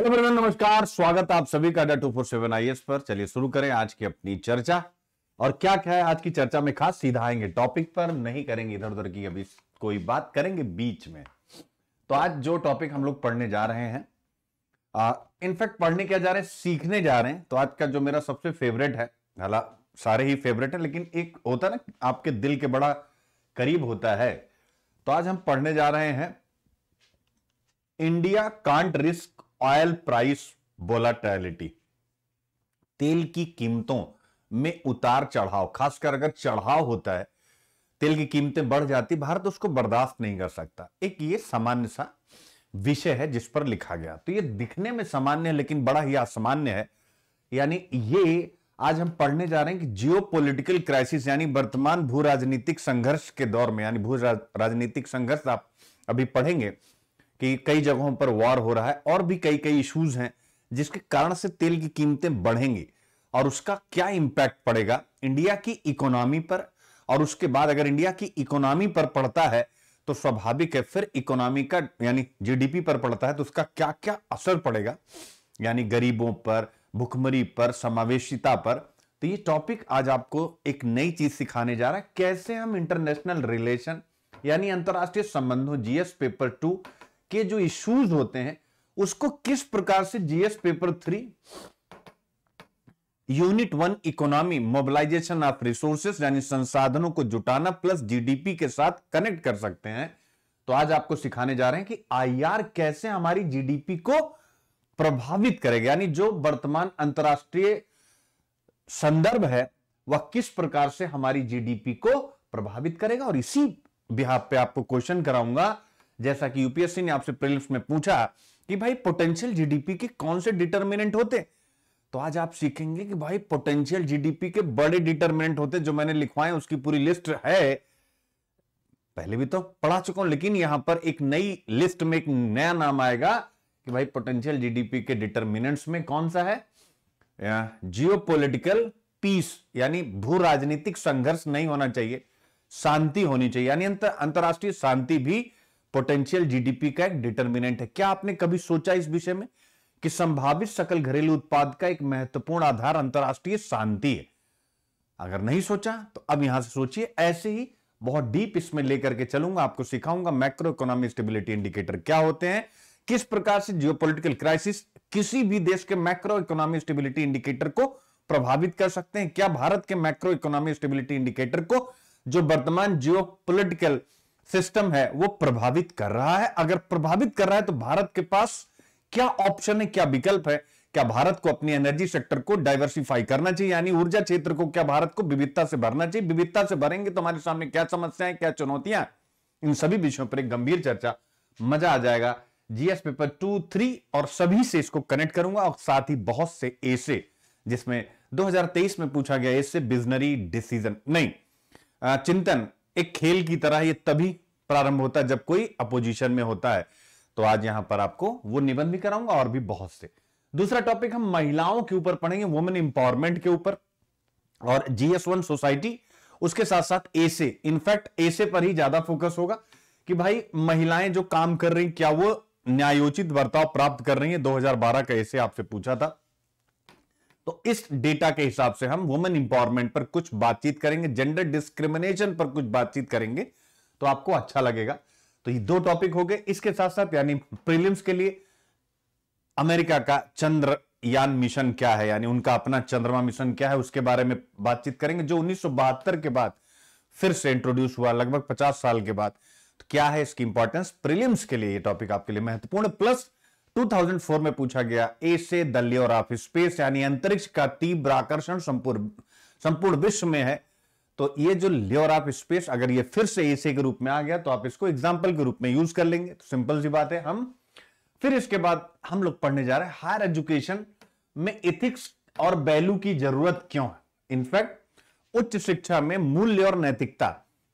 hello brother नमस्कार स्वागत आप सभी का Adda two four seven I S पर चलिए शुरू करें आज की अपनी चर्चा और क्या क्या है आज की चर्चा में खास सीधा आएंगे टॉपिक पर नहीं करेंगे इधर उधर की अभी कोई बात करेंगे बीच में तो आज जो टॉपिक हम लोग पढ़ने जा रहे हैं इनफैक्ट पढ़ने क्या जा रहे हैं सीखने जा रहे हैं तो आज का जो मेरा सबसे फेवरेट है हाला सारे ही फेवरेट है लेकिन एक होता है ना आपके दिल के बड़ा करीब होता है तो आज हम पढ़ने जा रहे हैं India can't risk oil price volatility तेल की कीमतों में उतार चढ़ाव खासकर अगर चढ़ाव होता है तेल की कीमतें बढ़ जाती भारत उसको बर्दाश्त नहीं कर सकता एक ये सामान्य सा विषय है जिस पर लिखा गया तो ये दिखने में सामान्य है लेकिन बड़ा ही असामान्य है यानी ये आज हम पढ़ने जा रहे हैं कि जियो पोलिटिकल क्राइसिस यानी वर्तमान भू राजनीतिक संघर्ष के दौर में यानी भू राजनीतिक संघर्ष आप अभी पढ़ेंगे कि कई जगहों पर वॉर हो रहा है और भी कई कई इश्यूज हैं जिसके कारण से तेल की कीमतें बढ़ेंगी और उसका क्या इंपैक्ट पड़ेगा इंडिया की इकोनॉमी पर और उसके बाद अगर इंडिया की इकोनॉमी पर पड़ता है तो स्वाभाविक है फिर इकोनॉमी का यानी जीडीपी पर पड़ता है तो उसका क्या क्या असर पड़ेगा यानी गरीबों पर भुखमरी पर समावेशिता पर तो ये टॉपिक आज आपको एक नई चीज सिखाने जा रहा है कैसे हम इंटरनेशनल रिलेशन यानी अंतरराष्ट्रीय संबंधों जीएस पेपर टू के जो इश्यूज होते हैं उसको किस प्रकार से GS paper three unit one economy mobilization of resources यानी संसाधनों को जुटाना प्लस जीडीपी के साथ कनेक्ट कर सकते हैं तो आज आपको सिखाने जा रहे हैं कि आईआर कैसे हमारी जीडीपी को प्रभावित करेगा यानी जो वर्तमान अंतर्राष्ट्रीय संदर्भ है वह किस प्रकार से हमारी जीडीपी को प्रभावित करेगा और इसी बिहार पे आपको क्वेश्चन कराऊंगा जैसा कि यूपीएससी ने आपसे प्रिलिम्स में पूछा कि भाई पोटेंशियल जीडीपी के कौन से डिटर्मिनेंट होते तो आज आप सीखेंगे कि भाई पोटेंशियल जीडीपी के बड़े डिटर्मिनेंट होते जो मैंने लिखवाए उसकी पूरी लिस्ट है पहले भी तो पढ़ा चुका हूं लेकिन यहां पर एक नई लिस्ट में एक नया नाम आएगा कि भाई पोटेंशियल जीडीपी के डिटर्मिनेंट्स में कौन सा है जियोपॉलिटिकल पीस यानी भू राजनीतिक संघर्ष नहीं होना चाहिए शांति होनी चाहिए यानी अंतरराष्ट्रीय शांति भी पोटेंशियल जीडीपी का एक डिटर्मिनेंट है क्या आपने कभी सोचा इस विषय में कि संभावित सकल घरेलू उत्पाद का एक महत्वपूर्ण आधार अंतर्राष्ट्रीय शांति है अगर नहीं सोचा तो अब यहां से सोचिए ऐसे ही बहुत डीप इसमें लेकर के चलूंगा आपको सिखाऊंगा मैक्रो इकोनॉमिक स्टेबिलिटी इंडिकेटर क्या होते हैं किस प्रकार से जियोपॉलिटिकल क्राइसिस किसी भी देश के मैक्रो इकोनॉमिक स्टेबिलिटी इंडिकेटर को प्रभावित कर सकते हैं क्या भारत के मैक्रो इकोनॉमिक स्टेबिलिटी इंडिकेटर को जो वर्तमान पोलिटिकल सिस्टम है वो प्रभावित कर रहा है अगर प्रभावित कर रहा है तो भारत के पास क्या ऑप्शन है क्या विकल्प है क्या भारत को अपनी एनर्जी सेक्टर को डाइवर्सिफाई करना चाहिए यानी ऊर्जा क्षेत्र को क्या भारत को विविधता से भरना चाहिए विविधता से भरेंगे तो हमारे सामने क्या समस्याएं क्या चुनौतियां इन सभी विषयों पर एक गंभीर चर्चा मजा आ जाएगा जीएस पेपर टू थ्री और सभी से इसको कनेक्ट करूंगा और साथ ही बहुत से ऐसे जिसमें 2023 में पूछा गया ऐसे बिजनरी डिसीजन नहीं चिंतन एक खेल की तरह ये तभी प्रारंभ होता है जब कोई अपोजिशन में होता है तो आज यहां पर आपको वो निबंध भी कराऊंगा और भी बहुत से दूसरा टॉपिक हम महिलाओं के ऊपर पढ़ेंगे वुमेन इंपावरमेंट के ऊपर और जीएस वन सोसाइटी उसके साथ साथ एसे इनफैक्ट एसे पर ही ज्यादा फोकस होगा कि भाई महिलाएं जो काम कर रही क्या वो न्यायोचित बर्ताव प्राप्त कर रही है 2012 का एसे आपसे पूछा था तो इस डेटा के हिसाब से हम वुमेन इंपावरमेंट पर कुछ बातचीत करेंगे जेंडर डिस्क्रिमिनेशन पर कुछ बातचीत करेंगे तो आपको अच्छा लगेगा तो ये दो टॉपिक हो गए इसके साथ साथ यानी प्रीलिम्स के लिए अमेरिका का चंद्रयान मिशन क्या है यानी उनका अपना चंद्रमा मिशन क्या है उसके बारे में बातचीत करेंगे जो उन्नीस के बाद फिर से इंट्रोड्यूस हुआ लगभग पचास साल के बाद तो क्या है इसकी इंपॉर्टेंस प्रीलिम्स के लिए ये टॉपिक आपके लिए महत्वपूर्ण प्लस 2004 में पूछा गया ए से ऑफ स्पेस यानी अंतरिक्ष का तीव्र आकर्षण संपूर्ण संपूर्ण विश्व में है तो ये जो लेयर ऑफ स्पेस अगर ये फिर से एसे के रूप में आ गया तो आप इसको एग्जाम्पल के रूप में यूज कर लेंगे तो सिंपल सी बात है हम फिर इसके बाद हम लोग पढ़ने जा रहे हैं हायर एजुकेशन में इथिक्स और वैल्यू की जरूरत क्यों है इनफैक्ट उच्च शिक्षा में मूल्य और नैतिकता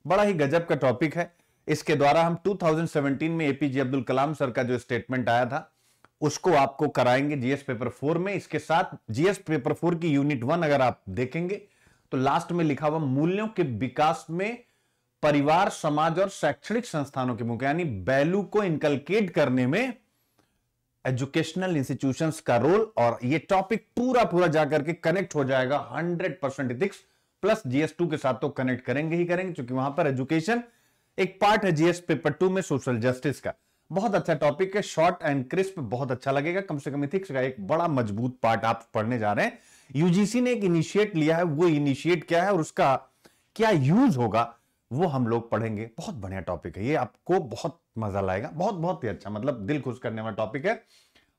बड़ा ही गजब का टॉपिक है इसके द्वारा हम 2017 में एपीजे अब्दुल कलाम सर का जो स्टेटमेंट आया था उसको आपको कराएंगे जीएस पेपर फोर में इसके साथ जीएस पेपर फोर की यूनिट वन अगर आप देखेंगे तो लास्ट में लिखा हुआ मूल्यों के विकास में परिवार समाज और शैक्षणिक संस्थानों के मुख्य यानी वैल्यू को इनकलकेट करने में एजुकेशनल इंस्टीट्यूशन का रोल और ये टॉपिक पूरा पूरा जाकर के कनेक्ट हो जाएगा hundred percent ethics plus GS two के साथ तो कनेक्ट करेंगे ही करेंगे क्योंकि वहां पर एजुकेशन एक पार्ट है जीएस पेपर टू में सोशल जस्टिस का बहुत अच्छा टॉपिक है शॉर्ट एंड क्रिस्प बहुत अच्छा लगेगा कम से कम इथिक्स का एक बड़ा मजबूत पार्ट आप पढ़ने जा रहे हैं यूजीसी ने एक इनिशिएट लिया है वो इनिशिएट क्या है और उसका क्या यूज होगा वो हम लोग पढ़ेंगे बहुत बढ़िया टॉपिक है ये आपको बहुत मजा लाएगा बहुत बहुत ही अच्छा मतलब दिल खुश करने वाला टॉपिक है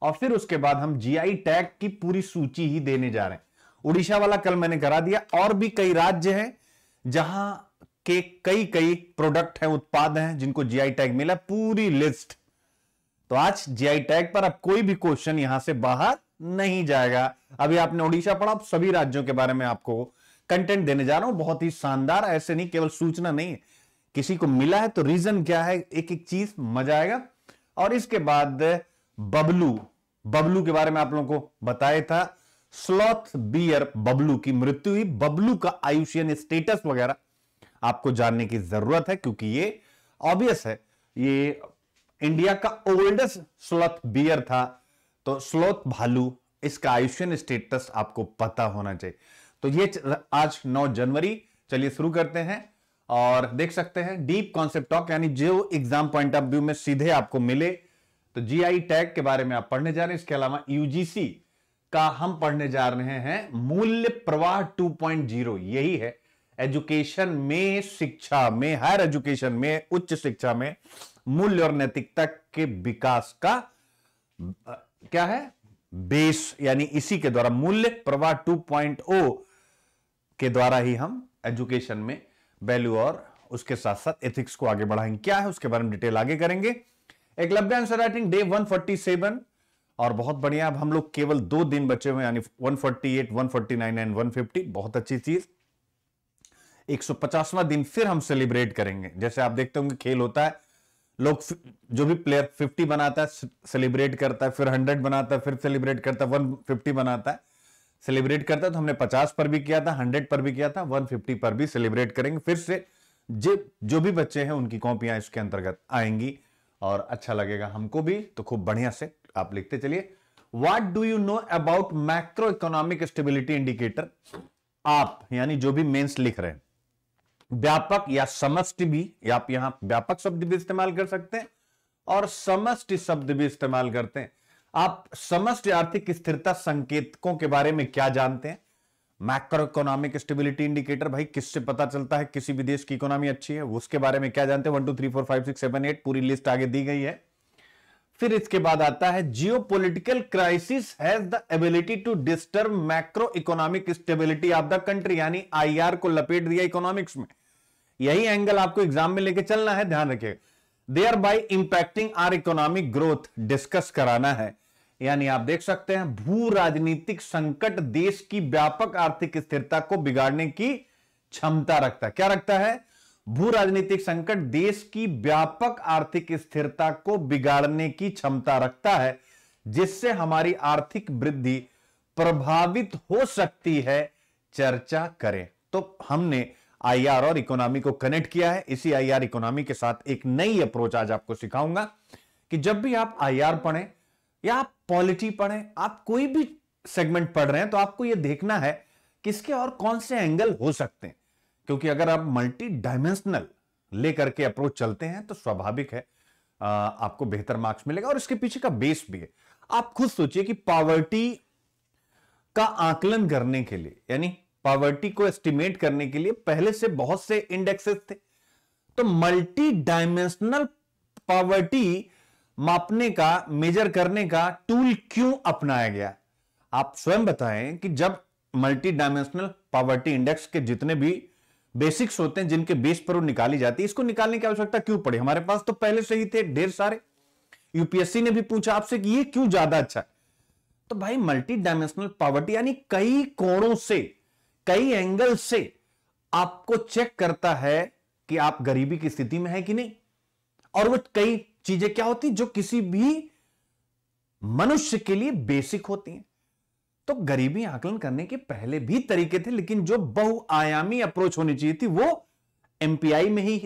और फिर उसके बाद हम जीआई टैग की पूरी सूची ही देने जा रहे हैं उड़ीसा वाला कल मैंने करा दिया और भी कई राज्य हैं जहां के कई कई प्रोडक्ट हैं उत्पाद हैं जिनको जीआई टैग मिला पूरी लिस्ट तो आज जीआई टैग पर अब कोई भी क्वेश्चन यहां से बाहर नहीं जाएगा अभी आपने ओडिशा पढ़ा आप सभी राज्यों के बारे में आपको कंटेंट देने जा रहा हूं बहुत ही शानदार ऐसे नहीं केवल सूचना नहीं है किसी को मिला है तो रीजन क्या है एक एक चीज मजा आएगा और इसके बाद बबलू बबलू के बारे में आप लोगों को बताया था स्लॉथ बियर बबलू की मृत्यु हुई बबलू का आयुष्यन स्टेटस वगैरह आपको जानने की जरूरत है क्योंकि ये ऑब्वियस है ये इंडिया का ओल्डेस्ट स्लोथ बियर था तो स्लोथ भालू इसका आयुष्यन स्टेटस आपको पता होना चाहिए तो ये आज 9 जनवरी चलिए शुरू करते हैं और देख सकते हैं डीप कॉन्सेप्ट टॉक यानी जो एग्जाम पॉइंट ऑफ व्यू में सीधे आपको मिले तो जीआई टैग के बारे में आप पढ़ने जा रहे हैं इसके अलावा यूजीसी का हम पढ़ने जा रहे हैं मूल्य प्रवाह 2.0 यही है एजुकेशन में शिक्षा में हायर एजुकेशन में उच्च शिक्षा में मूल्य और नैतिकता के विकास का क्या है बेस यानी इसी के द्वारा मूल्य प्रवाह 2.0 के द्वारा ही हम एजुकेशन में वैल्यू और उसके साथ साथ एथिक्स को आगे बढ़ाएंगे क्या है उसके बारे में डिटेल आगे करेंगे एक लव्य आंसर राइटिंग डे 147 और बहुत बढ़िया अब हम लोग केवल दो दिन बचे हुए यानी 148, 149 एंड 150 बहुत अच्छी चीज 150वां दिन फिर हम सेलिब्रेट करेंगे जैसे आप देखते होंगे खेल होता है लोग जो भी प्लेयर 50 बनाता है सेलिब्रेट करता है फिर 100 बनाता है फिर सेलिब्रेट करता है 150 बनाता है सेलिब्रेट करता है तो हमने 50 पर भी किया था 100 पर भी किया था 150 पर भी सेलिब्रेट करेंगे फिर से जो जो भी बच्चे हैं उनकी कॉपियां इसके अंतर्गत आएंगी और अच्छा लगेगा हमको भी तो खूब बढ़िया से आप लिखते चलिए what do you know about macro economic stability indicator आप यानी जो भी मेन्स लिख रहे हैं व्यापक या समष्टि भी आप यहां व्यापक शब्द भी इस्तेमाल कर सकते हैं और समष्टि शब्द भी इस्तेमाल करते हैं आप समस्त आर्थिक स्थिरता संकेतकों के बारे में क्या जानते हैं मैक्रो इकोनॉमिक स्टेबिलिटी इंडिकेटर भाई किससे पता चलता है किसी भी देश की इकोनॉमी अच्छी है उसके बारे में क्या जानते हैं one two three four five six seven eight पूरी लिस्ट आगे दी गई है फिर इसके बाद आता है geo political crisis has the ability to disturb macro economic stability of the country यानी आईआर को लपेट दिया इकोनॉमिक्स में यही एंगल आपको एग्जाम में लेके चलना है ध्यान रखिएगा thereby impacting our economic growth discuss कराना है यानी आप देख सकते हैं भू राजनीतिक संकट देश की व्यापक आर्थिक स्थिरता को बिगाड़ने की क्षमता रखता है क्या रखता है भू राजनीतिक संकट देश की व्यापक आर्थिक स्थिरता को बिगाड़ने की क्षमता रखता है जिससे हमारी आर्थिक वृद्धि प्रभावित हो सकती है चर्चा करें तो हमने आईआर और इकोनॉमी को कनेक्ट किया है इसी आईआर इकोनॉमी के साथ एक नई अप्रोच आज आपको सिखाऊंगा कि जब भी आप आईआर पढ़ें या आप पॉलिटी पढ़ें आप कोई भी सेगमेंट पढ़ रहे हैं तो आपको यह देखना है कि इसके और कौन से एंगल हो सकते हैं क्योंकि अगर आप मल्टी डायमेंशनल लेकर के अप्रोच चलते हैं तो स्वाभाविक है आपको बेहतर मार्क्स मिलेगा और इसके पीछे का बेस भी है आप खुद सोचिए कि पॉवर्टी का आकलन करने के लिए यानी पॉवर्टी को एस्टिमेट करने के लिए पहले से बहुत से इंडेक्सेस थे तो मल्टी डायमेंशनल पावर्टी मापने का मेजर करने का टूल क्यों अपनाया गया आप स्वयं बताएं कि जब मल्टी डायमेंशनल पॉवर्टी इंडेक्स के जितने भी बेसिक्स होते हैं जिनके बेस पर वो निकाली जाती है इसको निकालने की आवश्यकता क्यों पड़ी हमारे पास तो पहले से ही थे ढेर सारे यूपीएससी ने भी पूछा आपसे कि ये क्यों ज्यादा अच्छा तो भाई मल्टी डायमेंशनल पॉवर्टी यानी कई कोणों से कई एंगल से आपको चेक करता है कि आप गरीबी की स्थिति में है कि नहीं और वो कई चीजें क्या होती जो किसी भी मनुष्य के लिए बेसिक होती हैं तो गरीबी आकलन करने के पहले भी तरीके थे लेकिन जो बहुआयामी अप्रोच होनी चाहिए थी वो एमपीआई में ही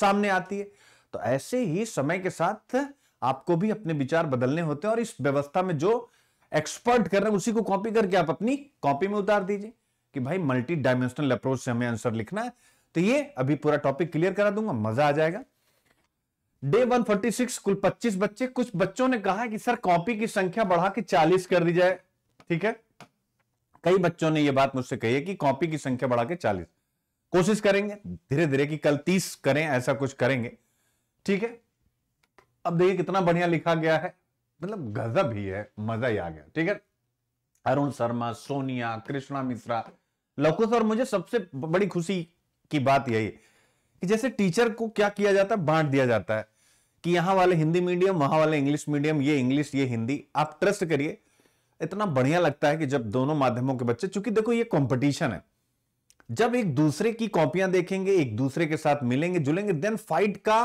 सामने आती है तो ऐसे ही समय के साथ आपको भी अपने विचार बदलने होते हैं और इस व्यवस्था में जो एक्सपर्ट कर रहे हैं उसी को कॉपी करके आप अपनी कॉपी में उतार दीजिए कि भाई मल्टी डायमेंशनल अप्रोच से हमें आंसर लिखना है तो ये अभी पूरा टॉपिक क्लियर करा दूंगा मजा आ जाएगा डे 146 कुल 25 बच्चे कुछ बच्चों ने कहा है कि सर कॉपी की संख्या बढ़ा के 40 कर दी जाए ठीक है कई बच्चों ने यह बात मुझसे कही है कि कॉपी की संख्या बढ़ा के 40 कोशिश करेंगे धीरे धीरे कि कल 30 करें ऐसा कुछ करेंगे ठीक है अब देखिए कितना बढ़िया लिखा गया है मतलब गजब ही है मजा ही आ गया ठीक है अरुण शर्मा सोनिया कृष्णा मिश्रा लवकुश और मुझे सबसे बड़ी खुशी की बात यही कि जैसे टीचर को क्या किया जाता है बांट दिया जाता है कि यहां वाले हिंदी मीडियम वहां वाले इंग्लिश मीडियम ये इंग्लिश ये हिंदी आप ट्रस्ट करिए इतना बढ़िया लगता है कि जब दोनों माध्यमों के बच्चे चूंकि देखो ये कंपटीशन है जब एक दूसरे की कॉपियां देखेंगे एक दूसरे के साथ मिलेंगे जुलेंगे देन फाइट का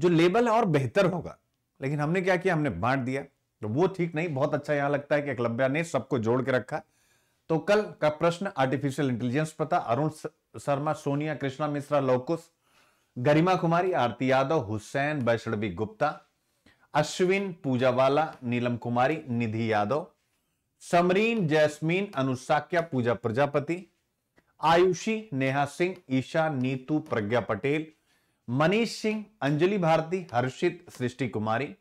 जो लेवल है और बेहतर होगा लेकिन हमने क्या किया हमने बांट दिया तो वो ठीक नहीं बहुत अच्छा यहां लगता है कि एकलव्या ने सबको जोड़ के रखा तो कल का प्रश्न आर्टिफिशियल इंटेलिजेंस पता अरुण शर्मा सोनिया कृष्णा मिश्रा लोकुश गरिमा कुमारी आरती यादव हुसैन वैष्णवी गुप्ता अश्विन पूजावाला नीलम कुमारी निधि यादव समरीन जैस्मीन अनुसाक्या पूजा प्रजापति आयुषी नेहा सिंह ईशा नीतू प्रज्ञा पटेल मनीष सिंह अंजलि भारती हर्षित सृष्टि कुमारी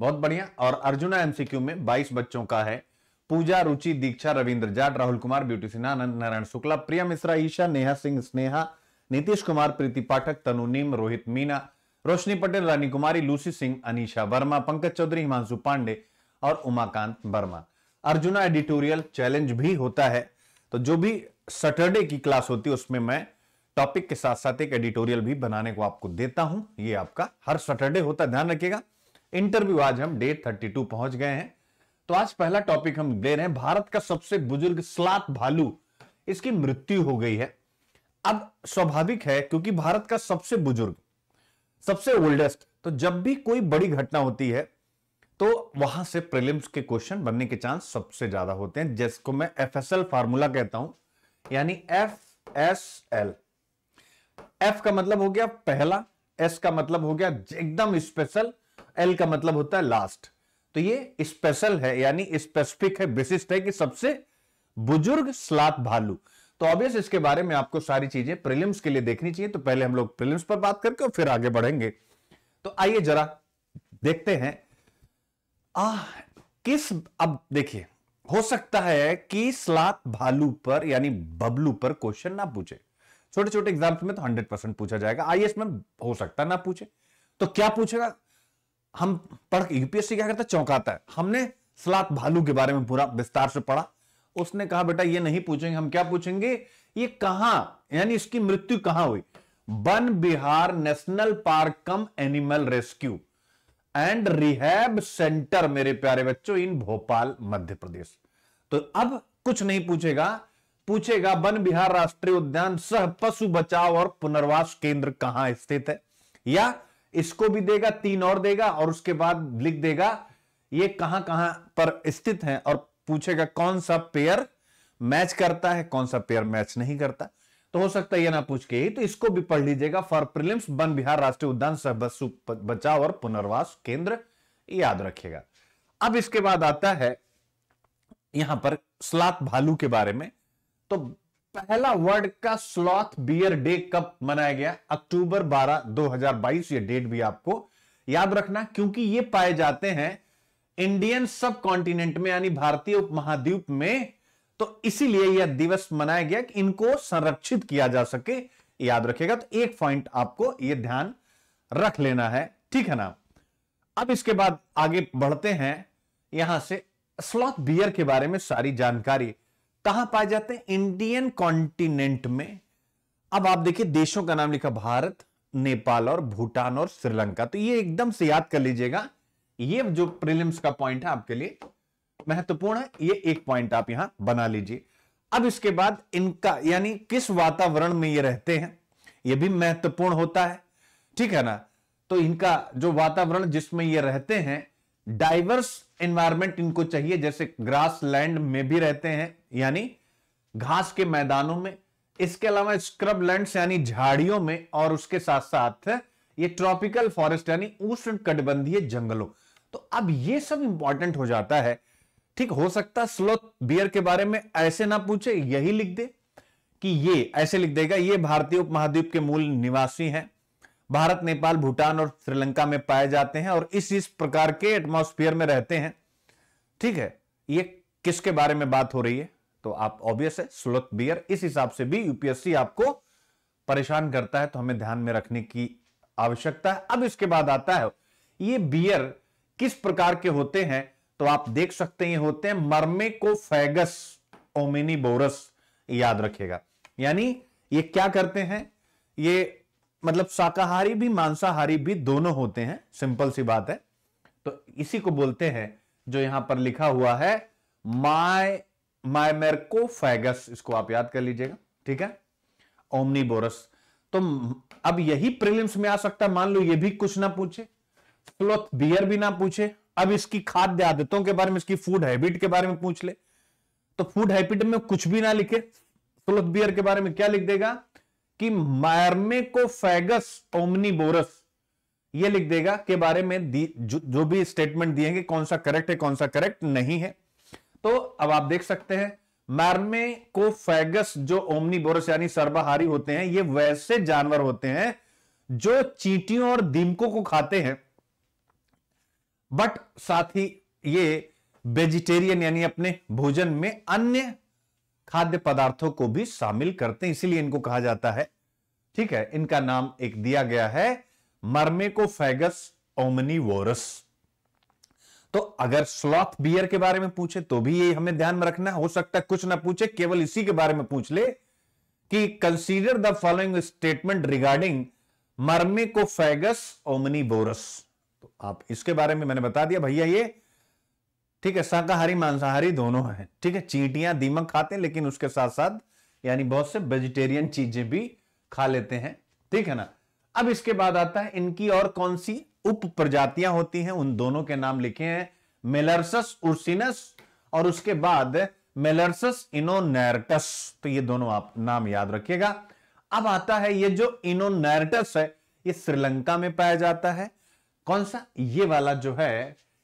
बहुत बढ़िया और अर्जुना एमसीक्यू में 22 बच्चों का है पूजा रुचि दीक्षा रविंद्र जाट राहुल कुमार ब्यूटी सिन्हा नारायण शुक्ला प्रिया मिश्रा ईशा नेहा सिंह स्नेहा नीतीश कुमार प्रीति पाठक तनु नीम रोहित मीना रोशनी पटेल रानी कुमारी लूसी सिंह अनिशा वर्मा पंकज चौधरी हिमांशु पांडे और उमाकांत वर्मा अर्जुना एडिटोरियल चैलेंज भी होता है तो जो भी सैटरडे की क्लास होती है उसमें मैं टॉपिक के साथ साथ एक एडिटोरियल भी बनाने को आपको देता हूं ये आपका हर सैटरडे होता है ध्यान रखिएगा इंटरव्यू आज हम डे 32 पहुंच गए हैं तो आज पहला टॉपिक हम दे रहे हैं भारत का सबसे बुजुर्ग स्लात भालू इसकी मृत्यु हो गई है अब स्वाभाविक है क्योंकि भारत का सबसे बुजुर्ग सबसे ओल्डेस्ट तो जब भी कोई बड़ी घटना होती है तो वहां से प्रिलिम्स के क्वेश्चन बनने के चांस सबसे ज्यादा होते हैं जिसको मैं एफ एस एल फार्मूला कहता हूं यानी एफ एस एल एफ का मतलब हो गया पहला एस का मतलब हो गया एकदम स्पेशल एल का मतलब होता है लास्ट तो ये स्पेशल है यानी स्पेसिफिक है विशिष्ट है कि सबसे बुजुर्ग स्लात भालू तो ऑब्वियस इसके बारे में आपको सारी चीजें प्रिलिम्स के लिए देखनी चाहिए तो पहले हम लोग प्रिलिम्स पर बात करके और फिर आगे बढ़ेंगे तो आइए जरा देखते हैं आ, किस अब देखिए हो सकता है कि स्लात भालू पर यानी बबलू पर क्वेश्चन ना पूछे छोटे छोटे एग्जाम्स में तो हंड्रेड परसेंट पूछा जाएगा आईएस में हो सकता ना पूछे तो क्या पूछेगा हम पढ़ यूपीएससी क्या करता है चौंकाता है हमने सलात भालू के बारे में पूरा विस्तार से पढ़ा उसने कहा बेटा ये नहीं पूछेंगे हम क्या पूछेंगे ये कहा यानी इसकी मृत्यु कहां हुई Van Vihar national park cum animal rescue and rehab centre मेरे प्यारे बच्चों इन भोपाल मध्य प्रदेश तो अब कुछ नहीं पूछेगा पूछेगा वन बिहार राष्ट्रीय उद्यान सह पशु बचाव और पुनर्वास केंद्र कहां स्थित है या इसको भी देगा तीन और देगा और उसके बाद लिख देगा ये कहां कहां पर स्थित है और पूछेगा कौन सा पेयर मैच करता है कौन सा पेयर मैच नहीं करता तो हो सकता है ये ना पूछ के ही तो इसको भी पढ़ लीजिएगा फॉर प्रिलिम्स वन बिहार राष्ट्रीय उद्यान सह बचाव और पुनर्वास केंद्र याद रखिएगा अब इसके बाद आता है यहां पर स्लात भालू के बारे में तो पहला वर्ल्ड का स्लॉथ बियर डे कब मनाया गया अक्टूबर 12 2022 ये डेट भी आपको याद रखना क्योंकि ये पाए जाते हैं इंडियन सब कॉन्टिनेंट में यानी भारतीय उपमहाद्वीप में तो इसीलिए यह दिवस मनाया गया कि इनको संरक्षित किया जा सके याद रखेगा तो एक पॉइंट आपको यह ध्यान रख लेना है ठीक है ना अब इसके बाद आगे बढ़ते हैं यहां से स्लॉथ बियर के बारे में सारी जानकारी कहां पाए जाते हैं इंडियन कॉन्टिनेंट में अब आप देखिए देशों का नाम लिखा भारत नेपाल और भूटान और श्रीलंका तो ये एकदम से याद कर लीजिएगा ये जो प्रीलिम्स का पॉइंट है आपके लिए महत्वपूर्ण है ये एक पॉइंट आप यहां बना लीजिए अब इसके बाद इनका यानी किस वातावरण में ये रहते हैं ये भी महत्वपूर्ण होता है ठीक है ना तो इनका जो वातावरण जिसमें ये रहते हैं डाइवर्स एनवायरमेंट इनको चाहिए जैसे ग्रास लैंड में भी रहते हैं यानी घास के मैदानों में इसके अलावा स्क्रब लैंड्स यानी झाड़ियों में और उसके साथ साथ ये ट्रॉपिकल फॉरेस्ट यानी उष्ण कटबंधीय जंगलों तो अब ये सब इंपॉर्टेंट हो जाता है ठीक हो सकता स्लोथ बियर के बारे में ऐसे ना पूछे यही लिख दे कि ये ऐसे लिख देगा ये भारतीय उपमहाद्वीप के मूल निवासी हैं भारत नेपाल भूटान और श्रीलंका में पाए जाते हैं और इस इस प्रकार के एटमोस्फियर में रहते हैं ठीक है ये किसके बारे में बात हो रही है तो आप ऑब्वियस है सुलत बियर इस हिसाब से भी यूपीएससी आपको परेशान करता है तो हमें ध्यान में रखने की आवश्यकता है अब इसके बाद आता है ये बियर किस प्रकार के होते हैं तो आप देख सकते हैं होते हैं मर्मे को फैगस ओमिनी बोरस याद रखेगा यानी ये क्या करते हैं ये मतलब शाकाहारी भी मांसाहारी भी दोनों होते हैं सिंपल सी बात है तो इसी को बोलते हैं जो यहां पर लिखा हुआ है माय माइमेरकोफेगस इसको आप याद कर लीजिएगा ठीक है बोरस तो अब यही प्रीलिम्स में आ सकता है मान लो ये भी कुछ ना पूछे क्लोथ बियर भी ना पूछे अब इसकी खाद्य आदतों के बारे में इसकी फूड हैबिट के बारे में पूछ ले तो फूड हैबिट में कुछ भी ना लिखे क्लोथ बियर के बारे में क्या लिख देगा कि ओमनी बोरस ये लिख देगा के बारे में जो, जो भी स्टेटमेंट दिएंगे कौन सा करेक्ट है कौन सा करेक्ट नहीं है तो अब आप देख सकते हैं मैरमे को फैगस जो बोरस यानी सर्वाहारी होते हैं ये वैसे जानवर होते हैं जो चीटियों और दीमकों को खाते हैं बट साथ ही ये वेजिटेरियन यानी अपने भोजन में अन्य खाद्य पदार्थों को भी शामिल करते हैं इसीलिए इनको कहा जाता है ठीक है इनका नाम एक दिया गया है को फैगस ओमनी वोरस तो अगर स्लॉथ बियर के बारे में पूछे तो भी ये हमें ध्यान में रखना हो सकता है कुछ ना पूछे केवल इसी के बारे में पूछ ले कि consider the following statement regarding मर्मिकोफेगस बोरस तो आप इसके बारे में मैंने बता दिया भैया ये ठीक है शाकाहारी मांसाहारी दोनों हैं ठीक है चींटियां दीमक खाते हैं लेकिन उसके साथ साथ यानी बहुत से वेजिटेरियन चीजें भी खा लेते हैं ठीक है ना अब इसके बाद आता है इनकी और कौन सी उप प्रजातियां होती हैं उन दोनों के नाम लिखे हैं मेलर्सस उर्सिनस और उसके बाद मेलर्सस इनोनैरटस तो ये दोनों आप नाम याद रखिएगा अब आता है ये जो इनोनैरटस है ये श्रीलंका में पाया जाता है कौन सा ये वाला जो है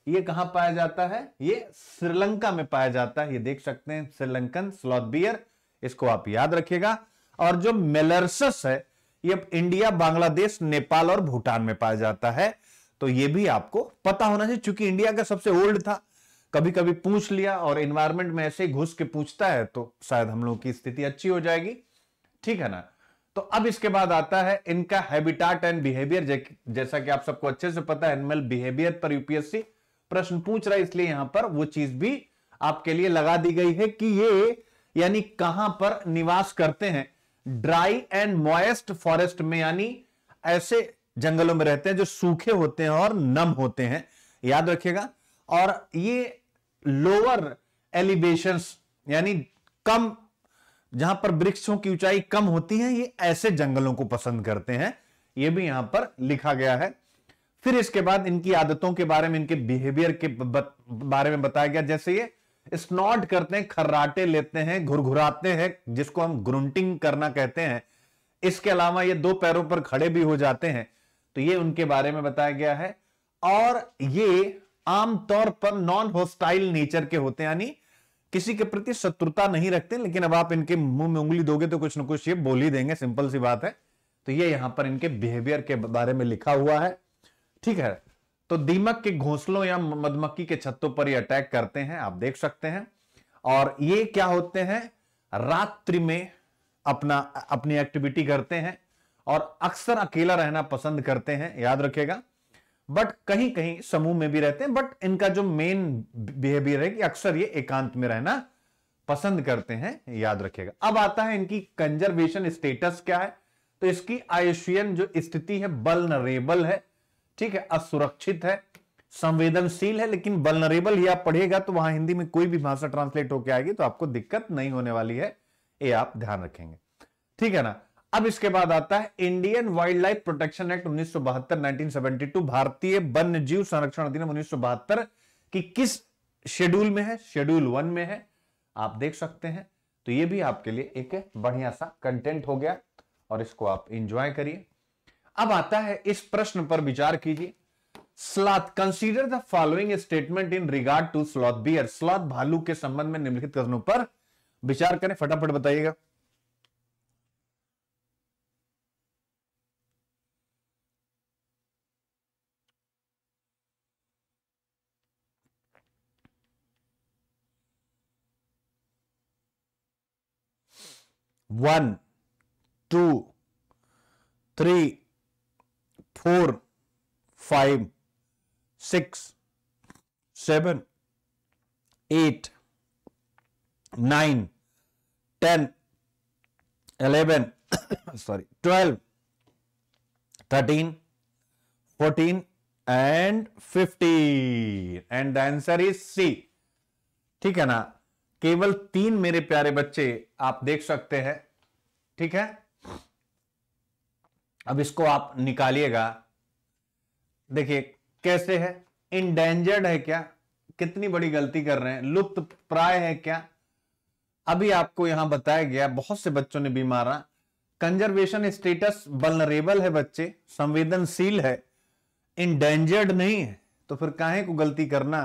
ये कहां पाया जाता है ये श्रीलंका में पाया जाता है ये देख सकते हैं श्रीलंकन स्लॉथ बियर इसको आप याद रखिएगा और जो मेलर्सस है ये इंडिया बांग्लादेश नेपाल और भूटान में पाया जाता है तो ये भी आपको पता होना चाहिए चूंकि इंडिया का सबसे ओल्ड था कभी कभी पूछ लिया और इन्वायरमेंट में ऐसे घुस के पूछता है तो शायद हम लोग की स्थिति अच्छी हो जाएगी ठीक है ना तो अब इसके बाद आता है इनका हैबिटाट एंड बिहेवियर जैसा कि आप सबको अच्छे से पता है एनिमल बिहेवियर पर यूपीएससी प्रश्न पूछ रहा है इसलिए यहां पर वो चीज भी आपके लिए लगा दी गई है कि ये यानी कहां पर निवास करते हैं ड्राई एंड मॉइस्ट फॉरेस्ट में यानी ऐसे जंगलों में रहते हैं जो सूखे होते हैं और नम होते हैं याद रखिएगा और ये लोअर एलिवेशन यानी कम जहां पर वृक्षों की ऊंचाई कम होती है ये ऐसे जंगलों को पसंद करते हैं ये भी यहां पर लिखा गया है फिर इसके बाद इनकी आदतों के बारे में इनके बिहेवियर के बारे में बताया गया जैसे ये स्नॉट करते हैं खर्राटे लेते हैं घुरघुराते हैं जिसको हम ग्रुंटिंग करना कहते हैं इसके अलावा ये दो पैरों पर खड़े भी हो जाते हैं तो ये उनके बारे में बताया गया है और ये आमतौर पर नॉन होस्टाइल नेचर के होते हैं यानी किसी के प्रति शत्रुता नहीं रखते लेकिन अब आप इनके मुंह में उंगली दोगे तो कुछ ना कुछ ये बोल ही देंगे सिंपल सी बात है तो ये यहां पर इनके बिहेवियर के बारे में लिखा हुआ है ठीक है तो दीमक के घोंसलों या मधुमक्खी के छत्तों पर ये अटैक करते हैं आप देख सकते हैं और ये क्या होते हैं रात्रि में अपना अपनी एक्टिविटी करते हैं और अक्सर अकेला रहना पसंद करते हैं याद रखेगा बट कहीं कहीं समूह में भी रहते हैं बट इनका जो मेन बिहेवियर है कि अक्सर ये एकांत में रहना पसंद करते हैं याद रखेगा अब आता है इनकी कंजर्वेशन स्टेटस क्या है तो इसकी आयुषियन जो स्थिति है बलनरेबल है ठीक है असुरक्षित है संवेदनशील है लेकिन बलनरेबल ही आप पढ़िएगा तो वहां हिंदी में कोई भी भाषा ट्रांसलेट होकर आएगी तो आपको दिक्कत नहीं होने वाली है ये आप ध्यान रखेंगे ठीक है ना अब इसके बाद आता है Indian wildlife protection act उन्नीस टू भारतीय वन्य जीव संरक्षण अधिनियम उन्नीस की किस शेड्यूल में है शेड्यूल वन में है आप देख सकते हैं तो ये भी आपके लिए एक बढ़िया सा कंटेंट हो गया और इसको आप इंजॉय करिए अब आता है इस प्रश्न पर विचार कीजिए sloth consider the following statement in regard to sloth bear sloth भालू के संबंध में निम्नलिखित कथनों पर विचार करें फटाफट बताइएगा one two three four five six seven eight nine ten eleven sorry twelve thirteen fourteen and fifteen and the answer is C ठीक है ना केवल तीन मेरे प्यारे बच्चे आप देख सकते हैं ठीक है अब इसको आप निकालिएगा देखिए कैसे है इनडेंजर्ड है क्या कितनी बड़ी गलती कर रहे हैं लुप्त प्राय है क्या अभी आपको यहां बताया गया बहुत से बच्चों ने बीमारा कंजर्वेशन स्टेटस बलनरेबल है बच्चे संवेदनशील है इनडेंजर्ड नहीं है तो फिर काहे को गलती करना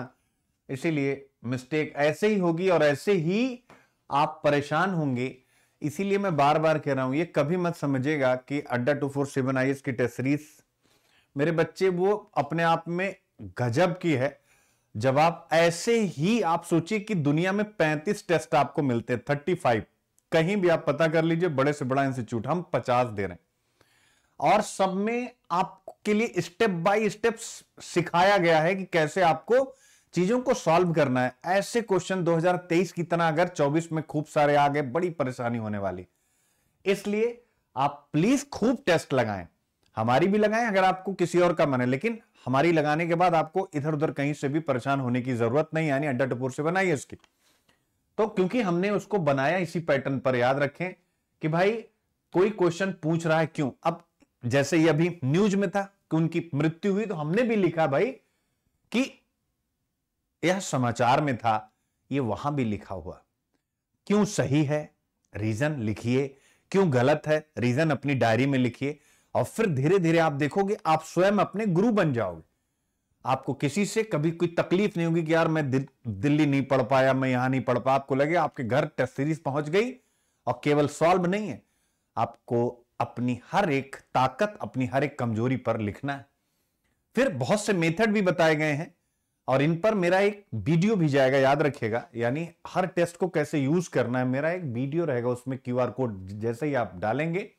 इसीलिए मिस्टेक ऐसे ही होगी और ऐसे ही आप परेशान होंगे इसीलिए मैं बार बार कह रहा हूं ये कभी मत समझेगा कि अड्डा टू फोर सेवन आई की टेस्ट सीरीज मेरे बच्चे वो अपने आप में गजब की है जब आप ऐसे ही आप सोचिए कि दुनिया में 35 टेस्ट आपको मिलते हैं 35 कहीं भी आप पता कर लीजिए बड़े से बड़ा इंस्टीट्यूट हम 50 दे रहे हैं और सब में आपके लिए स्टेप बाय स्टेप सिखाया गया है कि कैसे आपको चीजों को सॉल्व करना है ऐसे क्वेश्चन 2023 की तरह अगर 24 में खूब सारे आ गए बड़ी परेशानी होने वाली इसलिए आप प्लीज खूब टेस्ट लगाएं हमारी भी लगाएं अगर आपको किसी और का मन है लेकिन हमारी लगाने के बाद आपको इधर उधर कहीं से भी परेशान होने की जरूरत नहीं यानी अड्डा टपोर से बनाइए उसकी तो क्योंकि हमने उसको बनाया इसी पैटर्न पर याद रखें कि भाई कोई क्वेश्चन पूछ रहा है क्यों अब जैसे ये अभी न्यूज में था कि उनकी मृत्यु हुई तो हमने भी लिखा भाई कि यह समाचार में था ये वहां भी लिखा हुआ क्यों सही है रीजन लिखिए क्यों गलत है रीजन अपनी डायरी में लिखिए और फिर धीरे धीरे आप देखोगे आप स्वयं अपने गुरु बन जाओगे आपको किसी से कभी कोई तकलीफ नहीं होगी कि यार मैं दिल्ली नहीं पढ़ पाया मैं यहां नहीं पढ़ पाया आपको लगे आपके घर टेस्ट सीरीज पहुंच गई और केवल सॉल्व नहीं है आपको अपनी हर एक ताकत अपनी हर एक कमजोरी पर लिखना है फिर बहुत से मेथड भी बताए गए हैं और इन पर मेरा एक वीडियो भी जाएगा याद रखिएगा यानी हर टेस्ट को कैसे यूज करना है मेरा एक वीडियो रहेगा उसमें क्यूआर कोड जैसे ही आप डालेंगे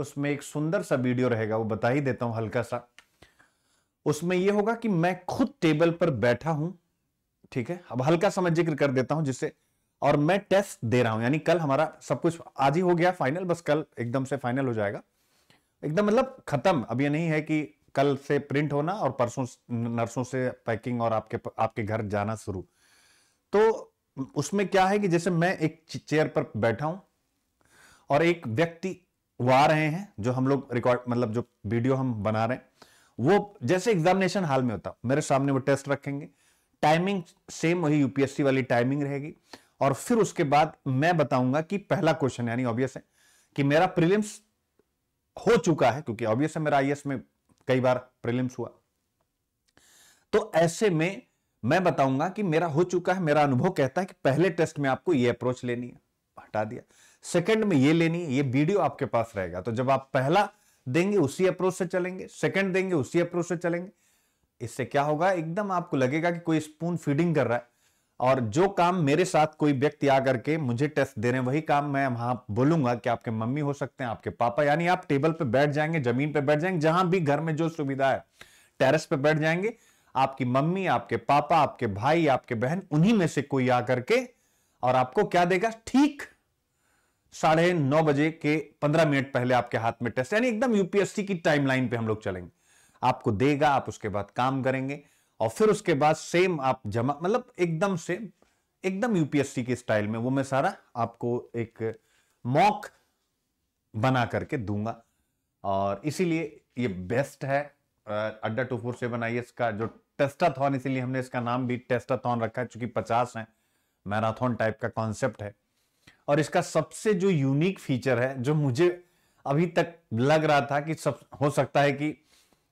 उसमें एक सुंदर सा वीडियो रहेगा वो बता ही देता हूं हल्का सा उसमें यह होगा कि मैं खुद टेबल पर बैठा हूं ठीक है अब हल्का सा मैं जिक्र कर देता हूं जिससे और मैं टेस्ट दे रहा हूं यानी कल हमारा सब कुछ आज ही हो गया फाइनल बस कल एकदम से फाइनल हो जाएगा एकदम मतलब खत्म अब ये नहीं है कि कल से प्रिंट होना और परसों नर्सों से पैकिंग और आपके आपके घर जाना शुरू तो उसमें क्या है कि जैसे मैं एक चेयर पर बैठा हूं और एक व्यक्ति वो आ रहे हैं जो हम लोग रिकॉर्ड मतलब जो वीडियो हम बना रहे हैं वो जैसे एग्जामिनेशन हाल में होता मेरे सामने वो टेस्ट रखेंगे टाइमिंग सेम वही यूपीएससी वाली टाइमिंग रहेगी और फिर उसके बाद मैं बताऊंगा कि पहला क्वेश्चन यानी ऑब्वियस है कि मेरा प्रीलिम्स हो चुका है क्योंकि ऑब्वियस है मेरा आईएएस में कई बार प्रीलिम्स हुआ तो ऐसे में मैं बताऊंगा कि मेरा हो चुका है मेरा अनुभव कहता है कि पहले टेस्ट में आपको यह अप्रोच लेनी है हटा दिया सेकंड में यह लेनी है यह वीडियो आपके पास रहेगा तो जब आप पहला देंगे उसी अप्रोच से चलेंगे सेकंड देंगे उसी अप्रोच से चलेंगे इससे क्या होगा एकदम आपको लगेगा कि कोई स्पून फीडिंग कर रहा है और जो काम मेरे साथ कोई व्यक्ति आकर के मुझे टेस्ट दे रहे हैं वही काम मैं वहां बोलूंगा कि आपके मम्मी हो सकते हैं आपके पापा यानी आप टेबल पे बैठ जाएंगे जमीन पे बैठ जाएंगे जहां भी घर में जो सुविधा है टेरेस पे बैठ जाएंगे आपकी मम्मी आपके पापा आपके भाई आपके बहन उन्हीं में से कोई आकर के और आपको क्या देगा ठीक साढ़े नौ बजे के पंद्रह मिनट पहले आपके हाथ में टेस्ट यानी एकदम यूपीएससी की टाइमलाइन पे हम लोग चलेंगे आपको देगा आप उसके बाद काम करेंगे और फिर उसके बाद सेम आप जमा मतलब एकदम सेम एकदम यूपीएससी के स्टाइल में वो मैं सारा आपको एक मॉक बना करके दूंगा और इसीलिए ये बेस्ट है Adda two four seven I S का जो टेस्टाथॉन इसीलिए हमने इसका नाम भी टेस्टाथॉन रखा है चूंकि पचास है मैराथन टाइप का कॉन्सेप्ट है और इसका सबसे जो यूनिक फीचर है जो मुझे अभी तक लग रहा था कि सब हो सकता है कि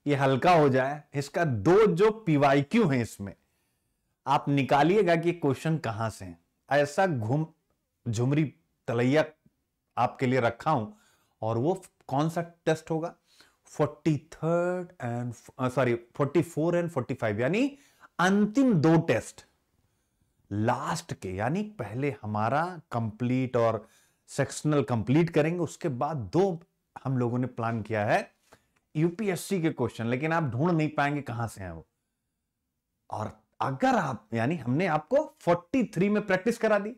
ये हल्का हो जाए इसका दो जो पीवाई क्यू है इसमें आप निकालिएगा कि क्वेश्चन कहां से है ऐसा घुम झुमरी तलैया आपके लिए रखा हूं और वो कौन सा टेस्ट होगा forty third and sorry forty four and forty five यानी अंतिम दो टेस्ट लास्ट के यानी पहले हमारा कंप्लीट और सेक्शनल कंप्लीट करेंगे उसके बाद दो हम लोगों ने प्लान किया है यूपीएससी के क्वेश्चन लेकिन आप ढूंढ नहीं पाएंगे कहां से हैं वो और अगर आप यानी हमने आपको 43 में प्रैक्टिस करा दी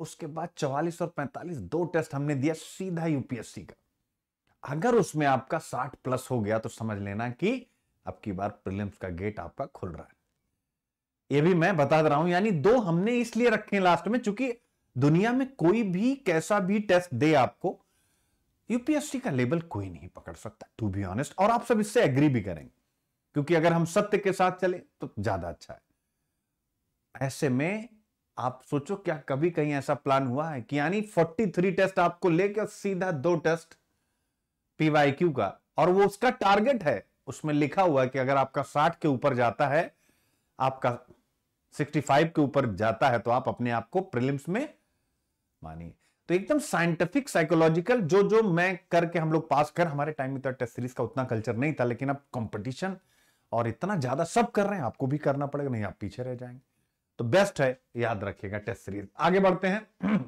उसके बाद 44 और 45 दो टेस्ट हमने दिया सीधा यूपीएससी का अगर उसमें आपका 60 प्लस हो गया तो समझ लेना कि अब की बार प्रिलिम्स का गेट आपका खुल रहा है यह भी मैं बता रहा हूं यानी दो हमने इसलिए रखे लास्ट में चूंकि दुनिया में कोई भी कैसा भी टेस्ट दे आपको यूपीएससी का लेबल कोई नहीं पकड़ सकता टू बी ऑनेस्ट और आप सब इससे एग्री भी करेंगे क्योंकि अगर हम सत्य के साथ चले तो ज्यादा अच्छा है ऐसे में आप सोचो क्या कभी कहीं ऐसा प्लान हुआ है कि यानी 43 टेस्ट आपको लेकर सीधा दो टेस्ट पीवाईक्यू का और वो उसका टारगेट है उसमें लिखा हुआ है कि अगर आपका 60 के ऊपर जाता है आपका 65 के ऊपर जाता है तो आप अपने आप को प्रिलिम्स में मानिए तो एकदम साइंटिफिक साइकोलॉजिकल जो जो मैं करके हम लोग पास कर हमारे टाइम में तो टेस्ट सीरीज का उतना कल्चर नहीं था लेकिन अब कंपटीशन और इतना ज्यादा सब कर रहे हैं आपको भी करना पड़ेगा नहीं आप पीछे रह जाएंगे तो बेस्ट है याद रखिएगा टेस्ट सीरीज आगे बढ़ते हैं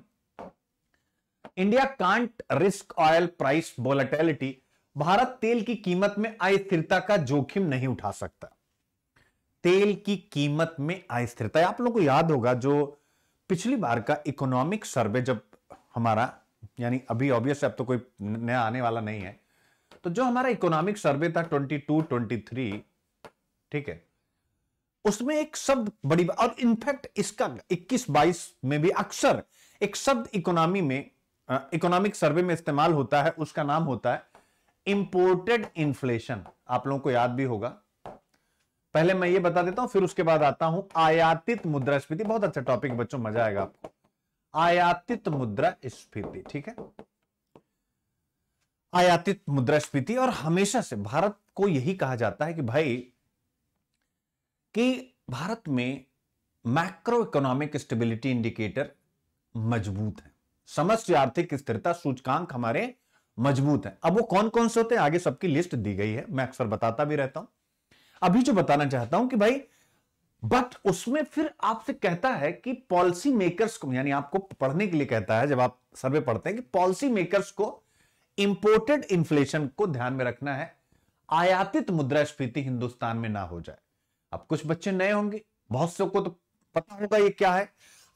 India can't risk oil price volatility Bharat तेल की कीमत में अस्थिरता का जोखिम नहीं उठा सकता तेल की कीमत में अस्थिरता आप लोगों को याद होगा जो पिछली बार का इकोनॉमिक सर्वे जब हमारा यानी अभी ऑब्वियस अब तो कोई नया आने वाला नहीं है तो जो हमारा इकोनॉमिक सर्वे था 22 23 ठीक है उसमें एक शब्द बड़ी और इनफैक्ट इसका 21 22 में भी अक्सर एक शब्द इकोनॉमी में इकोनॉमिक सर्वे में इस्तेमाल होता है उसका नाम होता है इंपोर्टेड इन्फ्लेशन आप लोगों को याद भी होगा पहले मैं ये बता देता हूं फिर उसके बाद आता हूं आयातित मुद्रास्फीति बहुत अच्छा टॉपिक बच्चों मजा आएगा आपको आयातित मुद्रा स्फीति ठीक है आयातित मुद्रा स्फीति और हमेशा से भारत को यही कहा जाता है कि भाई कि भारत में मैक्रो इकोनॉमिक स्टेबिलिटी इंडिकेटर मजबूत है समस्त आर्थिक स्थिरता सूचकांक हमारे मजबूत है अब वो कौन कौन से होते हैं आगे सबकी लिस्ट दी गई है मैं अक्सर बताता भी रहता हूं अभी जो बताना चाहता हूं कि भाई बट उसमें फिर आपसे कहता है कि पॉलिसी मेकर्स को यानी आपको पढ़ने के लिए कहता है जब आप सर्वे पढ़ते हैं कि पॉलिसी मेकर्स को इंपोर्टेड इन्फ्लेशन को ध्यान में रखना है आयातित मुद्रास्फीति हिंदुस्तान में ना हो जाए अब कुछ बच्चे नए होंगे बहुत से को तो पता होगा ये क्या है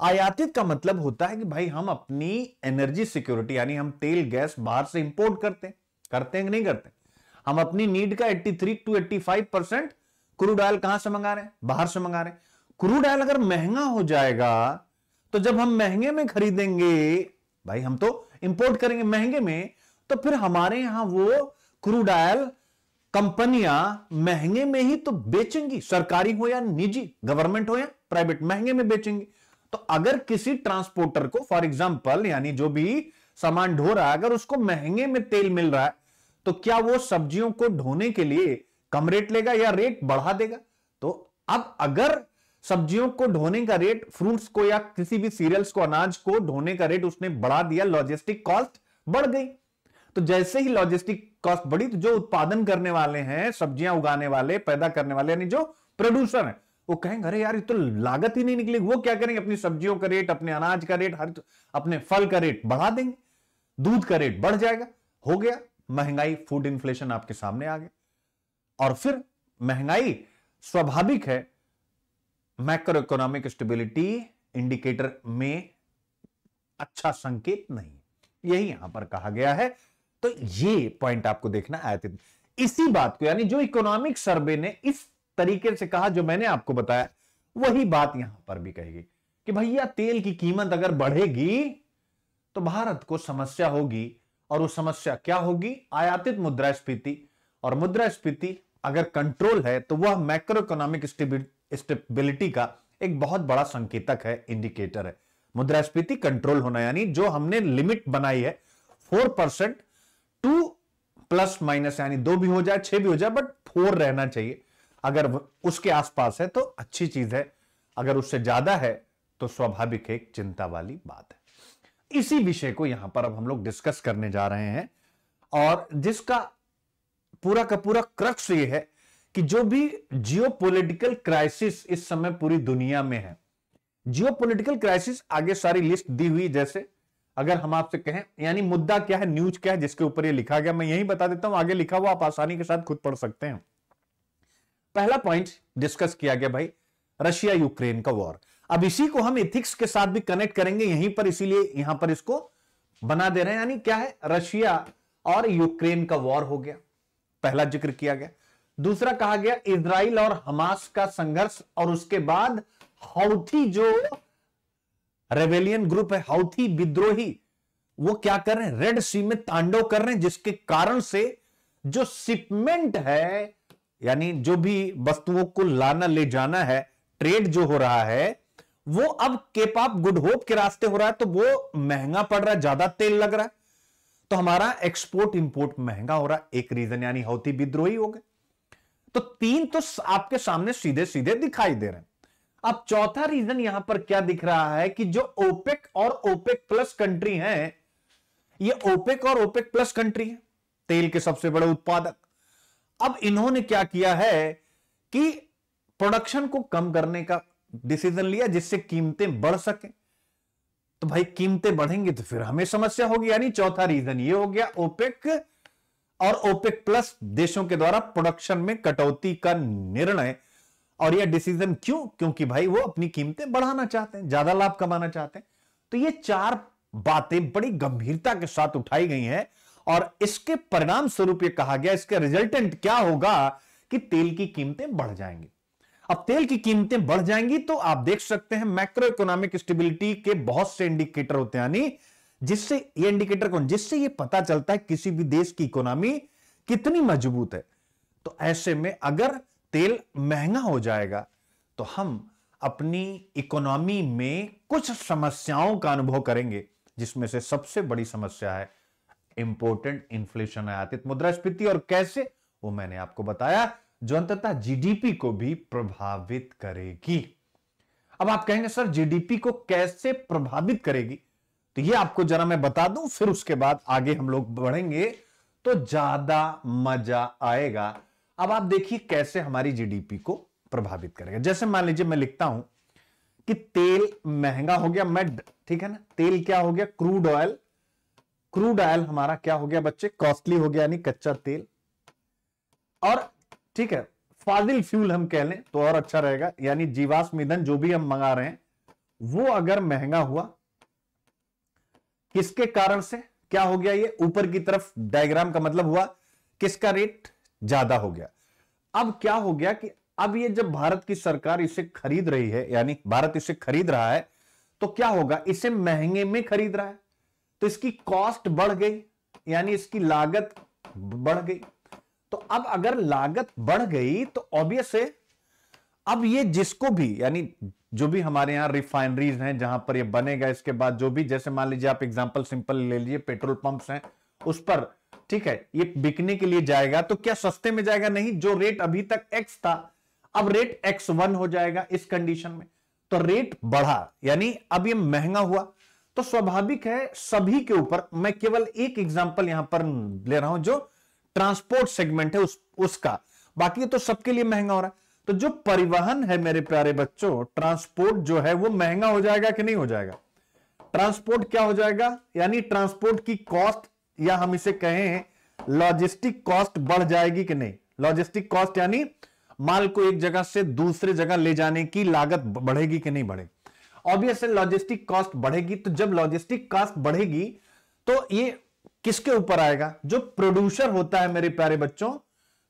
आयातित का मतलब होता है कि भाई हम अपनी एनर्जी सिक्योरिटी यानी हम तेल गैस बाहर से इंपोर्ट करते हैं करते हैं कि नहीं करते हम अपनी नीड का 83 टू 85 परसेंट क्रूड ऑयल कहां से मंगा रहे हैं बाहर से मंगा रहे हैं क्रूड ऑयल अगर महंगा हो जाएगा तो जब हम महंगे में खरीदेंगे भाई हम तो इंपोर्ट करेंगे महंगे में तो फिर हमारे यहां वो क्रूड ऑयल कंपनियां महंगे में ही तो बेचेंगी सरकारी हो या निजी गवर्नमेंट हो या प्राइवेट महंगे में बेचेंगे तो अगर किसी ट्रांसपोर्टर को फॉर एग्जाम्पल यानी जो भी सामान ढो रहा है अगर उसको महंगे में तेल मिल रहा है तो क्या वो सब्जियों को ढोने के लिए कम रेट लेगा या रेट बढ़ा देगा तो अब अगर सब्जियों को ढोने का रेट फ्रूट्स को या किसी भी सीरियल्स को अनाज को ढोने का रेट उसने बढ़ा दिया लॉजिस्टिक कॉस्ट बढ़ गई तो जैसे ही लॉजिस्टिक कॉस्ट बढ़ी तो जो उत्पादन करने वाले हैं सब्जियां उगाने वाले पैदा करने वाले यानी जो प्रोड्यूसर है वो कहेंगे अरे यार ये तो लागत ही नहीं निकली वो क्या करेंगे अपनी सब्जियों का रेट अपने अनाज का रेट हर अपने फल का रेट बढ़ा देंगे दूध का रेट बढ़ जाएगा हो गया महंगाई फूड इन्फ्लेशन आपके सामने आ गया और फिर महंगाई स्वाभाविक है मैक्रो इकोनॉमिक स्टेबिलिटी इंडिकेटर में अच्छा संकेत नहीं यही यहां पर कहा गया है तो ये पॉइंट आपको देखना आया इसी बात को यानी जो इकोनॉमिक सर्वे ने इस तरीके से कहा जो मैंने आपको बताया वही बात यहां पर भी कहेगी कि भैया तेल की कीमत अगर बढ़ेगी तो भारत को समस्या होगी और वो समस्या क्या होगी आयातित मुद्रास्फीति और स्फीति अगर कंट्रोल है तो वह मैक्रो इकोनॉमिक स्टेबिलिटी का एक बहुत बड़ा संकेतक है इंडिकेटर है मुद्रास्फीति कंट्रोल होना यानी जो हमने लिमिट बनाई है four percent two plus minus यानी दो भी हो जाए छह भी हो जाए बट फोर रहना चाहिए अगर उसके आसपास है तो अच्छी चीज है अगर उससे ज्यादा है तो स्वाभाविक एक चिंता वाली बात है इसी विषय को यहां पर अब हम लोग डिस्कस करने जा रहे हैं और जिसका पूरा का पूरा क्रक्स ये है कि जो भी जियोपॉलिटिकल क्राइसिस इस समय पूरी दुनिया में है जियोपॉलिटिकल क्राइसिस आगे सारी लिस्ट दी हुई जैसे अगर हम आपसे कहें यानी मुद्दा क्या है न्यूज क्या है जिसके ऊपर ये लिखा गया मैं यही बता देता हूं आगे लिखा हुआ आप आसानी के साथ खुद पढ़ सकते हैं पहला पॉइंट डिस्कस किया गया भाई रशिया यूक्रेन का वॉर अब इसी को हम इथिक्स के साथ भी कनेक्ट करेंगे यहीं पर इसीलिए यहां पर इसको बना दे रहे हैं यानी क्या है रशिया और यूक्रेन का वॉर हो गया पहला जिक्र किया गया दूसरा कहा गया इसराइल और हमास का संघर्ष और उसके बाद हाउथी जो रेवेलियन ग्रुप है हाउथी विद्रोही वो क्या कर रहे हैं रेड सी में तांडव कर रहे हैं जिसके कारण से जो सिपमेंट है यानी जो भी वस्तुओं को लाना ले जाना है ट्रेड जो हो रहा है वो अब केप ऑफ गुड होप के रास्ते हो रहा है तो वो महंगा पड़ रहा है ज्यादा तेल लग रहा है तो हमारा एक्सपोर्ट इंपोर्ट महंगा हो रहा एक रीजन यानी हौती विद्रोही हो गए तो तीन तो आपके सामने सीधे सीधे दिखाई दे रहे हैं अब चौथा रीजन यहां पर क्या दिख रहा है कि जो ओपेक और ओपेक प्लस कंट्री हैं ये ओपेक और ओपेक प्लस कंट्री है तेल के सबसे बड़े उत्पादक अब इन्होंने क्या किया है कि प्रोडक्शन को कम करने का डिसीजन लिया जिससे कीमतें बढ़ सकें तो भाई कीमतें बढ़ेंगी तो फिर हमें समस्या होगी यानी चौथा रीजन ये हो गया ओपेक और ओपेक प्लस देशों के द्वारा प्रोडक्शन में कटौती का निर्णय और यह डिसीजन क्यों क्योंकि भाई वो अपनी कीमतें बढ़ाना चाहते हैं ज्यादा लाभ कमाना चाहते हैं तो ये चार बातें बड़ी गंभीरता के साथ उठाई गई हैं और इसके परिणाम स्वरूप कहा गया इसके रिजल्टेंट क्या होगा कि तेल की कीमतें बढ़ जाएंगी अब तेल की कीमतें बढ़ जाएंगी तो आप देख सकते हैं मैक्रो इकोनॉमिक स्टेबिलिटी के बहुत से इंडिकेटर होते हैं यानी जिससे ये इंडिकेटर कौन जिससे ये पता चलता है किसी भी देश की इकोनॉमी कितनी मजबूत है तो ऐसे में अगर तेल महंगा हो जाएगा तो हम अपनी इकोनॉमी में कुछ समस्याओं का अनुभव करेंगे जिसमें से सबसे बड़ी समस्या है इंपोर्टेंट इन्फ्लेशन आयातित मुद्रास्फीति और कैसे वो मैंने आपको बताया जो अंततः जीडीपी को भी प्रभावित करेगी अब आप कहेंगे सर जीडीपी को कैसे प्रभावित करेगी तो ये आपको जरा मैं बता दूं फिर उसके बाद आगे हम लोग बढ़ेंगे तो ज्यादा मजा आएगा अब आप देखिए कैसे हमारी जीडीपी को प्रभावित करेगा जैसे मान लीजिए मैं लिखता हूं कि तेल महंगा हो गया मेड ठीक है ना तेल क्या हो गया क्रूड ऑयल क्रूड ऑयल हमारा क्या हो गया बच्चे कॉस्टली हो गया यानी कच्चा तेल और ठीक है फाजिल फ्यूल हम कह लें तो और अच्छा रहेगा यानी जीवाश्म ईंधन जो भी हम मंगा रहे हैं वो अगर महंगा हुआ किसके कारण से क्या हो गया ये ऊपर की तरफ डायग्राम का मतलब हुआ किसका रेट ज्यादा हो गया अब क्या हो गया कि अब ये जब भारत की सरकार इसे खरीद रही है यानी भारत इसे खरीद रहा है तो क्या होगा इसे महंगे में खरीद रहा है तो इसकी कॉस्ट बढ़ गई यानी इसकी लागत बढ़ गई तो अब अगर लागत बढ़ गई तो ऑब्वियस है अब ये जिसको भी यानी जो भी हमारे यहां रिफाइनरीज हैं जहां पर ये बनेगा इसके बाद जो भी जैसे मान लीजिए आप एग्जांपल सिंपल ले लीजिए पेट्रोल पंप्स हैं उस पर ठीक है ये बिकने के लिए जाएगा तो क्या सस्ते में जाएगा नहीं जो रेट अभी तक एक्स था अब रेट एक्स वन हो जाएगा इस कंडीशन में तो रेट बढ़ा यानी अब ये महंगा हुआ तो स्वाभाविक है सभी के ऊपर मैं केवल एक एग्जाम्पल यहां पर ले रहा हूं जो ट्रांसपोर्ट सेगमेंट है उस, उसका बाकी तो सबके लिए महंगा हो रहा है तो जो परिवहन है मेरे प्यारे बच्चों ट्रांसपोर्ट जो है वो महंगा हो जाएगा कि नहीं हो जाएगा ट्रांसपोर्ट क्या हो जाएगा यानी ट्रांसपोर्ट की कॉस्ट या हम इसे कहें लॉजिस्टिक कॉस्ट बढ़ जाएगी कि नहीं लॉजिस्टिक कॉस्ट यानी माल को एक जगह से दूसरे जगह ले जाने की लागत बढ़ेगी कि नहीं बढ़ेगी ऑब्वियसली लॉजिस्टिक कॉस्ट बढ़ेगी तो जब लॉजिस्टिक कॉस्ट बढ़ेगी तो ये किसके ऊपर आएगा जो प्रोड्यूसर होता है मेरे प्यारे बच्चों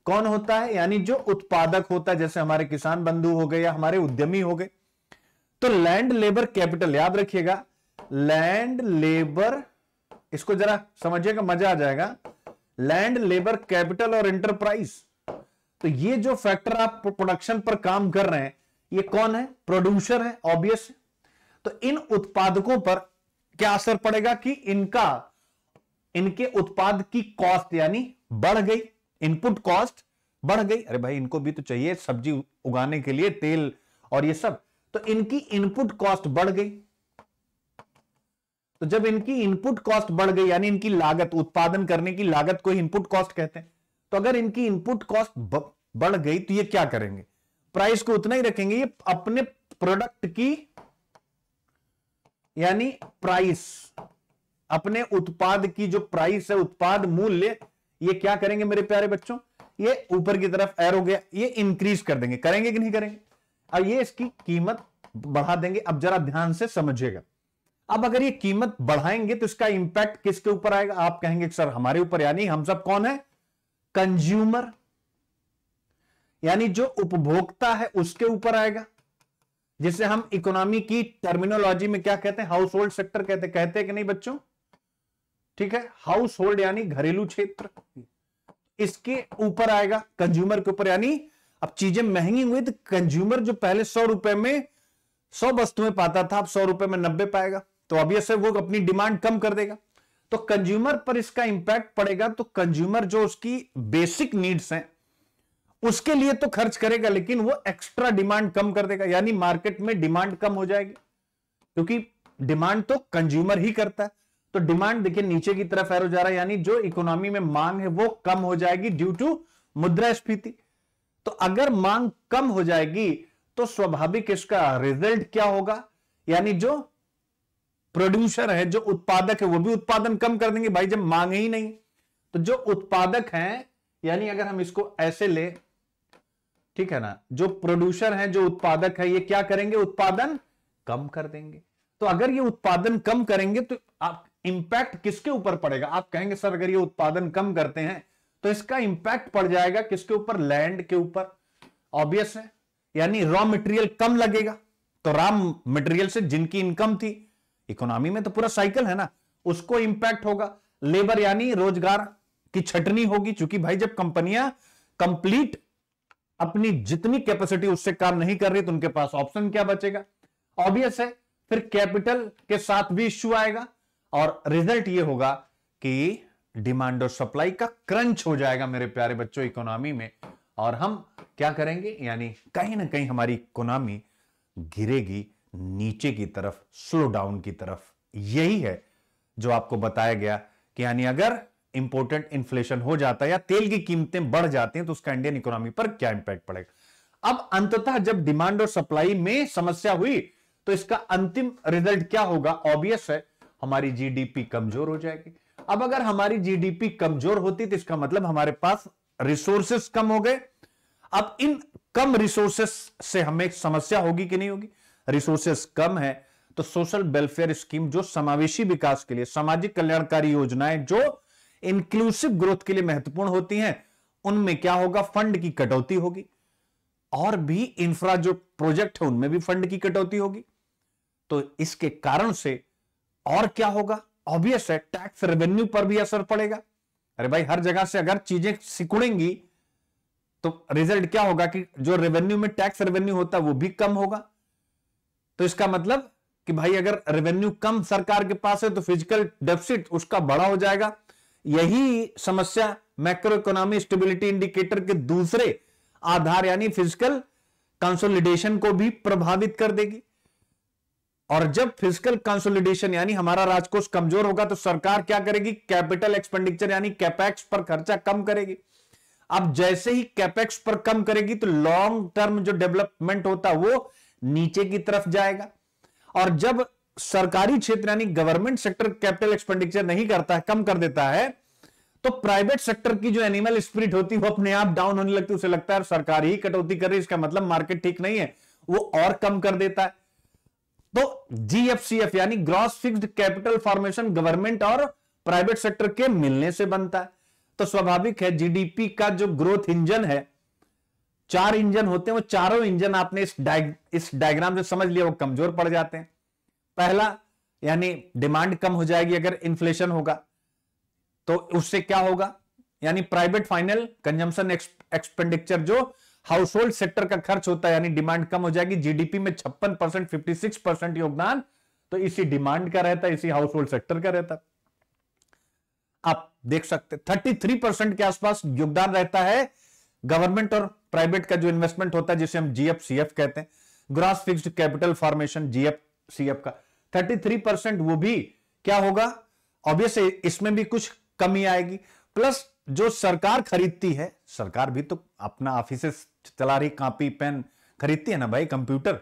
कौन होता है यानी जो उत्पादक होता है जैसे हमारे किसान बंधु हो गए या हमारे उद्यमी हो गए तो लैंड लेबर कैपिटल याद रखिएगा लैंड लेबर इसको जरा समझिएगा मजा आ जाएगा लैंड लेबर कैपिटल और एंटरप्राइज तो ये जो फैक्टर आप प्रोडक्शन पर काम कर रहे हैं ये कौन है प्रोड्यूसर है ऑब्वियस तो इन उत्पादकों पर क्या असर पड़ेगा कि इनका इनके उत्पाद की कॉस्ट यानी बढ़ गई इनपुट कॉस्ट बढ़ गई अरे भाई इनको भी तो चाहिए सब्जी उगाने के लिए तेल और ये सब तो इनकी इनपुट कॉस्ट बढ़ गई तो जब इनकी इनपुट कॉस्ट बढ़ गई यानी इनकी लागत उत्पादन करने की लागत को इनपुट कॉस्ट कहते हैं तो अगर इनकी इनपुट कॉस्ट बढ़ गई तो ये क्या करेंगे प्राइस को उतना ही रखेंगे ये अपने प्रोडक्ट की यानी प्राइस अपने उत्पाद की जो प्राइस है उत्पाद मूल्य ये क्या करेंगे मेरे प्यारे बच्चों ये ऊपर की तरफ एर हो गया ये इंक्रीज कर देंगे करेंगे कि नहीं करेंगे अब ये इसकी कीमत बढ़ा देंगे अब जरा ध्यान से समझिएगा अब अगर ये कीमत बढ़ाएंगे तो इसका इंपैक्ट किसके ऊपर आएगा आप कहेंगे सर हमारे ऊपर यानी हम सब कौन है कंज्यूमर यानी जो उपभोक्ता है उसके ऊपर आएगा जिसे हम इकोनॉमी की टर्मिनोलॉजी में क्या कहते हैं हाउस होल्ड सेक्टर कहते कहते हैं कि नहीं बच्चों ठीक है हाउस होल्ड यानी घरेलू क्षेत्र इसके ऊपर आएगा कंज्यूमर के ऊपर यानी अब चीजें महंगी हुई तो कंज्यूमर जो पहले सौ रुपए में सौ वस्तुएं पाता था अब सौ रुपए में नब्बे पाएगा तो अब यह वो अपनी डिमांड कम कर देगा तो कंज्यूमर पर इसका इंपैक्ट पड़ेगा तो कंज्यूमर जो उसकी बेसिक नीड्स हैं उसके लिए तो खर्च करेगा लेकिन वो एक्स्ट्रा डिमांड कम कर देगा यानी मार्केट में डिमांड कम हो जाएगी क्योंकि डिमांड तो कंज्यूमर ही करता है तो डिमांड देखिए नीचे की तरफ एरो जा रहा है यानी जो इकोनॉमी में मांग है वो कम हो जाएगी ड्यू टू मुद्रास्फीति तो अगर मांग कम हो जाएगी तो स्वाभाविक इसका रिजल्ट क्या होगा यानी जो प्रोड्यूसर है जो उत्पादक है वो भी उत्पादन कम कर देंगे भाई जब मांग ही नहीं तो जो उत्पादक हैं यानी अगर हम इसको ऐसे ले ठीक है ना जो प्रोड्यूसर है जो उत्पादक है ये क्या करेंगे उत्पादन कम कर देंगे तो अगर ये उत्पादन कम करेंगे तो आप इंपैक्ट किसके ऊपर पड़ेगा आप कहेंगे सर अगर ये उत्पादन कम करते हैं तो इसका इंपैक्ट पड़ जाएगा किसके ऊपर लैंड के ऊपर ऑब्वियस है यानी रॉ मटेरियल कम लगेगा तो रॉ मटेरियल से जिनकी इनकम थी इकोनॉमी में तो पूरा साइकिल है ना उसको इंपैक्ट होगा लेबर यानी रोजगार की छटनी होगी चूंकि भाई जब कंपनियां कंप्लीट अपनी जितनी कैपेसिटी उससे काम नहीं कर रही तो उनके पास ऑप्शन क्या बचेगा ऑब्वियस है फिर कैपिटल के साथ भी इश्यू आएगा और रिजल्ट ये होगा कि डिमांड और सप्लाई का क्रंच हो जाएगा मेरे प्यारे बच्चों इकोनॉमी में और हम क्या करेंगे यानी कहीं ना कहीं हमारी इकोनॉमी गिरेगी नीचे की तरफ स्लो डाउन की तरफ यही है जो आपको बताया गया कि यानी अगर इंपोर्टेंट इन्फ्लेशन हो जाता है या तेल की कीमतें बढ़ जाती हैं तो उसका इंडियन इकोनॉमी पर क्या इंपैक्ट पड़ेगा अब अंततः जब डिमांड और सप्लाई में समस्या हुई तो इसका अंतिम रिजल्ट क्या होगा ऑब्वियस है हमारी जीडीपी कमजोर हो जाएगी अब अगर हमारी जीडीपी कमजोर होती तो इसका मतलब हमारे पास रिसोर्सेस कम हो गए अब इन कम रिसोर्सेस से हमें समस्या होगी कि नहीं होगी रिसोर्सेस कम है तो सोशल वेलफेयर स्कीम जो समावेशी विकास के लिए सामाजिक कल्याणकारी योजनाएं जो इंक्लूसिव ग्रोथ के लिए महत्वपूर्ण होती हैं उनमें क्या होगा फंड की कटौती होगी और भी इंफ्रा जो प्रोजेक्ट है उनमें भी फंड की कटौती होगी तो इसके कारण से और क्या होगा ऑब्वियस है टैक्स रेवेन्यू पर भी असर पड़ेगा अरे भाई हर जगह से अगर चीजें सिकुड़ेंगी तो रिजल्ट क्या होगा कि जो रेवेन्यू में टैक्स रेवेन्यू होता है वो भी कम होगा तो इसका मतलब कि भाई अगर रेवेन्यू कम सरकार के पास है तो फिजिकल डेफिसिट उसका बड़ा हो जाएगा यही समस्या मैक्रो इकोनॉमी स्टेबिलिटी इंडिकेटर के दूसरे आधार यानी फिजिकल कंसोलिडेशन को भी प्रभावित कर देगी और जब फिजिकल कंसोलिडेशन यानी हमारा राजकोष कमजोर होगा तो सरकार क्या करेगी कैपिटल एक्सपेंडिचर यानी कैपेक्स पर खर्चा कम करेगी अब जैसे ही कैपेक्स पर कम करेगी तो लॉन्ग टर्म जो डेवलपमेंट होता है वो नीचे की तरफ जाएगा और जब सरकारी क्षेत्र यानी गवर्नमेंट सेक्टर कैपिटल एक्सपेंडिचर नहीं करता है कम कर देता है तो प्राइवेट सेक्टर की जो एनिमल स्प्रिट होती है वो अपने आप डाउन होने लगती है उसे लगता है सरकार ही कटौती कर रही है इसका मतलब मार्केट ठीक नहीं है वो और कम कर देता है तो जीएफसीएफ यानी gross fixed capital formation government और प्राइवेट सेक्टर के मिलने से बनता है तो स्वाभाविक है जीडीपी का जो ग्रोथ इंजन है चार इंजन होते हैं वो चारों इंजन आपने इस डाय इस डायग्राम से समझ लिया वो कमजोर पड़ जाते हैं पहला यानी डिमांड कम हो जाएगी अगर इन्फ्लेशन होगा तो उससे क्या होगा यानी प्राइवेट फाइनल कंजम्पन एक्सपेंडिचर जो हाउस होल्ड सेक्टर का खर्च होता है यानी डिमांड कम हो जाएगी जीडीपी में छप्पन परसेंट फिफ्टी सिक्स परसेंट योगदान तो इसी डिमांड का रहता है इसी हाउस होल्ड सेक्टर का रहता आप देख सकते थर्टी थ्री परसेंट के आसपास योगदान रहता है गवर्नमेंट और प्राइवेट का जो इन्वेस्टमेंट होता है जिसे हम जीएफ कहते हैं gross fixed capital formation GF का थर्टी परसेंट वो भी क्या होगा ऑब्वियस इसमें भी कुछ कमी आएगी प्लस जो सरकार खरीदती है सरकार भी तो अपना ऑफिस चलारी कॉपी पेन खरीदती है ना भाई कंप्यूटर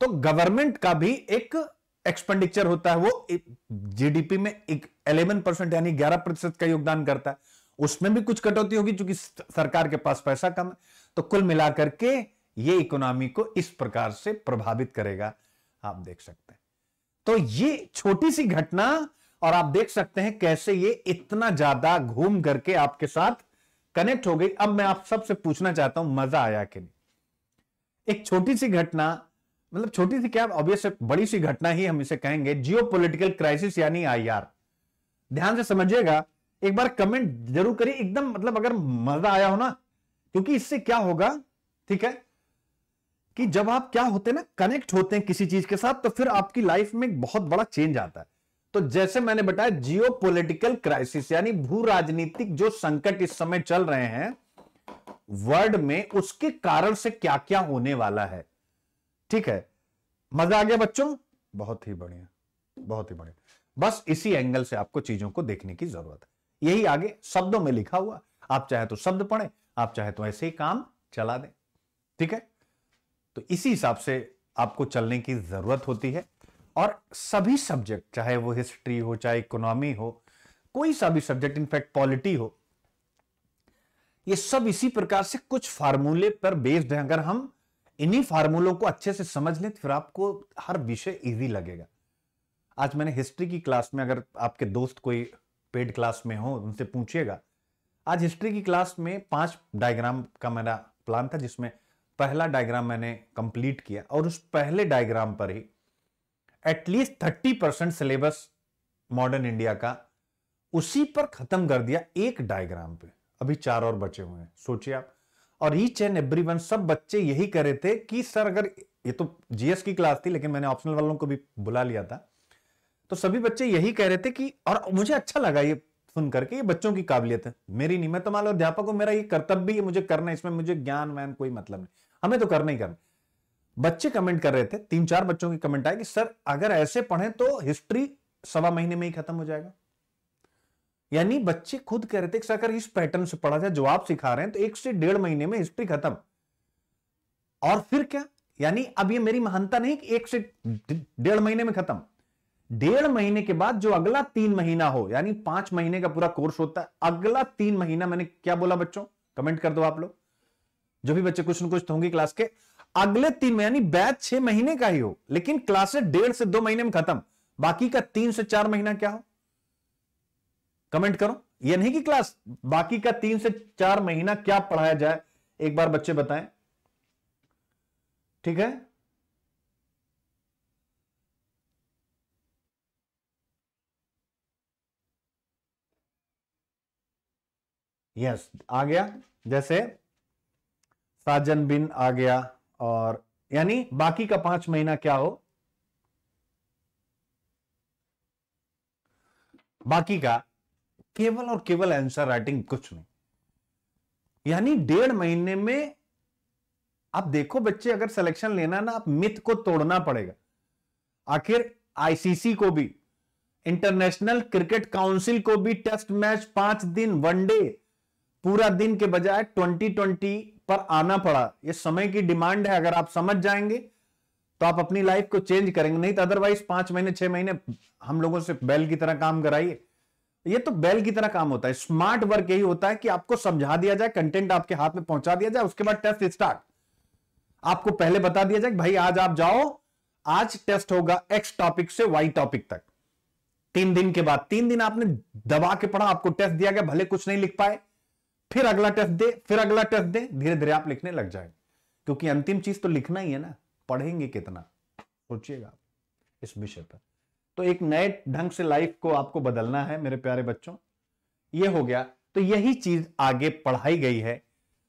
तो गवर्नमेंट का भी एक एक्सपेंडिचर होता है वो जीडीपी में एक इलेवन परसेंट यानी ग्यारह प्रतिशत का योगदान करता है उसमें भी कुछ कटौती होगी क्योंकि सरकार के पास पैसा कम है तो कुल मिलाकर के ये इकोनॉमी को इस प्रकार से प्रभावित करेगा आप देख सकते हैं तो ये छोटी सी घटना और आप देख सकते हैं कैसे ये इतना ज्यादा घूम करके आपके साथ कनेक्ट हो गई अब मैं आप सबसे पूछना चाहता हूं मजा आया कि नहीं एक छोटी सी घटना मतलब छोटी सी क्या ऑब्वियस बड़ी सी घटना ही हम इसे कहेंगे जियो पोलिटिकल क्राइसिस यानी आई ध्यान से समझिएगा एक बार कमेंट जरूर करिए एकदम मतलब अगर मजा आया हो ना क्योंकि इससे क्या होगा ठीक है कि जब आप क्या होते हैं ना कनेक्ट होते हैं किसी चीज के साथ तो फिर आपकी लाइफ में बहुत बड़ा चेंज आता है तो जैसे मैंने बताया जियो पोलिटिकल क्राइसिस यानी भू राजनीतिक जो संकट इस समय चल रहे हैं वर्ल्ड में उसके कारण से क्या क्या होने वाला है ठीक है मजा आ गया बच्चों बहुत ही बढ़िया बहुत ही बढ़िया बस इसी एंगल से आपको चीजों को देखने की जरूरत है यही आगे शब्दों में लिखा हुआ आप चाहे तो शब्द पढ़े आप चाहे तो ऐसे ही काम चला दें ठीक है तो इसी हिसाब से आपको चलने की जरूरत होती है और सभी सब्जेक्ट चाहे वो हिस्ट्री हो चाहे इकोनॉमी हो कोई सा भी सब्जेक्ट इनफैक्ट पॉलिटी हो ये सब इसी प्रकार से कुछ फार्मूले पर बेस्ड है अगर हम इन्हीं फार्मूलों को अच्छे से समझ लें तो फिर आपको हर विषय इजी लगेगा आज मैंने हिस्ट्री की क्लास में अगर आपके दोस्त कोई पेड क्लास में हो उनसे पूछिएगा आज हिस्ट्री की क्लास में पांच डायग्राम का मेरा प्लान था जिसमें पहला डायग्राम मैंने कंप्लीट किया और उस पहले डायग्राम पर ही at least thirty percent syllabus modern India का उसी पर खत्म कर दिया एक डायग्राम पे अभी चार और बचे हुए हैं सोचिए आप और ईच एंड एवरी वन सब बच्चे यही कह रहे थे कि सर अगर ये तो जीएस की क्लास थी लेकिन मैंने ऑप्शनल वालों को भी बुला लिया था तो सभी बच्चे यही कह रहे थे कि और मुझे अच्छा लगा ये सुन करके ये बच्चों की काबिलियत है मेरी नहीं मैं तो मान लो अध्यापक हूं मेरा ये कर्तव्य है मुझे करना है इसमें मुझे ज्ञान वैन कोई मतलब नहीं हमें तो करना ही करना बच्चे कमेंट कर रहे थे तीन चार बच्चों के कमेंट आए कि सर अगर ऐसे पढ़े तो हिस्ट्री सवा महीने में ही खत्म हो जाएगा यानी बच्चे खुद कह रहे थे कि अगर इस पैटर्न से पढ़ा जाए जवाब सिखा रहे हैं तो एक से डेढ़ महीने में हिस्ट्री खत्म और फिर क्या यानी अब ये मेरी महानता नहीं कि एक से डेढ़ महीने में खत्म डेढ़ महीने के बाद जो अगला तीन महीना हो यानी पांच महीने का पूरा कोर्स होता है अगला तीन महीना मैंने क्या बोला बच्चों कमेंट कर दो आप लोग जो भी बच्चे कुछ न कुछ तो होंगे क्लास के अगले तीन यानी बैच छह महीने का ही हो लेकिन क्लासेस डेढ़ से दो महीने में खत्म बाकी का तीन से चार महीना क्या हो कमेंट करो ये नहीं कि क्लास बाकी का तीन से चार महीना क्या पढ़ाया जाए एक बार बच्चे बताएं ठीक है यस yes, आ गया जैसे साजन बिन आ गया और यानी बाकी का पांच महीना क्या हो बाकी का केवल और केवल आंसर राइटिंग कुछ नहीं यानी डेढ़ महीने में आप देखो बच्चे अगर सिलेक्शन लेना ना आप मिथ को तोड़ना पड़ेगा आखिर आईसीसी को भी इंटरनेशनल क्रिकेट काउंसिल को भी टेस्ट मैच पांच दिन वनडे पूरा दिन के बजाय ट्वेंटी ट्वेंटी पर आना पड़ा ये समय की डिमांड है अगर आप समझ जाएंगे तो आप अपनी लाइफ को चेंज करेंगे नहीं तो अदरवाइज पांच महीने छह महीने हम लोगों से बैल की तरह काम कराइए ये तो बैल की तरह काम होता है स्मार्ट वर्क यही होता है कि आपको समझा दिया जाए कंटेंट आपके हाथ में पहुंचा दिया जाए उसके बाद टेस्ट स्टार्ट आपको पहले बता दिया जाए भाई आज आप जाओ आज टेस्ट होगा एक्स टॉपिक से वाई टॉपिक तक तीन दिन के बाद तीन दिन आपने दबा के पढ़ा आपको टेस्ट दिया गया भले कुछ नहीं लिख पाए फिर अगला टेस्ट दे फिर अगला टेस्ट दे धीरे धीरे आप लिखने लग जाएंगे क्योंकि अंतिम चीज तो लिखना ही है ना पढ़ेंगे कितना सोचिएगा इस विषय पर तो एक नए ढंग से लाइफ को आपको बदलना है मेरे प्यारे बच्चों ये हो गया तो यही चीज आगे पढ़ाई गई है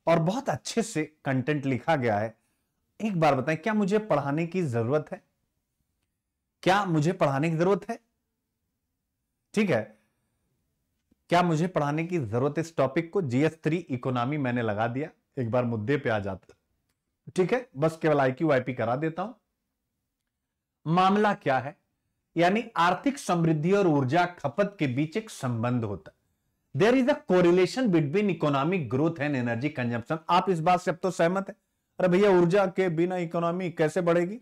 और बहुत अच्छे से कंटेंट लिखा गया है एक बार बताएं क्या मुझे पढ़ाने की जरूरत है क्या मुझे पढ़ाने की जरूरत है ठीक है क्या मुझे पढ़ाने की जरूरत इस टॉपिक को जीएस थ्री इकोनॉमी मैंने लगा दिया एक बार मुद्दे पे आ जाता ठीक है बस केवल आईक्यू आईपी करा देता हूं मामला क्या है यानी आर्थिक समृद्धि और ऊर्जा खपत के बीच एक संबंध होता है there is a correlation between economic growth and energy consumption आप इस बात से अब तो सहमत है अरे भैया ऊर्जा के बिना इकोनॉमी कैसे बढ़ेगी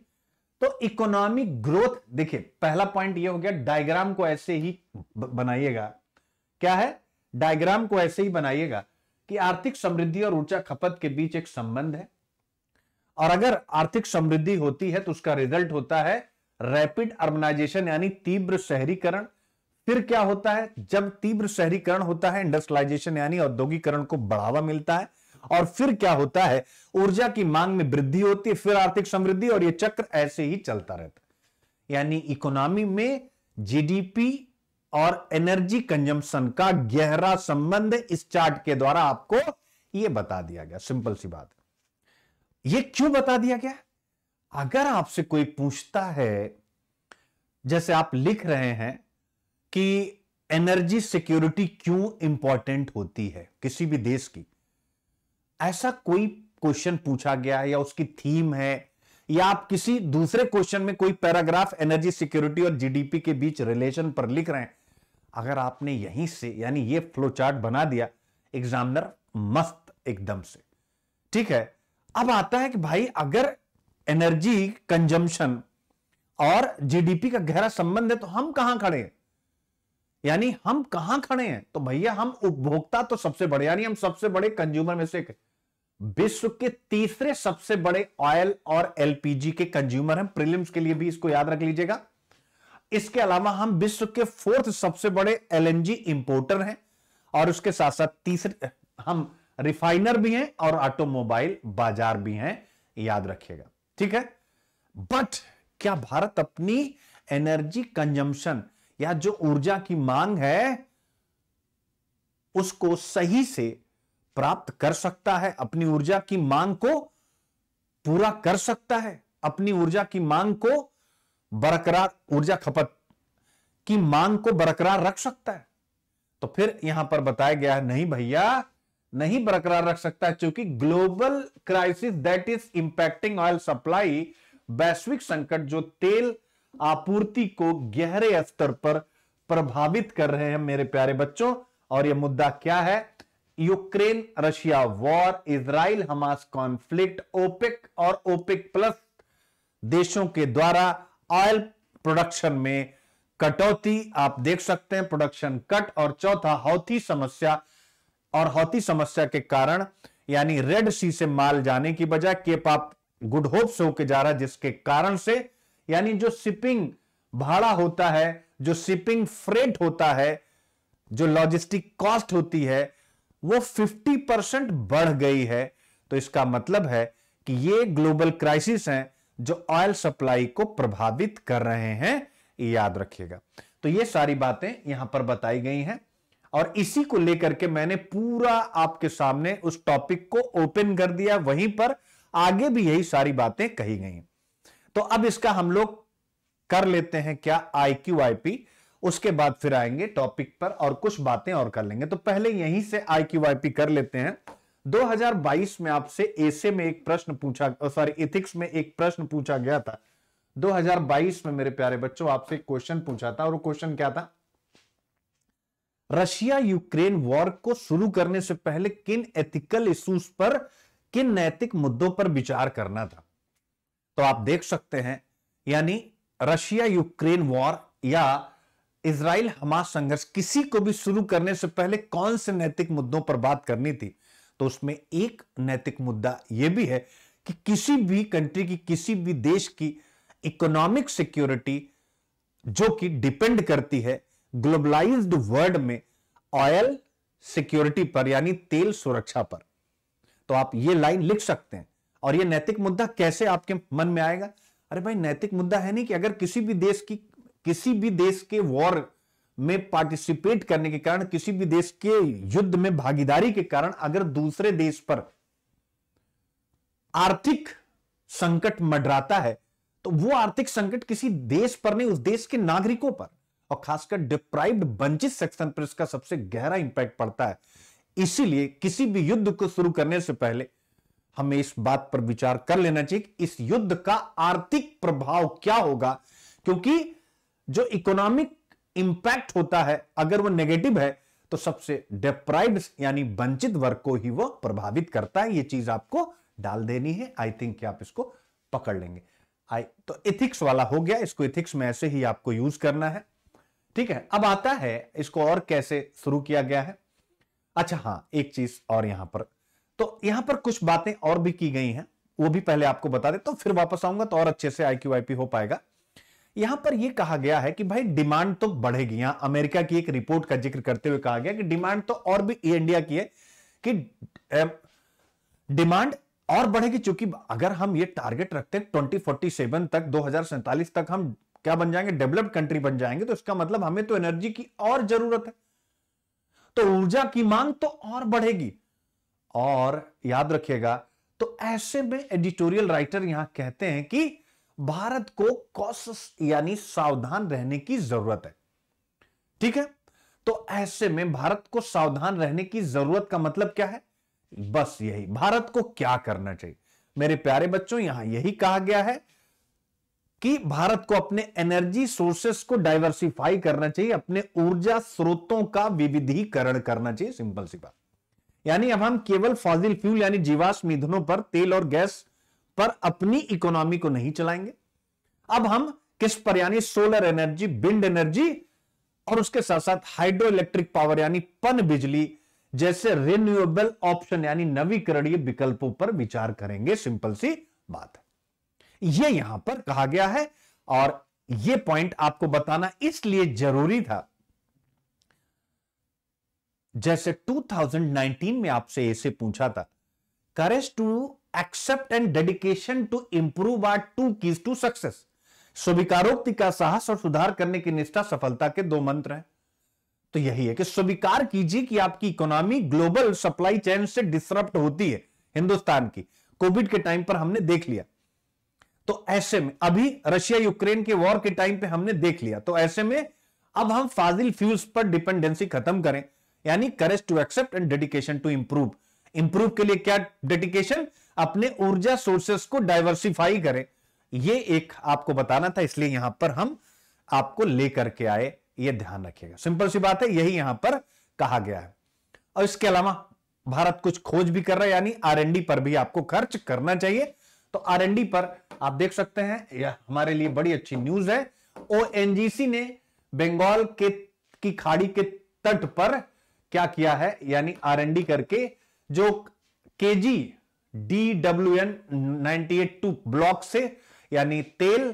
तो इकोनॉमिक ग्रोथ देखिए पहला पॉइंट ये हो गया डायग्राम को ऐसे ही बनाइएगा क्या है डायग्राम को ऐसे ही बनाइएगा कि आर्थिक समृद्धि और ऊर्जा खपत के बीच एक संबंध है और अगर आर्थिक समृद्धि होती है तो उसका रिजल्ट होता है रैपिड अर्बनाइजेशन यानी तीव्र शहरीकरण फिर क्या होता है जब तीव्र शहरीकरण होता है इंडस्ट्रियलाइजेशन यानी औद्योगिकरण को बढ़ावा मिलता है और फिर क्या होता है ऊर्जा की मांग में वृद्धि होती है फिर आर्थिक समृद्धि और यह चक्र ऐसे ही चलता रहता है यानी इकोनॉमी में जीडीपी और एनर्जी कंजम्पशन का गहरा संबंध इस चार्ट के द्वारा आपको यह बता दिया गया सिंपल सी बात यह क्यों बता दिया गया अगर आपसे कोई पूछता है जैसे आप लिख रहे हैं कि एनर्जी सिक्योरिटी क्यों इंपॉर्टेंट होती है किसी भी देश की ऐसा कोई क्वेश्चन पूछा गया है या उसकी थीम है या आप किसी दूसरे क्वेश्चन में कोई पैराग्राफ एनर्जी सिक्योरिटी और जीडीपी के बीच रिलेशन पर लिख रहे हैं अगर आपने यहीं से यानी ये फ्लो चार्ट बना दिया एग्जामिनर मस्त एकदम से ठीक है अब आता है कि भाई अगर एनर्जी कंजम्पशन और जीडीपी का गहरा संबंध है तो हम कहां खड़े हैं यानी हम कहां खड़े हैं तो भैया हम उपभोक्ता तो सबसे बड़े यानी हम सबसे बड़े कंज्यूमर में से एक विश्व के तीसरे सबसे बड़े ऑयल और एलपीजी के कंज्यूमर हैं प्रीलिम्स के लिए भी इसको याद रख लीजिएगा इसके अलावा हम विश्व के फोर्थ सबसे बड़े एलएनजी इंपोर्टर हैं और उसके साथ साथ तीसरे हम रिफाइनर भी हैं और ऑटोमोबाइल बाजार भी हैं याद रखिएगा ठीक है बट क्या भारत अपनी एनर्जी कंजम्पशन या जो ऊर्जा की मांग है उसको सही से प्राप्त कर सकता है अपनी ऊर्जा की मांग को पूरा कर सकता है अपनी ऊर्जा की मांग को बरकरार ऊर्जा खपत की मांग को बरकरार रख सकता है तो फिर यहां पर बताया गया है नहीं भैया नहीं बरकरार रख सकता क्योंकि global crisis that is impacting oil supply वैश्विक संकट जो तेल आपूर्ति को गहरे स्तर पर प्रभावित कर रहे हैं मेरे प्यारे बच्चों और यह मुद्दा क्या है Ukraine Russia war Israel Hamas conflict OPEC और ओपेक प्लस देशों के द्वारा ऑयल प्रोडक्शन में कटौती आप देख सकते हैं प्रोडक्शन कट और चौथा हौती समस्या और हौती समस्या के कारण यानी रेड सी से माल जाने की बजाय केप आप गुड होप से होके जा रहा है जिसके कारण से यानी जो शिपिंग भाड़ा होता है जो शिपिंग फ्रेट होता है जो लॉजिस्टिक कॉस्ट होती है वो 50 परसेंट बढ़ गई है तो इसका मतलब है कि ये ग्लोबल क्राइसिस हैं जो ऑयल सप्लाई को प्रभावित कर रहे हैं याद रखिएगा तो ये सारी बातें यहां पर बताई गई हैं और इसी को लेकर के मैंने पूरा आपके सामने उस टॉपिक को ओपन कर दिया वहीं पर आगे भी यही सारी बातें कही गई तो अब इसका हम लोग कर लेते हैं क्या आई क्यू आई पी उसके बाद फिर आएंगे टॉपिक पर और कुछ बातें और कर लेंगे तो पहले यहीं से आई क्यू आई पी कर लेते हैं 2022 में आपसे एसे में एक प्रश्न पूछा सॉरी इथिक्स में एक प्रश्न पूछा गया था 2022 में मेरे प्यारे बच्चों आपसे क्वेश्चन पूछा था और क्वेश्चन क्या था रशिया यूक्रेन वॉर को शुरू करने से पहले किन एथिकल इश्यूज पर किन नैतिक मुद्दों पर विचार करना था तो आप देख सकते हैं यानी रशिया यूक्रेन वॉर या इसराइल हमास संघर्ष किसी को भी शुरू करने से पहले कौन से नैतिक मुद्दों पर बात करनी थी तो उसमें एक नैतिक मुद्दा यह भी है कि किसी भी कंट्री की किसी भी देश की इकोनॉमिक सिक्योरिटी जो कि डिपेंड करती है ग्लोबलाइज्ड वर्ल्ड में ऑयल सिक्योरिटी पर यानी तेल सुरक्षा पर तो आप यह लाइन लिख सकते हैं और यह नैतिक मुद्दा कैसे आपके मन में आएगा अरे भाई नैतिक मुद्दा है नहीं कि अगर किसी भी देश की किसी भी देश के वॉर में पार्टिसिपेट करने के कारण किसी भी देश के युद्ध में भागीदारी के कारण अगर दूसरे देश पर आर्थिक संकट मडराता है तो वो आर्थिक संकट किसी देश पर नहीं उस देश के नागरिकों पर और खासकर डिप्राइव्ड वंचित सेक्शन पर इसका सबसे गहरा इंपैक्ट पड़ता है इसीलिए किसी भी युद्ध को शुरू करने से पहले हमें इस बात पर विचार कर लेना चाहिए कि इस युद्ध का आर्थिक प्रभाव क्या होगा क्योंकि जो इकोनॉमिक इंपैक्ट होता है अगर वो नेगेटिव है तो सबसे डिप्राइव्ड यानी वंचित वर्ग को ही वो प्रभावित करता है ये चीज आपको डाल देनी है आई थिंक आप इसको पकड़ लेंगे आई तो इथिक्स वाला हो गया इसको इथिक्स में ऐसे ही आपको यूज करना है ठीक है अब आता है इसको और कैसे शुरू किया गया है अच्छा हाँ एक चीज और यहां पर तो यहां पर कुछ बातें और भी की गई हैं वो भी पहले आपको बता दे तो फिर वापस आऊंगा तो और अच्छे से आई आई पी हो पाएगा यहां पर यह कहा गया है कि भाई डिमांड तो बढ़ेगी यहां अमेरिका की एक रिपोर्ट का जिक्र करते हुए कहा गया कि डिमांड तो और भी इंडिया की है कि डिमांड और बढ़ेगी चूंकि अगर हम ये टारगेट रखते हैं ट्वेंटी फोर्टी सेवन तक दो तक हम क्या बन जाएंगे डेवलप्ड कंट्री बन जाएंगे तो इसका मतलब हमें तो एनर्जी की और जरूरत है तो ऊर्जा की मांग तो और बढ़ेगी और याद रखिएगा तो ऐसे में एडिटोरियल राइटर यहां कहते हैं कि भारत को कॉशस यानी सावधान रहने की जरूरत है ठीक है तो ऐसे में भारत को सावधान रहने की जरूरत का मतलब क्या है बस यही भारत को क्या करना चाहिए मेरे प्यारे बच्चों यहां यही कहा गया है कि भारत को अपने एनर्जी सोर्सेस को डाइवर्सिफाई करना चाहिए अपने ऊर्जा स्रोतों का विविधीकरण करना चाहिए सिंपल सी बात यानी अब हम केवल फॉजिल फ्यूल यानी जीवाश्म ईंधनों पर तेल और गैस पर अपनी इकोनॉमी को नहीं चलाएंगे अब हम किस पर यानी सोलर एनर्जी विंड एनर्जी और उसके साथ साथ हाइड्रो इलेक्ट्रिक पावर यानी पन बिजली जैसे रिन्यूएबल ऑप्शन यानी नवीकरणीय विकल्पों पर विचार करेंगे सिंपल सी बात यह यहां पर कहा गया है और यह पॉइंट आपको बताना इसलिए जरूरी था जैसे 2019 में आपसे ऐसे पूछा था courage to accept and dedication to improve are two keys to success स्वीकारोक्ति का साहस और सुधार करने की निष्ठा सफलता के दो मंत्र हैं तो यही है कि स्वीकार कीजिए कि आपकी इकोनॉमी ग्लोबल सप्लाई चेन से डिसरप्ट होती है हिंदुस्तान की कोविड के टाइम पर हमने देख लिया तो ऐसे में अभी रशिया यूक्रेन के वॉर के टाइम पे हमने देख लिया तो ऐसे में अब हम फाजिल फ्यूज पर डिपेंडेंसी खत्म करें यानी courage to accept and dedication to improve improve के लिए क्या डेडिकेशन अपने ऊर्जा सोर्सेस को डाइवर्सिफाई करें ये एक आपको बताना था इसलिए यहां पर हम आपको लेकर के आए ये ध्यान रखिएगा सिंपल सी बात है यही यहां पर कहा गया है और इसके अलावा भारत कुछ खोज भी कर रहा है यानी आरएनडी पर भी आपको खर्च करना चाहिए तो आरएनडी पर आप देख सकते हैं यह हमारे लिए बड़ी अच्छी न्यूज है ओएनजीसी ने बंगाल के की खाड़ी के तट पर क्या किया है यानी आरएनडी करके जो KG D W N ninety eight two block से यानी तेल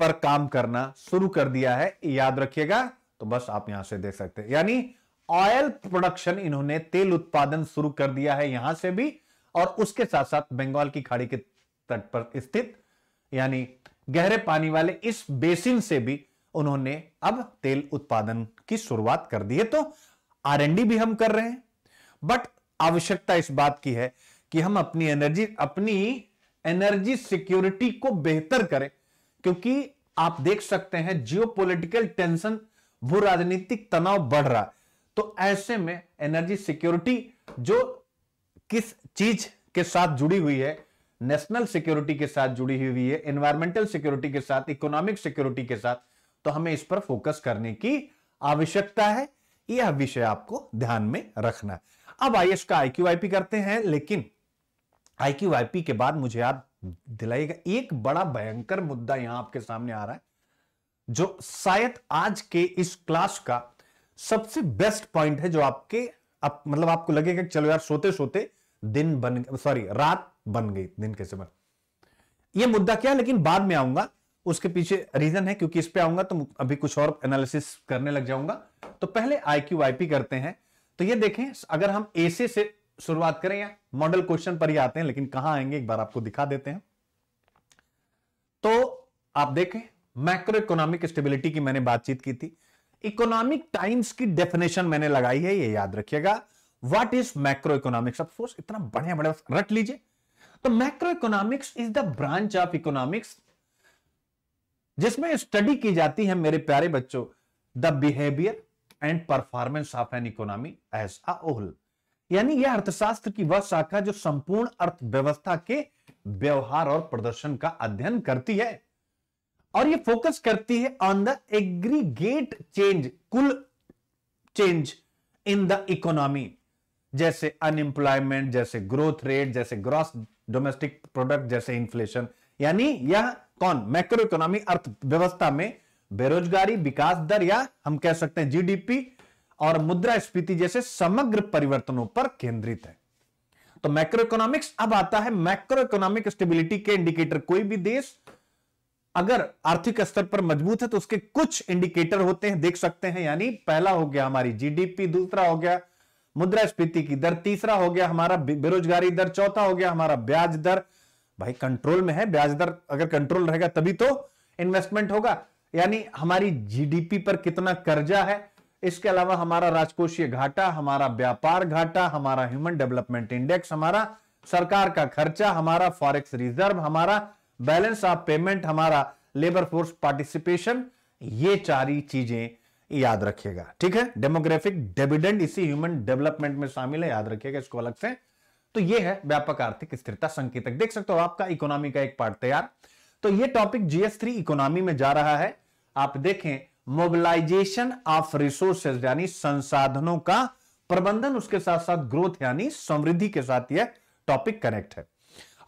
पर काम करना शुरू कर दिया है याद रखिएगा तो बस आप यहां से देख सकते हैं यानी ऑयल प्रोडक्शन इन्होंने तेल उत्पादन शुरू कर दिया है यहां से भी और उसके साथ साथ बंगाल की खाड़ी के तट पर स्थित यानी गहरे पानी वाले इस बेसिन से भी उन्होंने अब तेल उत्पादन की शुरुआत कर दी है तो आरएनडी भी हम कर रहे हैं बट आवश्यकता इस बात की है कि हम अपनी एनर्जी अपनी एनर्जी सिक्योरिटी को बेहतर करें क्योंकि आप देख सकते हैं जियोपॉलिटिकल टेंशन भू राजनीतिक तनाव बढ़ रहा तो ऐसे में एनर्जी सिक्योरिटी जो किस चीज के साथ जुड़ी हुई है नेशनल सिक्योरिटी के साथ जुड़ी हुई है एनवायरमेंटल सिक्योरिटी के साथ इकोनॉमिक सिक्योरिटी के साथ तो हमें इस पर फोकस करने की आवश्यकता है यह विषय आपको ध्यान में रखना है अब आइए इसका आईक्यूआईपी करते हैं लेकिन आईक्यूआईपी के बाद मुझे आप दिलाइएगा एक बड़ा भयंकर मुद्दा यहां आपके सामने आ रहा है जो शायद आज के इस क्लास का सबसे बेस्ट पॉइंट है जो आपके आप, मतलब आपको लगेगा चलो यार सोते सोते दिन बन सॉरी रात बन गई दिन के समय यह मुद्दा क्या लेकिन बाद में आऊंगा उसके पीछे रीजन है क्योंकि इस पे आऊंगा तो अभी कुछ और एनालिसिस करने लग जाऊंगा तो पहले पी करते हैं तो ये देखें अगर हम एसे से शुरुआत करें या मॉडल क्वेश्चन पर ही आते हैं लेकिन कहां आएंगे एक बार आपको दिखा देते हैं तो आप देखें मैक्रो इकोनॉमिक स्टेबिलिटी की मैंने बातचीत की थी इकोनॉमिक टाइम्स की डेफिनेशन मैंने लगाई है ये याद रखिएगा what is macro economics of course इतना बढ़िया बढ़िया रट लीजिए तो macro economics is the branch of economics जिसमें स्टडी की जाती है मेरे प्यारे बच्चों the behaviour and performance of an economy as a यानी यह अर्थशास्त्र की वह शाखा जो संपूर्ण अर्थव्यवस्था के व्यवहार और प्रदर्शन का अध्ययन करती है और यह फोकस करती है ऑन द एग्रीगेट चेंज कुल चेंज इन द इकोनॉमी जैसे अनएम्प्लॉयमेंट जैसे ग्रोथ रेट जैसे ग्रॉस डोमेस्टिक प्रोडक्ट जैसे इन्फ्लेशन यानी यह कौन मैक्रो इकोनॉमी अर्थव्यवस्था में बेरोजगारी विकास दर या हम कह सकते हैं जीडीपी और स्फीति जैसे समग्र परिवर्तनों पर केंद्रित है तो मैक्रो इकोनॉमिक्स अब आता है मैक्रो इकोनॉमिक स्टेबिलिटी के इंडिकेटर कोई भी देश अगर आर्थिक स्तर पर मजबूत है तो उसके कुछ इंडिकेटर होते हैं देख सकते हैं यानी पहला हो गया हमारी जीडीपी दूसरा हो गया स्फीति की दर तीसरा हो गया हमारा बेरोजगारी दर चौथा हो गया हमारा ब्याज दर भाई कंट्रोल में है ब्याज दर अगर कंट्रोल रहेगा तभी तो इन्वेस्टमेंट होगा यानी हमारी जीडीपी पर कितना कर्जा है इसके अलावा हमारा राजकोषीय घाटा हमारा व्यापार घाटा हमारा ह्यूमन डेवलपमेंट इंडेक्स हमारा सरकार का खर्चा हमारा फॉरेक्स रिजर्व हमारा बैलेंस ऑफ पेमेंट हमारा लेबर फोर्स पार्टिसिपेशन ये चारी चीजें याद रखिएगा ठीक है डेमोग्राफिक डेविडेंड इसी ह्यूमन डेवलपमेंट में शामिल है याद रखिएगा इसको अलग से तो ये है व्यापक आर्थिक स्थिरता संकेतक देख सकते हो आपका इकोनॉमी का एक पार्ट तैयार तो ये टॉपिक जीएस थ्री इकोनॉमी में जा रहा है आप देखें मोबिलाइजेशन ऑफ रिसोर्सेज यानी संसाधनों का प्रबंधन उसके साथ साथ ग्रोथ यानी समृद्धि के साथ यह टॉपिक कनेक्ट है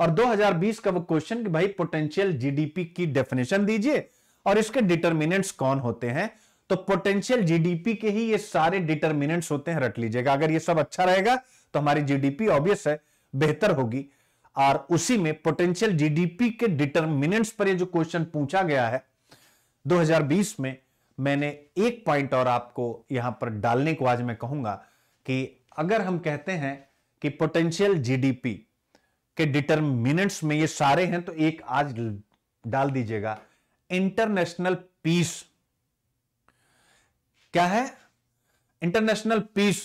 और 2020 का वो क्वेश्चन कि भाई पोटेंशियल जीडीपी की डेफिनेशन दीजिए और इसके डिटर्मिनेंट्स कौन होते हैं तो पोटेंशियल जीडीपी के ही ये सारे डिटर्मिनेंट्स होते हैं रट लीजिएगा अगर ये सब अच्छा रहेगा तो हमारी जीडीपी ऑब्वियस है बेहतर होगी और उसी में पोटेंशियल जीडीपी के डिटर्मिनेंट्स पर ये जो क्वेश्चन पूछा गया है 2020 में मैंने एक पॉइंट और आपको यहां पर डालने को आज मैं कहूंगा कि अगर हम कहते हैं कि पोटेंशियल जीडीपी के डिटरमिनेंट्स में ये सारे हैं तो एक आज डाल दीजिएगा इंटरनेशनल पीस क्या है international peace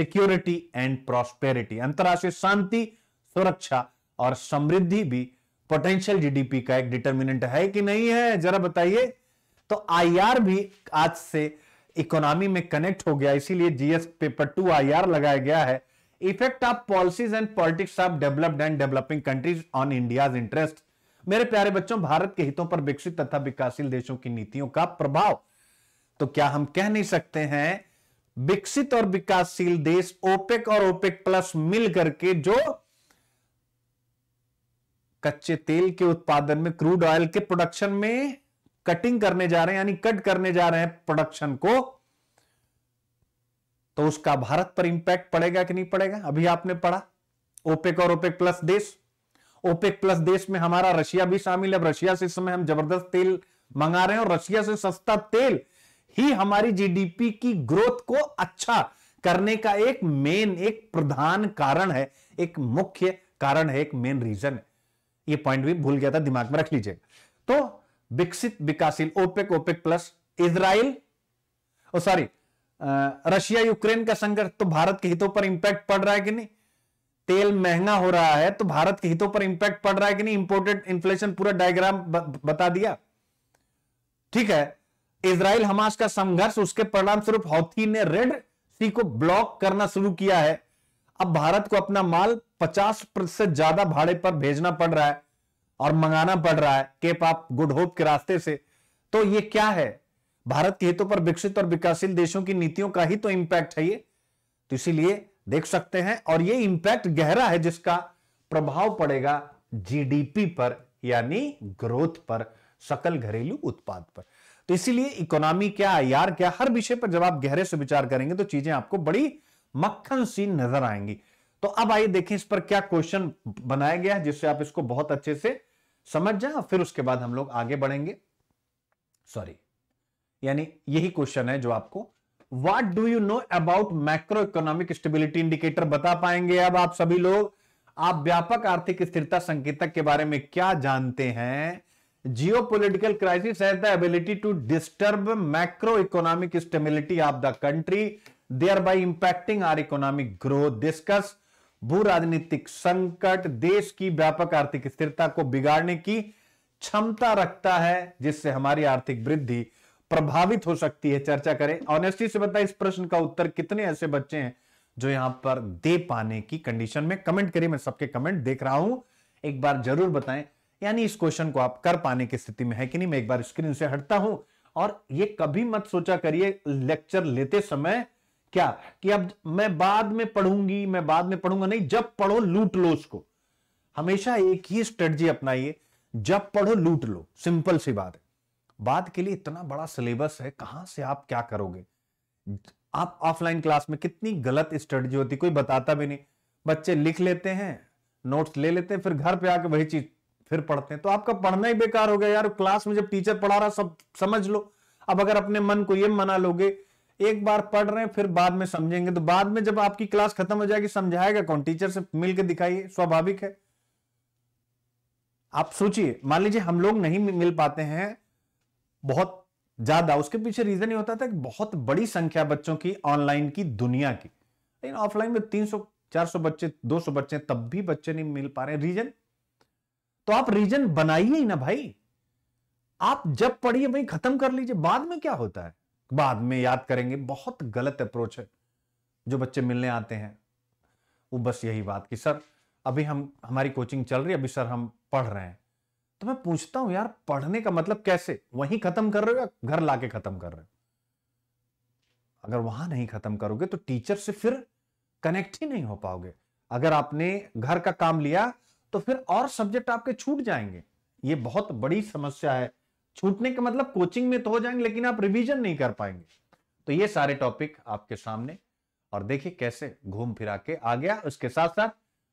security and prosperity अंतर्राष्ट्रीय शांति सुरक्षा और समृद्धि भी पोटेंशियल जीडीपी का एक डिटर्मिनेंट है कि नहीं है जरा बताइए तो आईआर भी आज से इकोनॉमी में कनेक्ट हो गया इसीलिए जीएस पेपर टू आईआर लगाया गया है effect of policies and politics of developed and developing countries on India interest मेरे प्यारे बच्चों भारत के हितों पर विकसित तथा विकासशील देशों की नीतियों का प्रभाव तो क्या हम कह नहीं सकते हैं विकसित और विकासशील देश ओपेक और ओपेक प्लस मिल करके जो कच्चे तेल के उत्पादन में क्रूड ऑयल के प्रोडक्शन में कटिंग करने जा रहे हैं यानी कट करने जा रहे हैं प्रोडक्शन को तो उसका भारत पर इंपैक्ट पड़ेगा कि नहीं पड़ेगा अभी आपने पढ़ा ओपेक और ओपेक प्लस देश ओपेक प्लस देश में हमारा रशिया भी शामिल है रशिया से इस समय हम जबरदस्त तेल मंगा रहे हैं और रशिया से सस्ता तेल ही हमारी जीडीपी की ग्रोथ को अच्छा करने का एक मेन एक प्रधान कारण है एक मुख्य कारण है एक मेन रीजन है ये पॉइंट भी भूल गया था दिमाग में रख लीजिए तो विकसित विकासशील ओपेक ओपेक प्लस इसराइल और सॉरी रशिया यूक्रेन का संघर्ष तो भारत के हितों पर इंपैक्ट पड़ रहा है कि नहीं तेल महंगा हो रहा है तो भारत के हितों पर इंपैक्ट पड़ रहा है कि नहीं इंपोर्टेड इन्फ्लेशन पूरा डायग्राम बता दिया ठीक है इसराइल हमास का संघर्ष उसके परिणाम स्वरूप हॉथी ने रेड सी को ब्लॉक करना शुरू किया है अब भारत को अपना माल 50 प्रतिशत ज्यादा भाड़े पर भेजना पड़ रहा है और मंगाना पड़ रहा है केप आप गुड होप के रास्ते से तो ये क्या है भारत के हितों पर विकसित और विकासशील देशों की नीतियों का ही तो इंपैक्ट है ये तो इसीलिए देख सकते हैं और ये इंपैक्ट गहरा है जिसका प्रभाव पड़ेगा जीडीपी पर यानी ग्रोथ पर सकल घरेलू उत्पाद पर तो इसीलिए इकोनॉमी क्या यार क्या हर विषय पर जब आप गहरे से विचार करेंगे तो चीजें आपको बड़ी मक्खन सी नजर आएंगी तो अब आइए देखें इस पर क्या क्वेश्चन बनाया गया है जिससे आप इसको बहुत अच्छे से समझ जाए फिर उसके बाद हम लोग आगे बढ़ेंगे सॉरी यानी यही क्वेश्चन है जो आपको what do you know about macro economic stability indicator बता पाएंगे अब आप सभी लोग आप व्यापक आर्थिक स्थिरता संकेतक के बारे में क्या जानते हैं geo political crisis as the ability to disturb macro economic stability of the country by impacting our economic growth discuss भू राजनीतिक संकट देश की व्यापक आर्थिक स्थिरता को बिगाड़ने की क्षमता रखता है जिससे हमारी आर्थिक वृद्धि प्रभावित हो सकती है चर्चा करें ऑनेस्टी से बताएं इस प्रश्न का उत्तर कितने ऐसे बच्चे हैं जो यहां पर दे पाने की कंडीशन में कमेंट करिए मैं सबके कमेंट देख रहा हूं एक बार जरूर बताएं यानी इस क्वेश्चन को आप कर पाने की स्थिति में है कि नहीं मैं एक बार स्क्रीन से हटता हूं और ये कभी मत सोचा करिए लेक्चर लेते समय क्या कि अब मैं बाद में पढ़ूंगी मैं बाद में पढ़ूंगा नहीं जब पढ़ो लूट लो उसको हमेशा एक ही स्ट्रेटजी अपनाइए जब पढ़ो लूट लो सिंपल सी बात है बाद के लिए इतना बड़ा सिलेबस है कहां से आप क्या करोगे आप ऑफलाइन क्लास में कितनी गलत स्ट्रेटजी होती कोई बताता भी नहीं बच्चे लिख लेते हैं नोट्स ले लेते हैं फिर घर पे आके वही चीज फिर पढ़ते हैं तो आपका पढ़ना ही बेकार हो गया यार क्लास में जब टीचर पढ़ा रहा सब समझ लो अब अगर अपने मन को ये मना लोगे एक बार पढ़ रहे हैं फिर बाद में समझेंगे तो बाद में जब आपकी क्लास खत्म हो जाएगी समझाएगा कौन टीचर से मिलकर दिखाइए स्वाभाविक है आप सोचिए मान लीजिए हम लोग नहीं मिल पाते हैं बहुत ज्यादा उसके पीछे रीजन ये होता था कि बहुत बड़ी संख्या बच्चों की ऑनलाइन की दुनिया की लेकिन ऑफलाइन में 300 400 बच्चे 200 बच्चे तब भी बच्चे नहीं मिल पा रहे रीजन तो आप रीजन बनाइए ही ना भाई आप जब पढ़िए भाई खत्म कर लीजिए बाद में क्या होता है बाद में याद करेंगे बहुत गलत अप्रोच है जो बच्चे मिलने आते हैं वो बस यही बात कि सर अभी हम हमारी कोचिंग चल रही है अभी सर हम पढ़ रहे हैं तो मैं पूछता हूं यार पढ़ने का मतलब कैसे वहीं खत्म कर रहे हो या घर लाके खत्म कर रहे हो अगर वहां नहीं खत्म करोगे तो टीचर से फिर कनेक्ट ही नहीं हो पाओगे अगर आपने घर का काम लिया तो फिर और सब्जेक्ट आपके छूट जाएंगे ये बहुत बड़ी समस्या है छूटने का मतलब कोचिंग में तो हो जाएंगे लेकिन आप रिवीजन नहीं कर पाएंगे तो ये सारे टॉपिक आपके सामने और देखिए कैसे घूम फिरा के आ गया उसके साथ साथ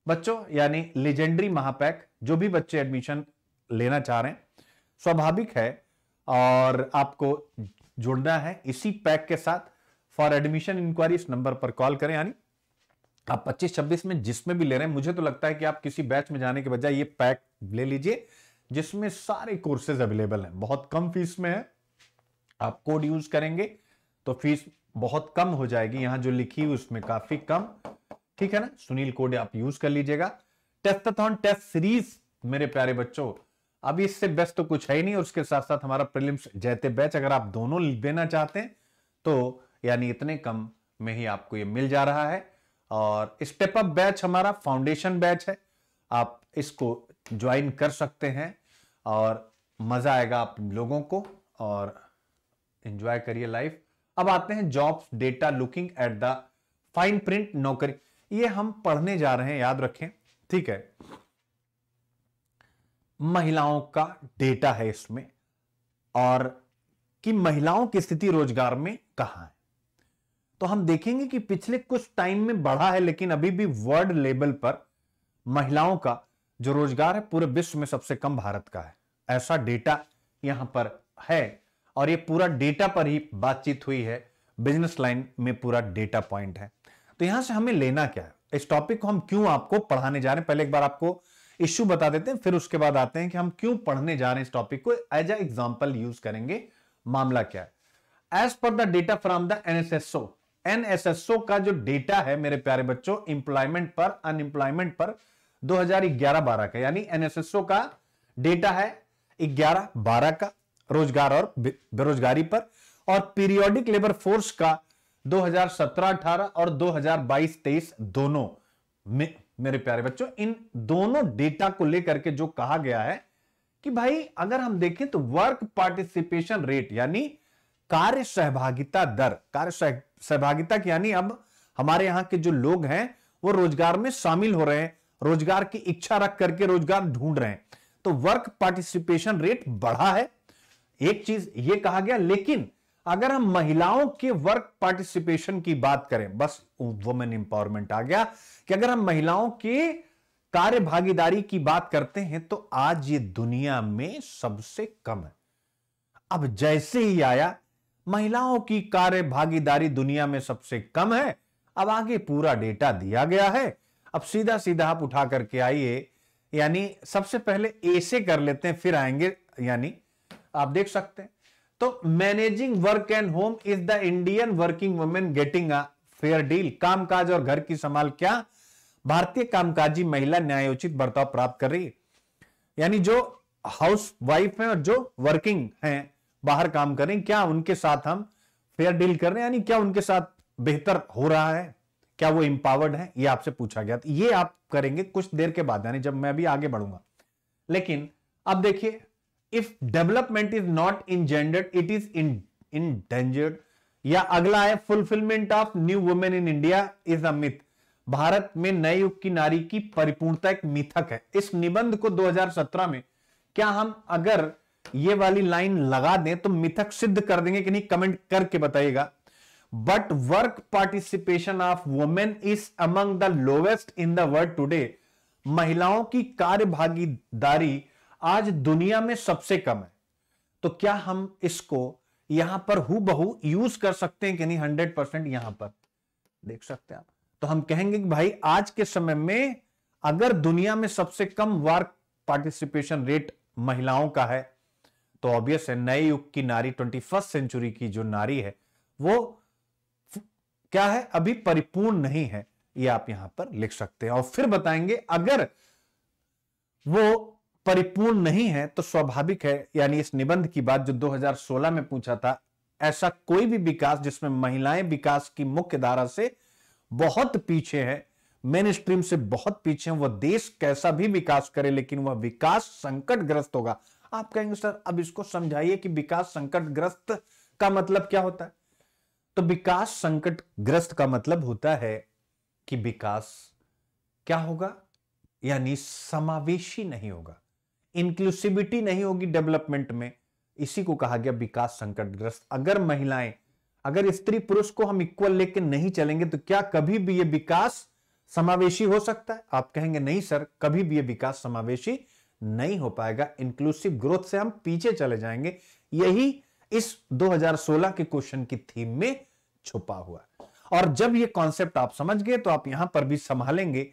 बच्चों यानी लेजेंडरी महापैक जो भी बच्चे एडमिशन लेना चाह रहे हैं स्वाभाविक है और आपको जुड़ना है इसी पैक के साथ फॉर एडमिशन इंक्वायरी इस नंबर पर कॉल करें यानी आप 25 26 में जिसमें भी ले रहे हैं मुझे तो लगता है कि आप किसी बैच में जाने के बजाय ये पैक ले लीजिए जिसमें सारे कोर्सेज अवेलेबल हैं बहुत कम फीस में है आप कोड यूज करेंगे तो फीस बहुत कम हो जाएगी यहां जो लिखी हुई उसमें काफी कम ठीक है ना सुनील कोड आप यूज कर लीजिएगा टेस्ट टेस्ट सीरीज मेरे प्यारे बच्चों अभी इससे बेस्ट तो कुछ है ही नहीं और उसके साथ साथ हमारा प्रिलिम्स जैते बैच अगर आप दोनों लेना चाहते हैं तो यानी इतने कम में ही आपको ये मिल जा रहा है और स्टेप अप बैच हमारा फाउंडेशन बैच है आप इसको ज्वाइन कर सकते हैं और मज़ा आएगा आप लोगों को और इंजॉय करिए लाइफ अब आते हैं job data looking at the fine print नौकरी ये हम पढ़ने जा रहे हैं याद रखें ठीक है महिलाओं का डेटा है इसमें और कि महिलाओं की स्थिति रोजगार में कहां है तो हम देखेंगे कि पिछले कुछ टाइम में बढ़ा है लेकिन अभी भी वर्ड लेवल पर महिलाओं का जो रोजगार है पूरे विश्व में सबसे कम भारत का है ऐसा डेटा यहां पर है और ये पूरा डेटा पर ही बातचीत हुई है बिजनेस लाइन में पूरा डेटा पॉइंट है तो यहां से हमें लेना क्या है इस टॉपिक को हम क्यों आपको पढ़ाने जा रहे हैं पहले एक बार आपको इश्यू बता देते हैं फिर उसके बाद आते हैं कि हम क्यों पढ़ने जा रहे हैं इस टॉपिक को एज ए एग्जाम्पल यूज करेंगे मामला क्या है as per the data from the NSSO NSSO का जो डेटा है मेरे प्यारे बच्चों इंप्लॉयमेंट पर अनएम्प्लॉयमेंट पर 2011-12 का यानी एनएसएसओ का डेटा है 11-12 का रोजगार और बेरोजगारी पर और पीरियोडिक लेबर फोर्स का 2017-18 और 2022-23 दोनों में मेरे प्यारे बच्चों इन दोनों डेटा को लेकर के जो कहा गया है कि भाई अगर हम देखें तो वर्क पार्टिसिपेशन रेट यानी कार्य सहभागिता दर कार्य सहभागिता यानी अब हमारे यहां के जो लोग हैं वो रोजगार में शामिल हो रहे हैं रोजगार की इच्छा रख करके रोजगार ढूंढ रहे हैं तो वर्क पार्टिसिपेशन रेट बढ़ा है एक चीज ये कहा गया लेकिन अगर हम महिलाओं के वर्क पार्टिसिपेशन की बात करें बस वुमेन एम्पावरमेंट आ गया कि अगर हम महिलाओं के कार्य भागीदारी की बात करते हैं तो आज ये दुनिया में सबसे कम है अब जैसे ही आया महिलाओं की कार्य भागीदारी दुनिया में सबसे कम है अब आगे पूरा डेटा दिया गया है अब सीधा सीधा आप उठा करके आइए यानी सबसे पहले ए से कर लेते हैं फिर आएंगे यानी आप देख सकते हैं तो managing work and home is the Indian working women getting a fair deal कामकाज और घर की संभाल क्या भारतीय कामकाजी महिला न्यायोचित बर्ताव प्राप्त कर रही है यानी जो हाउस वाइफ है और जो वर्किंग हैं बाहर काम करें क्या उनके साथ हम फेयर डील कर रहे हैं यानी क्या उनके साथ बेहतर हो रहा है क्या वो इंपावर्ड है ये आपसे पूछा गया तो ये आप करेंगे कुछ देर के बाद यानी जब मैं भी आगे बढ़ूंगा लेकिन अब देखिए if development is not gender it is in endangered या अगला है fulfilment of new women in India is a myth भारत में नए युग की नारी की परिपूर्णता एक मिथक है इस निबंध को 2017 में क्या हम अगर ये वाली लाइन लगा दें तो मिथक सिद्ध कर देंगे कि नहीं कमेंट करके बताइएगा but work participation of women is among the lowest in the world today महिलाओं की कार्य भागीदारी आज दुनिया में सबसे कम है तो क्या हम इसको यहां पर हु बहु यूज कर सकते हैं कि नहीं हंड्रेड परसेंट यहां पर देख सकते हैं आप तो हम कहेंगे कि भाई आज के समय में अगर दुनिया में सबसे कम वर्क पार्टिसिपेशन रेट महिलाओं का है तो ऑब्वियस है नए युग की नारी ट्वेंटी फर्स्ट सेंचुरी की जो नारी है वो क्या है अभी परिपूर्ण नहीं है ये आप यहां पर लिख सकते हैं और फिर बताएंगे अगर वो परिपूर्ण नहीं है तो स्वाभाविक है यानी इस निबंध की बात जो 2016 में पूछा था ऐसा कोई भी विकास जिसमें महिलाएं विकास की मुख्य धारा से बहुत पीछे है मेन स्ट्रीम से बहुत पीछे हैं वह देश कैसा भी विकास करे लेकिन वह विकास संकटग्रस्त होगा आप कहेंगे सर अब इसको समझाइए कि विकास संकटग्रस्त का मतलब क्या होता है तो विकास संकट ग्रस्त का मतलब होता है कि विकास क्या होगा यानी समावेशी नहीं होगा इंक्लूसिविटी नहीं होगी डेवलपमेंट में इसी को कहा गया विकास संकटग्रस्त अगर महिलाएं अगर स्त्री पुरुष को हम इक्वल लेके नहीं चलेंगे तो क्या कभी भी ये विकास समावेशी हो सकता है आप कहेंगे नहीं सर कभी भी ये विकास समावेशी नहीं हो पाएगा इंक्लूसिव ग्रोथ से हम पीछे चले जाएंगे यही इस 2016 के क्वेश्चन की थीम में छुपा हुआ है और जब ये कॉन्सेप्ट आप समझ गए तो आप यहां पर भी संभालेंगे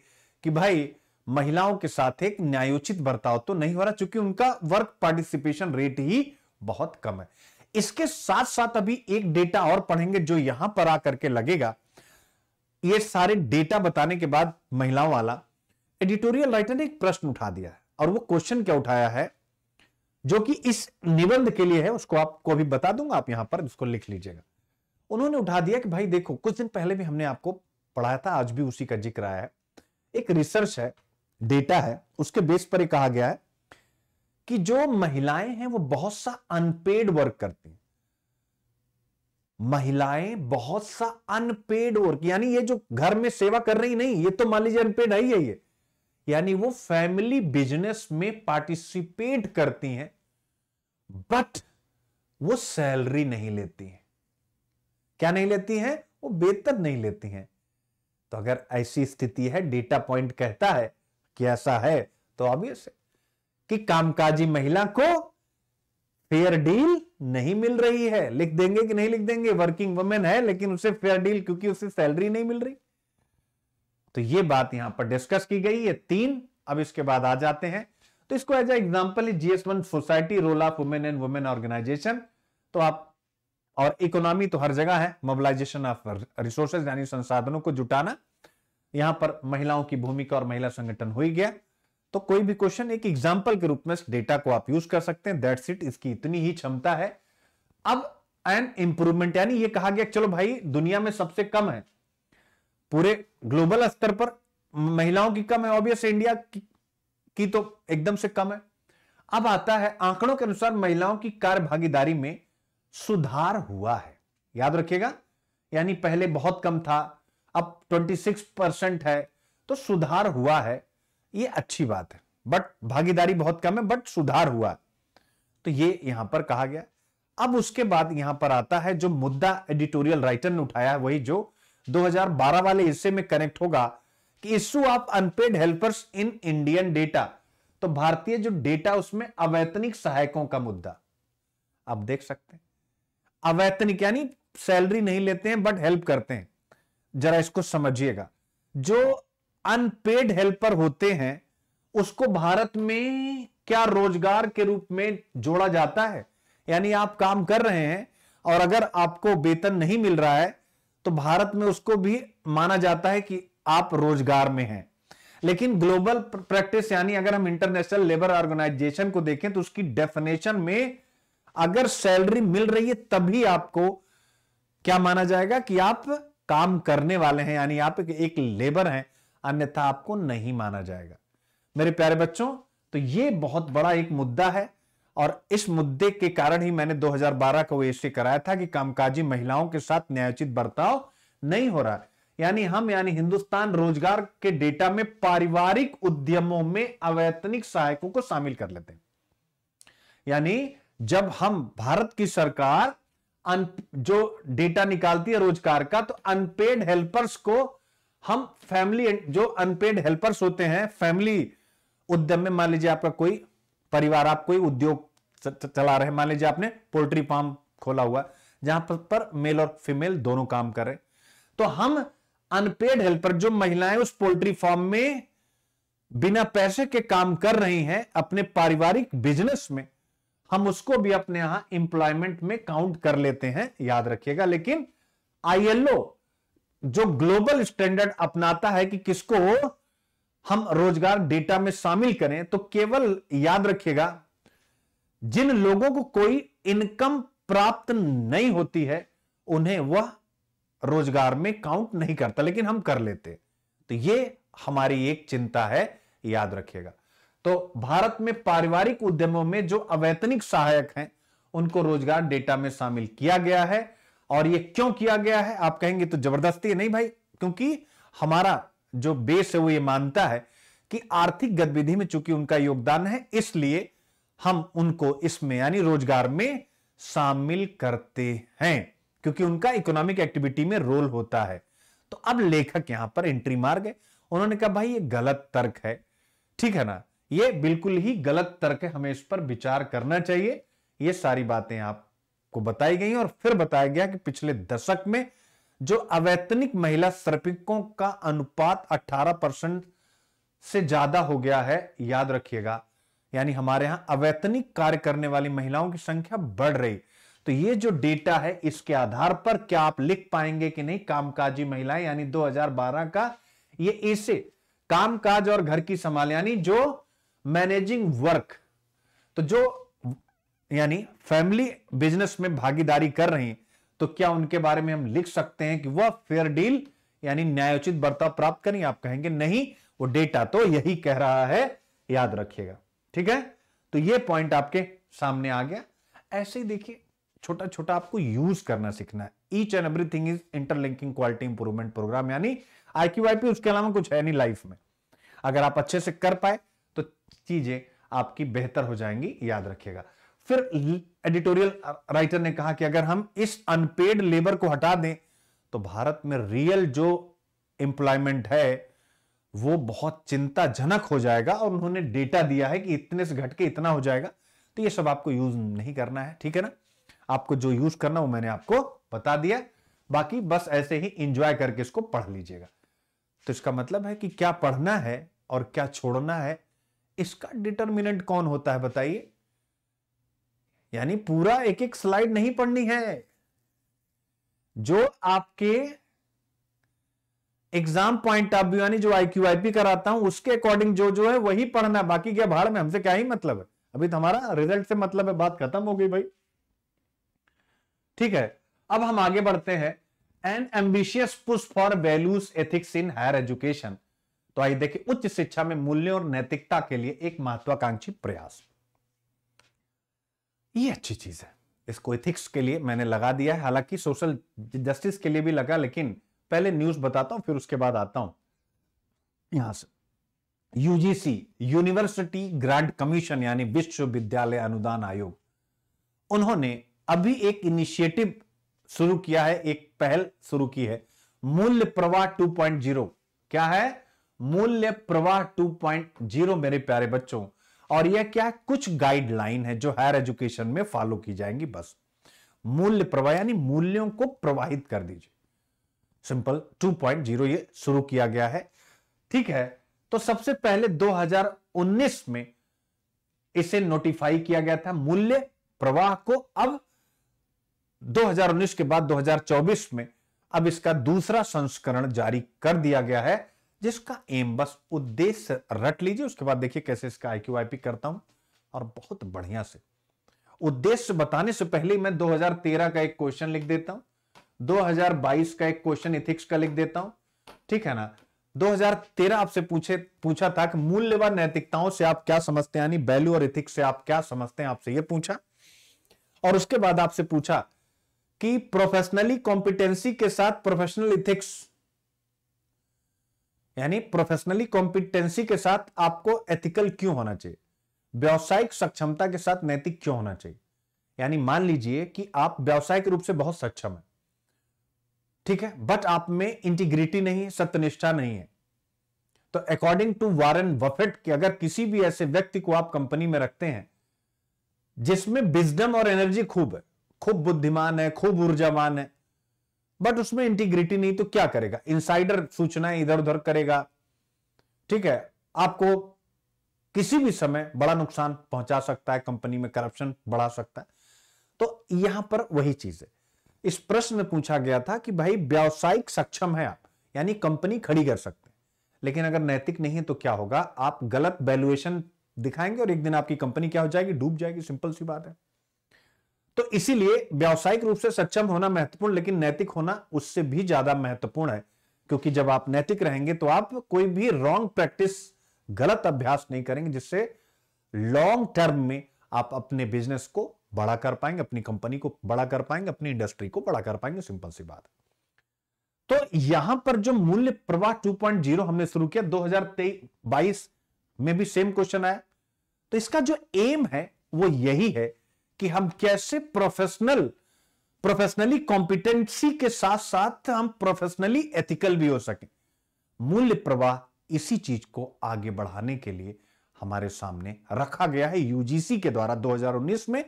कि भाई महिलाओं के साथ एक न्यायोचित बर्ताव तो नहीं हो रहा चूंकि उनका वर्क पार्टिसिपेशन रेट ही बहुत कम है इसके साथ साथ अभी एक डेटा और पढ़ेंगे जो यहां पर आकर के लगेगा ये सारे डेटा बताने के बाद महिलाओं वाला एडिटोरियल राइटर ने एक प्रश्न उठा दिया है और वो क्वेश्चन क्या उठाया है जो कि इस निबंध के लिए है उसको आपको भी बता दूंगा आप यहां पर उसको लिख लीजिएगा उन्होंने उठा दिया कि भाई देखो कुछ दिन पहले भी हमने आपको पढ़ाया था आज भी उसी का जिक्र आया है एक रिसर्च है डेटा है उसके बेस पर ही कहा गया है कि जो महिलाएं हैं वो बहुत सा अनपेड वर्क करती हैं महिलाएं बहुत सा अनपेड वर्क यानी ये जो घर में सेवा कर रही नहीं ये तो मान लीजिए अनपेड है ही है ये यानी वो फैमिली बिजनेस में पार्टिसिपेट करती हैं बट वो सैलरी नहीं लेती हैं क्या नहीं लेती हैं वो वेतन नहीं लेती हैं तो अगर ऐसी स्थिति है डेटा पॉइंट कहता है कि ऐसा है तो ऑब्वियस है कि कामकाजी महिला को फेयर डील नहीं मिल रही है लिख देंगे कि नहीं लिख देंगे वर्किंग वुमेन है लेकिन उसे फेयर डील क्योंकि उसे सैलरी नहीं मिल रही तो ये बात यहां पर डिस्कस की गई है तीन अब इसके बाद आ जाते हैं तो इसको as a example GS one society role of women and women organisation तो आप और इकोनॉमी तो हर जगह है मोबिलाइजेशन ऑफ रिसोर्सेज यानी संसाधनों को जुटाना यहां पर महिलाओं की भूमिका और महिला संगठन हो ही गया तो कोई भी क्वेश्चन एक एग्जाम्पल के रूप में डेटा को आप यूज कर सकते हैं दैट्स इट इसकी इतनी ही क्षमता है अब एन इंप्रूवमेंट यानी ये कहा गया चलो भाई दुनिया में सबसे कम है पूरे ग्लोबल स्तर पर महिलाओं की कम है ऑब्वियस इंडिया की की तो एकदम से कम है अब आता है आंकड़ों के अनुसार महिलाओं की कार्य भागीदारी में सुधार हुआ है याद रखिएगा यानी पहले बहुत कम था अब 26 परसेंट है तो सुधार हुआ है ये अच्छी बात है बट भागीदारी बहुत कम है बट सुधार हुआ तो ये यहां पर कहा गया अब उसके बाद यहां पर आता है जो मुद्दा एडिटोरियल राइटर ने उठाया है वही जो 2012 वाले हिस्से में कनेक्ट होगा कि issue of unpaid helpers in Indian data तो भारतीय जो डेटा उसमें अवैतनिक सहायकों का मुद्दा आप देख सकते हैं अवैतनिक यानी सैलरी नहीं लेते हैं बट हेल्प करते हैं जरा इसको समझिएगा जो अनपेड हेल्पर होते हैं उसको भारत में क्या रोजगार के रूप में जोड़ा जाता है यानी आप काम कर रहे हैं और अगर आपको वेतन नहीं मिल रहा है तो भारत में उसको भी माना जाता है कि आप रोजगार में हैं लेकिन ग्लोबल प्रैक्टिस यानी अगर हम इंटरनेशनल लेबर ऑर्गेनाइजेशन को देखें तो उसकी डेफिनेशन में अगर सैलरी मिल रही है तभी आपको क्या माना जाएगा कि आप काम करने वाले हैं यानी आप एक लेबर हैं अन्यथा आपको नहीं माना जाएगा मेरे प्यारे बच्चों तो ये बहुत बड़ा एक मुद्दा है और इस मुद्दे के कारण ही मैंने 2012 का वो ऐसे कराया था कि कामकाजी महिलाओं के साथ न्यायोचित बर्ताव नहीं हो रहा है यानी हम यानी हिंदुस्तान रोजगार के डेटा में पारिवारिक उद्यमों में अवैतनिक सहायकों को शामिल कर लेते हैं यानी जब हम भारत की सरकार जो डेटा निकालती है रोजगार का तो अनपेड हेल्पर्स को हम फैमिली जो अनपेड हेल्पर्स होते हैं फैमिली उद्यम में मान लीजिए आपका कोई परिवार आप कोई उद्योग चला रहे मान लीजिए आपने पोल्ट्री फार्म खोला हुआ जहां पर मेल और फीमेल दोनों काम कर रहे तो हम अनपेड हेल्पर जो महिलाएं उस पोल्ट्री फार्म में बिना पैसे के काम कर रही हैं अपने पारिवारिक बिजनेस में हम उसको भी अपने यहां इंप्लॉयमेंट में काउंट कर लेते हैं याद रखिएगा लेकिन आईएलओ जो ग्लोबल स्टैंडर्ड अपनाता है कि किसको हम रोजगार डेटा में शामिल करें तो केवल याद रखिएगा जिन लोगों को कोई इनकम प्राप्त नहीं होती है उन्हें वह रोजगार में काउंट नहीं करता लेकिन हम कर लेते तो ये हमारी एक चिंता है याद रखिएगा तो भारत में पारिवारिक उद्यमों में जो अवैतनिक सहायक हैं उनको रोजगार डेटा में शामिल किया गया है और ये क्यों किया गया है आप कहेंगे तो जबरदस्ती है नहीं भाई क्योंकि हमारा जो बेस है वो ये मानता है कि आर्थिक गतिविधि में चूंकि उनका योगदान है इसलिए हम उनको इसमें यानी रोजगार में शामिल करते हैं क्योंकि उनका इकोनॉमिक एक्टिविटी में रोल होता है तो अब लेखक यहां पर एंट्री मार गए उन्होंने कहा भाई ये गलत तर्क है ठीक है ना ये बिल्कुल ही गलत तर्क है हमें इस पर विचार करना चाहिए ये सारी बातें आपको बताई गई और फिर बताया गया कि पिछले दशक में जो अवैतनिक महिला श्रमिकों का अनुपात 18 परसेंट से ज्यादा हो गया है याद रखिएगा यानी हमारे यहां अवैतनिक कार्य करने वाली महिलाओं की संख्या बढ़ रही तो ये जो डेटा है इसके आधार पर क्या आप लिख पाएंगे कि नहीं कामकाजी महिलाएं यानी 2012 का ये ऐसे कामकाज और घर की संभाल यानी जो मैनेजिंग वर्क तो जो यानी फैमिली बिजनेस में भागीदारी कर रही है तो क्या उनके बारे में हम लिख सकते हैं कि वह फेयर डील यानी न्यायोचित बर्ताव प्राप्त करें आप कहेंगे नहीं वो डेटा तो यही कह रहा है याद रखिएगा ठीक है तो ये पॉइंट आपके सामने आ गया ऐसे ही देखिए छोटा छोटा आपको यूज करना सीखना है each and every thing is interlinking quality improvement programme यानी आईक्यूआईपी उसके अलावा कुछ है नहीं लाइफ में अगर आप अच्छे से कर पाए तो चीजें आपकी बेहतर हो जाएंगी याद रखिएगा फिर एडिटोरियल राइटर ने कहा कि अगर हम इस अनपेड लेबर को हटा दें तो भारत में रियल जो एम्प्लॉयमेंट है वो बहुत चिंताजनक हो जाएगा और उन्होंने डेटा दिया है कि इतने से घटके इतना हो जाएगा तो ये सब आपको यूज नहीं करना है ठीक है ना आपको जो यूज करना वो मैंने आपको बता दिया बाकी बस ऐसे ही इंजॉय करके इसको पढ़ लीजिएगा तो इसका मतलब है कि क्या पढ़ना है और क्या छोड़ना है इसका डिटर्मिनेंट कौन होता है बताइए यानी पूरा एक एक स्लाइड नहीं पढ़नी है जो आपके एग्जाम पॉइंट ऑफ व्यू यानी जो आई पी कराता हूं उसके अकॉर्डिंग जो जो है वही पढ़ना है बाकी क्या भाड़ में हमसे क्या ही मतलब है अभी तो हमारा रिजल्ट से मतलब है बात खत्म हो गई भाई ठीक है अब हम आगे बढ़ते हैं an ambitious push for values ethics in higher education तो आइए देखिए उच्च शिक्षा में मूल्य और नैतिकता के लिए एक महत्वाकांक्षी प्रयास ये अच्छी चीज है इसको एथिक्स के लिए मैंने लगा दिया है हालांकि सोशल जस्टिस के लिए भी लगा लेकिन पहले न्यूज बताता हूं फिर उसके बाद आता हूं यहां से यूजीसी यूनिवर्सिटी ग्रांट कमीशन यानी विश्वविद्यालय अनुदान आयोग उन्होंने अभी एक इनिशिएटिव शुरू किया है एक पहल शुरू की है मूल्य प्रवाह 2.0 क्या है मूल्य प्रवाह 2.0 मेरे प्यारे बच्चों और यह क्या कुछ गाइडलाइन है जो हायर एजुकेशन में फॉलो की जाएंगी बस मूल्य प्रवाह यानी मूल्यों को प्रवाहित कर दीजिए सिंपल 2.0 ये शुरू किया गया है ठीक है तो सबसे पहले 2019 में इसे नोटिफाई किया गया था मूल्य प्रवाह को अब 2019 के बाद 2024 में अब इसका दूसरा संस्करण जारी कर दिया गया है जिसका एम बस उद्देश्य रट लीजिए उसके बाद देखिए कैसे इसका आईक्यू आईपी करता हूं और बहुत बढ़िया से उद्देश्य बताने से पहले मैं 2013 का एक क्वेश्चन लिख देता हूं 2022 का एक क्वेश्चन इथिक्स का लिख देता हूं ठीक है ना 2013 आपसे पूछे पूछा था कि मूल्यवान नैतिकताओं से आप क्या समझते हैं यानी वैल्यू और इथिक्स से आप क्या समझते हैं आपसे यह पूछा और उसके बाद आपसे पूछा कि प्रोफेशनली कॉम्पिटेंसी के साथ प्रोफेशनल इथिक्स यानी प्रोफेशनली कॉम्पिटेंसी के साथ आपको एथिकल क्यों होना चाहिए व्यावसायिक सक्षमता के साथ नैतिक क्यों होना चाहिए यानी मान लीजिए कि आप व्यावसायिक रूप से बहुत सक्षम है ठीक है बट आप में इंटीग्रिटी नहीं है सत्यनिष्ठा नहीं है तो अकॉर्डिंग टू वारन वफेट कि अगर किसी भी ऐसे व्यक्ति को आप कंपनी में रखते हैं जिसमें बिजडम और एनर्जी खूब है खूब बुद्धिमान है खूब ऊर्जावान है बट उसमें इंटीग्रिटी नहीं तो क्या करेगा इंसाइडर सूचना इधर उधर करेगा ठीक है आपको किसी भी समय बड़ा नुकसान पहुंचा सकता है कंपनी में करप्शन बढ़ा सकता है तो यहां पर वही चीज है इस प्रश्न में पूछा गया था कि भाई व्यावसायिक सक्षम है आप यानी कंपनी खड़ी कर सकते हैं लेकिन अगर नैतिक नहीं है तो क्या होगा आप गलत वैल्यूएशन दिखाएंगे और एक दिन आपकी कंपनी क्या हो जाएगी डूब जाएगी सिंपल सी बात है तो इसीलिए व्यावसायिक रूप से सक्षम होना महत्वपूर्ण लेकिन नैतिक होना उससे भी ज्यादा महत्वपूर्ण है क्योंकि जब आप नैतिक रहेंगे तो आप कोई भी रॉन्ग प्रैक्टिस गलत अभ्यास नहीं करेंगे जिससे लॉन्ग टर्म में आप अपने बिजनेस को बड़ा कर पाएंगे अपनी कंपनी को बड़ा कर पाएंगे अपनी इंडस्ट्री को बड़ा कर पाएंगे सिंपल सी बात तो यहां पर जो मूल्य प्रवाह 2.0 हमने शुरू किया 2022 में भी सेम क्वेश्चन आया तो इसका जो एम है वो यही है कि हम कैसे प्रोफेशनल प्रोफेशनली कॉम्पिटेंसी के साथ साथ हम प्रोफेशनली एथिकल भी हो सके मूल्य प्रवाह इसी चीज को आगे बढ़ाने के लिए हमारे सामने रखा गया है यूजीसी के द्वारा 2019 में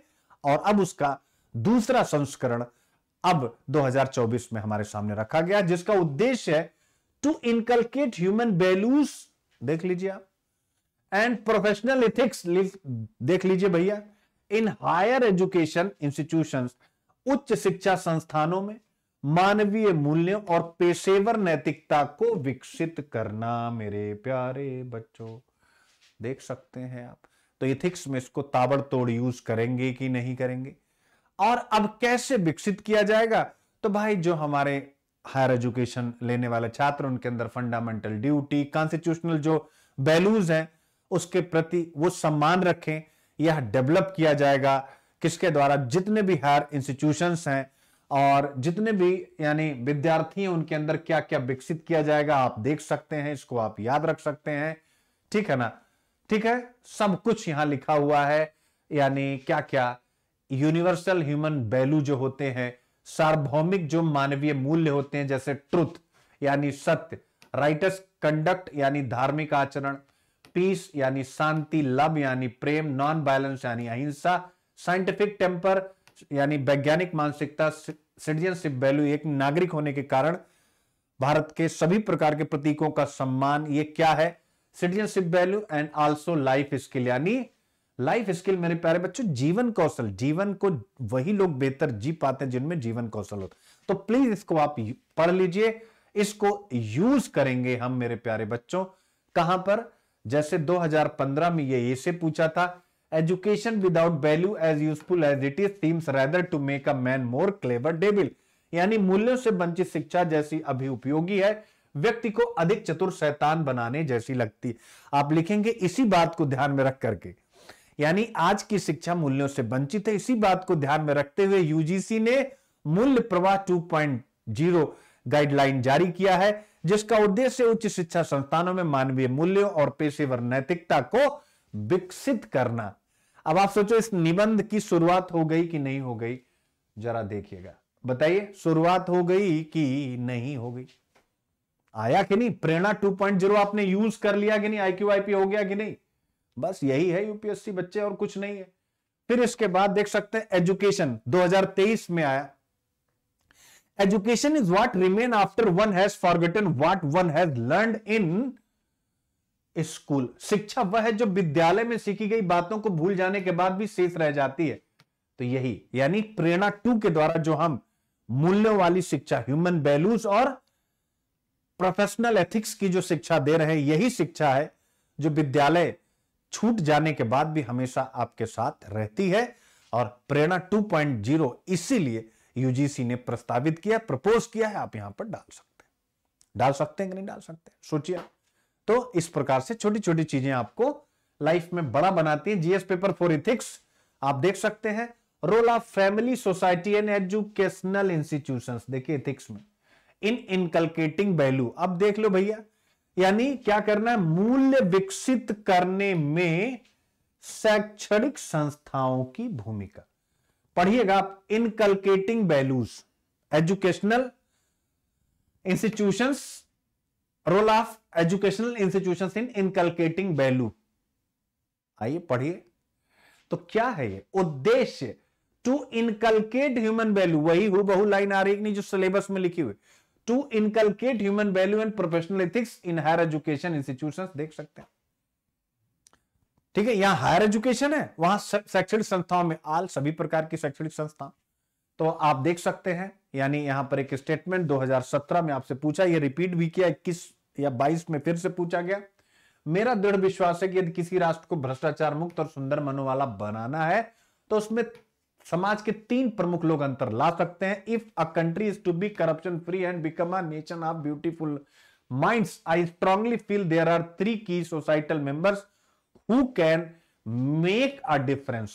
और अब उसका दूसरा संस्करण अब 2024 में हमारे सामने रखा गया जिसका उद्देश्य है टू इनकलकेट ह्यूमन वैल्यूज देख लीजिए आप एंड प्रोफेशनल एथिक्स देख लीजिए भैया इन हायर एजुकेशन इंस्टीट्यूशन उच्च शिक्षा संस्थानों में मानवीय मूल्यों और पेशेवर नैतिकता को विकसित करना मेरे प्यारे बच्चों देख सकते हैं आप तो इथिक्स में इसको ताबड़तोड़ यूज करेंगे कि नहीं करेंगे और अब कैसे विकसित किया जाएगा तो भाई जो हमारे हायर एजुकेशन लेने वाले छात्र उनके अंदर फंडामेंटल ड्यूटी कॉन्स्टिट्यूशनल जो वैल्यूज हैं उसके प्रति वो सम्मान रखें यह डेवलप किया जाएगा किसके द्वारा जितने भी हायर इंस्टीट्यूशंस हैं और जितने भी यानी विद्यार्थी हैं उनके अंदर क्या क्या विकसित किया जाएगा आप देख सकते हैं इसको आप याद रख सकते हैं ठीक है ना ठीक है सब कुछ यहां लिखा हुआ है यानी क्या क्या यूनिवर्सल ह्यूमन वैल्यू जो होते हैं सार्वभौमिक जो मानवीय मूल्य होते हैं जैसे ट्रुथ यानी सत्य राइटस कंडक्ट यानी धार्मिक आचरण पीस यानी शांति लव यानी प्रेम नॉन वायलेंस यानी अहिंसा साइंटिफिक टेम्पर यानी वैज्ञानिक मानसिकता सिटीजनशिप वैल्यू एक नागरिक होने के कारण भारत के सभी प्रकार के प्रतीकों का सम्मान ये क्या है citizenship value and also life skill यानी लाइफ स्किल मेरे प्यारे बच्चों जीवन कौशल जीवन को वही लोग बेहतर जी पाते हैं जिनमें जीवन कौशल होता तो प्लीज इसको आप पढ़ लीजिए इसको यूज करेंगे हम मेरे प्यारे बच्चों कहां पर जैसे 2015 में ये इसे पूछा था education without value as useful as it is seems rather to make a man more clever devil यानी मूल्यों से वंचित शिक्षा जैसी अभी उपयोगी है व्यक्ति को अधिक चतुर शैतान बनाने जैसी लगती आप लिखेंगे इसी बात को ध्यान में रख करके यानी आज की शिक्षा मूल्यों से वंचित है इसी बात को ध्यान में रखते हुए यूजीसी ने मूल्य प्रवाह 2.0 गाइडलाइन जारी किया है जिसका उद्देश्य उच्च शिक्षा संस्थानों में मानवीय मूल्यों और पेशेवर नैतिकता को विकसित करना अब आप सोचो इस निबंध की शुरुआत हो गई कि नहीं हो गई जरा देखिएगा बताइए शुरुआत हो गई कि नहीं हो गई आया कि नहीं प्रेरणा 2.0 आपने यूज कर लिया कि नहीं आईक्यू आईपी हो गया कि नहीं बस यही है यूपीएससी बच्चे और कुछ नहीं है फिर इसके बाद देख सकते हैं एजुकेशन 2023 में आया education is what remain after one has forgotten what one has learn in school शिक्षा वह है जो विद्यालय में सीखी गई बातों को भूल जाने के बाद भी शेष रह जाती है तो यही यानी प्रेरणा टू के द्वारा जो हम मूल्यों वाली शिक्षा ह्यूमन वैल्यूज और प्रोफेशनल एथिक्स की जो शिक्षा दे रहे हैं यही शिक्षा है जो विद्यालय छूट जाने के बाद भी हमेशा आपके साथ रहती है और प्रेरणा 2.0 इसीलिए यूजीसी ने प्रस्तावित किया प्रपोज किया है आप यहां पर डाल सकते हैं डाल सकते हैं कि नहीं डाल सकते सोचिए तो इस प्रकार से छोटी छोटी चीजें आपको लाइफ में बड़ा बनाती है जीएस पेपर फॉर इथिक्स आप देख सकते हैं role of family society and educational institution देखिए इथिक्स में इन इनकलकेटिंग वैल्यू अब देख लो भैया यानी क्या करना है मूल्य विकसित करने में शैक्षणिक संस्थाओं की भूमिका पढ़िएगा आप inculcating values educational institutions role of educational institutions in inculcating value आइए पढ़िए तो क्या है ये उद्देश्य टू इनकलकेट ह्यूमन वैल्यू वही हु बहु लाइन आ रही जो सिलेबस में लिखी हुई to inculcate human value and professional ethics in higher education institution देख सकते हैं ठीक है यहाँ हायर एजुकेशन है वहां शैक्षणिक संस्थाओं में आल सभी प्रकार की शैक्षणिक संस्था तो आप देख सकते हैं यानी यहाँ पर एक स्टेटमेंट 2017 में आपसे पूछा ये रिपीट भी किया इक्कीस या बाईस में फिर से पूछा गया मेरा दृढ़ विश्वास है कि यदि किसी राष्ट्र को भ्रष्टाचार मुक्त और सुंदर मनोवाला बनाना है तो उसमें समाज के तीन प्रमुख लोग अंतर ला सकते हैं if a country is to be corruption free and become a nation of beautiful minds I strongly feel there are three key societal members who can make a difference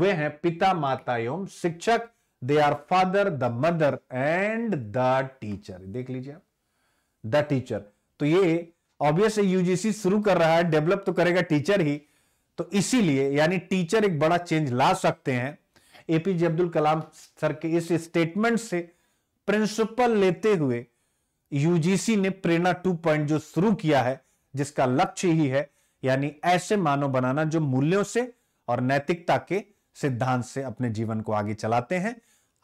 वे हैं पिता माता एवं शिक्षक they are father the mother and the teacher देख लीजिए आप the teacher तो ये ऑब्वियस यूजीसी शुरू कर रहा है डेवलप तो करेगा टीचर ही तो इसीलिए यानी टीचर एक बड़ा चेंज ला सकते हैं एपीजे अब्दुल कलाम सर के इस स्टेटमेंट से प्रिंसिपल लेते हुए यूजीसी ने प्रेरणा 2.0 शुरू किया है जिसका लक्ष्य ही है यानी ऐसे मानव बनाना जो मूल्यों से और नैतिकता के सिद्धांत से अपने जीवन को आगे चलाते हैं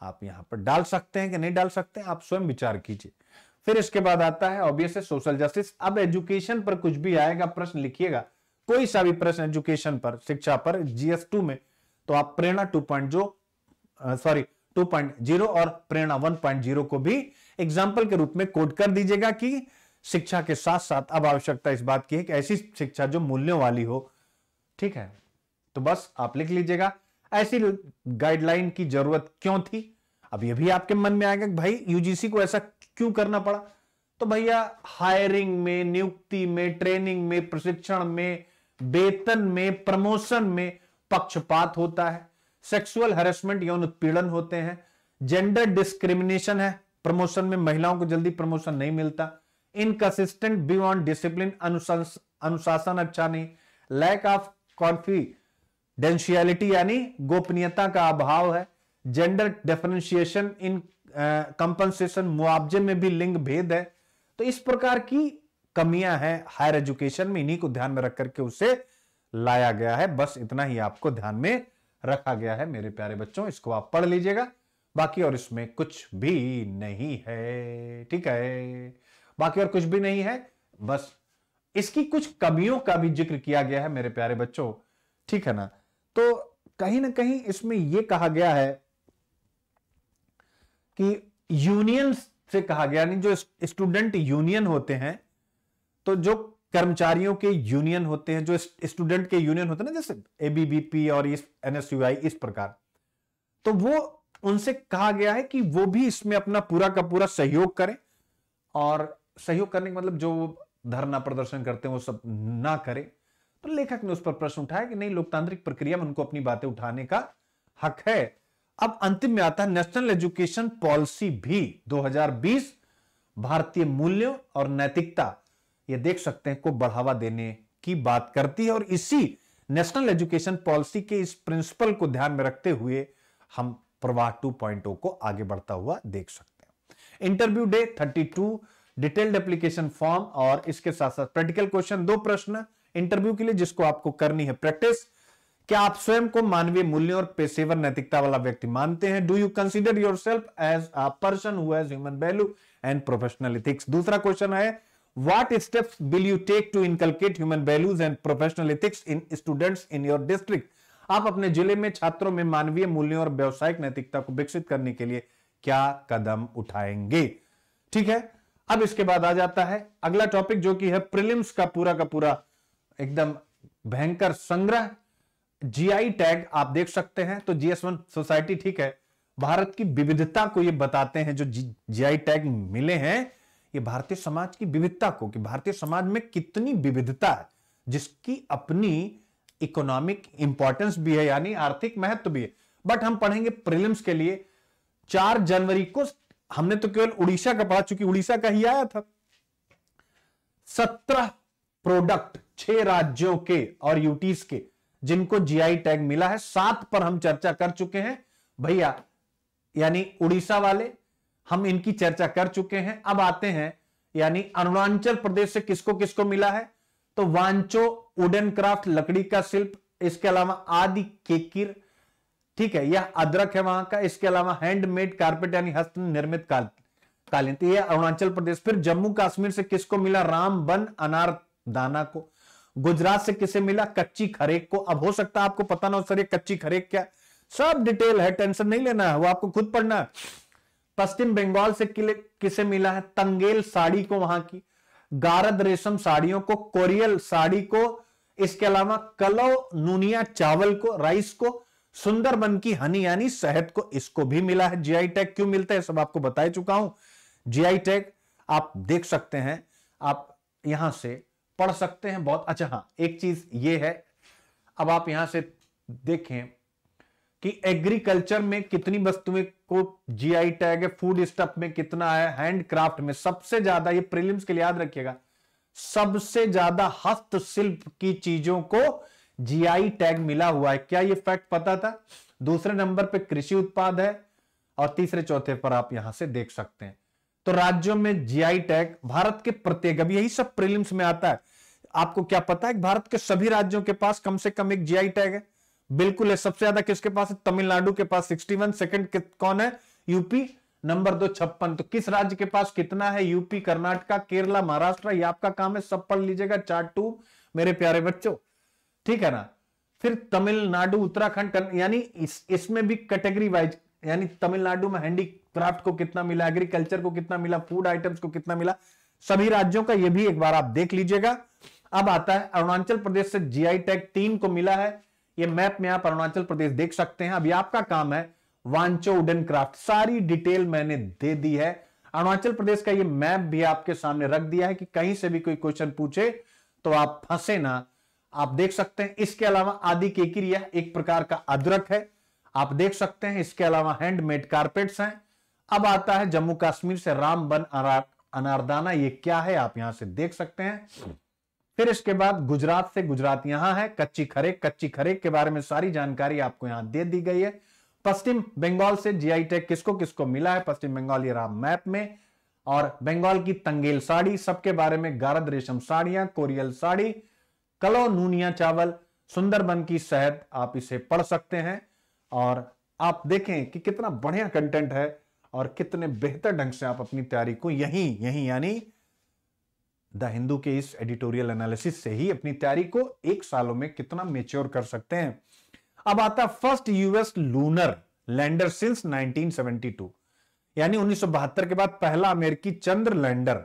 आप यहां पर डाल सकते हैं कि नहीं डाल सकते आप स्वयं विचार कीजिए फिर इसके बाद आता है ऑब्वियस सोशल जस्टिस अब एजुकेशन पर कुछ भी आएगा प्रश्न लिखिएगा कोई सा भी प्रश्न एजुकेशन पर शिक्षा पर जीएस टू में तो आप प्रेरणा टू पॉइंट जो सॉरी टू पॉइंट जीरो और प्रेरणा वन पॉइंट जीरो को भी एग्जाम्पल के रूप में कोड कर दीजिएगा कि शिक्षा के साथ साथ अब आवश्यकता इस बात की है कि ऐसी शिक्षा जो मूल्यों वाली हो ठीक है तो बस आप लिख लीजिएगा ऐसी गाइडलाइन की जरूरत क्यों थी अब यह भी आपके मन में आएगा भाई यूजीसी को ऐसा क्यों करना पड़ा तो भैया हायरिंग में नियुक्ति में ट्रेनिंग में प्रशिक्षण में वेतन में प्रमोशन में पक्षपात होता है सेक्सुअल हेरसमेंट यौन उत्पीड़न होते हैं जेंडर डिस्क्रिमिनेशन है प्रमोशन में महिलाओं को जल्दी प्रमोशन नहीं मिलता इनकसिस्टेंट बियॉन्ड डिसिप्लिन अनुशासन अच्छा नहीं लैक ऑफ कॉन्फिडेंशियलिटी यानी गोपनीयता का अभाव है जेंडर डिफ्रेंशिएशन इन कंपनसेशन मुआवजे में भी लिंग भेद है तो इस प्रकार की कमियां हैं हायर एजुकेशन में इन्हीं को ध्यान में रखकर के उसे लाया गया है बस इतना ही आपको ध्यान में रखा गया है मेरे प्यारे बच्चों इसको आप पढ़ लीजिएगा बाकी और इसमें कुछ भी नहीं है ठीक है बाकी और कुछ भी नहीं है बस इसकी कुछ कमियों का भी जिक्र किया गया है मेरे प्यारे बच्चों ठीक है ना तो कहीं ना कहीं इसमें यह कहा गया है कि यूनियन से कहा गया नहीं जो स्टूडेंट यूनियन होते हैं तो जो कर्मचारियों के यूनियन होते हैं जो स्टूडेंट के यूनियन होते हैं ना जैसे एबीबीपी और इस एनएसयूआई इस प्रकार तो वो उनसे कहा गया है कि वो भी इसमें अपना पूरा का पूरा सहयोग करें और सहयोग करने का मतलब जो धरना प्रदर्शन करते हैं वो सब ना करें तो लेखक ने उस पर प्रश्न उठाया कि नहीं लोकतांत्रिक प्रक्रिया में उनको अपनी बातें उठाने का हक है अब अंतिम में आता है नेशनल एजुकेशन पॉलिसी भी 2020 भारतीय मूल्यों और नैतिकता ये देख सकते हैं को बढ़ावा देने की बात करती है और इसी नेशनल एजुकेशन पॉलिसी के इस प्रिंसिपल को ध्यान में रखते हुए हम प्रवाह टू को आगे बढ़ता हुआ देख सकते हैं interview day thirty detailed application form और इसके साथ साथ प्रैक्टिकल क्वेश्चन दो प्रश्न इंटरव्यू के लिए जिसको आपको करनी है प्रैक्टिस क्या आप स्वयं को मानवीय मूल्यों और पेशेवर नैतिकता वाला व्यक्ति मानते हैं do you consider yourself as a person human value and professional ethics दूसरा क्वेश्चन है what step will you take to inculcate human values and professional ethics in students in your district आप अपने जिले में छात्रों में मानवीय मूल्यों और व्यावसायिक नैतिकता को विकसित करने के लिए क्या कदम उठाएंगे ठीक है अब इसके बाद आ जाता है अगला टॉपिक जो कि है प्रिलिम्स का पूरा का पूरा एकदम भयंकर संग्रह जीआई टैग आप देख सकते हैं तो जीएस वन सोसाइटी ठीक है भारत की विविधता को ये बताते हैं जो जीआई टैग मिले हैं ये भारतीय समाज की विविधता को कि भारतीय समाज में कितनी विविधता है जिसकी अपनी इकोनॉमिक इंपॉर्टेंस भी है यानी आर्थिक महत्व तो भी है बट हम पढ़ेंगे प्रिलिम्स के लिए चार जनवरी को हमने तो केवल उड़ीसा का पढ़ा चूंकि उड़ीसा का ही आया था सत्रह प्रोडक्ट छह राज्यों के और यूटीज के जिनको जीआई टैग मिला है सात पर हम चर्चा कर चुके हैं भैया यानी उड़ीसा वाले हम इनकी चर्चा कर चुके हैं अब आते हैं यानी अरुणाचल प्रदेश से किसको किसको मिला है तो वांचो वुडन क्राफ्ट लकड़ी का शिल्प इसके अलावा आदि केकिर ठीक है यह अदरक है वहां का इसके अलावा हैंडमेड कार्पेट यानी हस्त निर्मित काल, कालीन तो यह अरुणाचल प्रदेश फिर जम्मू कश्मीर से किसको मिला राम बन अनार दाना को गुजरात से किसे मिला कच्ची खरेक को अब हो सकता है आपको पता ना हो सर ये कच्ची खरेक क्या सब डिटेल है टेंशन नहीं लेना है वो आपको खुद पढ़ना है पश्चिम बंगाल से किसे मिला है तंगेल साड़ी को वहां की गारद रेशम साड़ियों को कोरियल साड़ी को इसके अलावा कलो नूनिया चावल को राइस को सुंदरबन की हनी यानी शहद को इसको भी मिला है जीआई टैग क्यों मिलता है सब आपको बता चुका हूं जीआई टैग आप देख सकते हैं आप यहां से पढ़ सकते हैं बहुत अच्छा हाँ एक चीज ये है अब आप यहां से देखें कि एग्रीकल्चर में कितनी वस्तुएं को जीआई टैग है फूड स्टफ में कितना है हैंडक्राफ्ट में सबसे ज्यादा ये प्रीलिम्स के लिए याद रखिएगा सबसे ज्यादा हस्तशिल्प की चीजों को जीआई टैग मिला हुआ है क्या ये फैक्ट पता था दूसरे नंबर पे कृषि उत्पाद है और तीसरे चौथे पर आप यहां से देख सकते हैं तो राज्यों में जीआई टैग भारत के प्रत्येक अभी यही सब प्रीलिम्स में आता है आपको क्या पता है भारत के सभी राज्यों के पास कम से कम एक जीआई टैग है बिल्कुल है सबसे ज्यादा किसके पास है तमिलनाडु के पास 61 सेकेंड कौन है यूपी नंबर दो छप्पन तो किस राज्य के पास कितना है यूपी कर्नाटका केरला महाराष्ट्र ये आपका काम है सब पढ़ लीजिएगा चार्ट टू मेरे प्यारे बच्चों ठीक है ना फिर तमिलनाडु उत्तराखंड यानी इसमें इस, भी कैटेगरी वाइज यानी तमिलनाडु में हैंडीक्राफ्ट को कितना मिला एग्रीकल्चर को कितना मिला फूड आइटम्स को कितना मिला सभी राज्यों का यह भी एक बार आप देख लीजिएगा अब आता है अरुणाचल प्रदेश से जीआई टैग तीन को मिला है ये मैप में आप अरुणाचल प्रदेश देख सकते हैं अभी आपका काम है वांचो उडन क्राफ्ट सारी डिटेल मैंने दे दी है अरुणाचल प्रदेश का ये मैप भी आपके सामने रख दिया है कि कहीं से भी कोई क्वेश्चन पूछे तो आप फंसे ना आप देख सकते हैं इसके अलावा आदि क्रिया एक प्रकार का अदरक है आप देख सकते हैं इसके अलावा हैंडमेड कारपेट्स हैं अब आता है जम्मू कश्मीर से रामबन अनारदाना ये क्या है आप यहां से देख सकते हैं फिर इसके बाद गुजरात से गुजरात यहां है कच्ची खरे कच्ची खरे के बारे में सारी जानकारी आपको यहां दे दी गई है पश्चिम बंगाल से जीआई टैग किसको किसको मिला है पश्चिम बंगाल ये राम मैप में और बंगाल की तंगेल साड़ी सबके बारे में गारद रेशम साड़ियां कोरियल साड़ी कलो नूनिया चावल सुंदरबन की शहद आप इसे पढ़ सकते हैं और आप देखें कि कितना बढ़िया कंटेंट है और कितने बेहतर ढंग से आप अपनी तैयारी को यहीं यहीं यानी द हिंदू के इस एडिटोरियल एनालिसिस से ही अपनी तैयारी को एक सालों में कितना मेच्योर कर सकते हैं अब आता first US lunar lander since 1972 यानी 1972 के बाद पहला अमेरिकी चंद्र लैंडर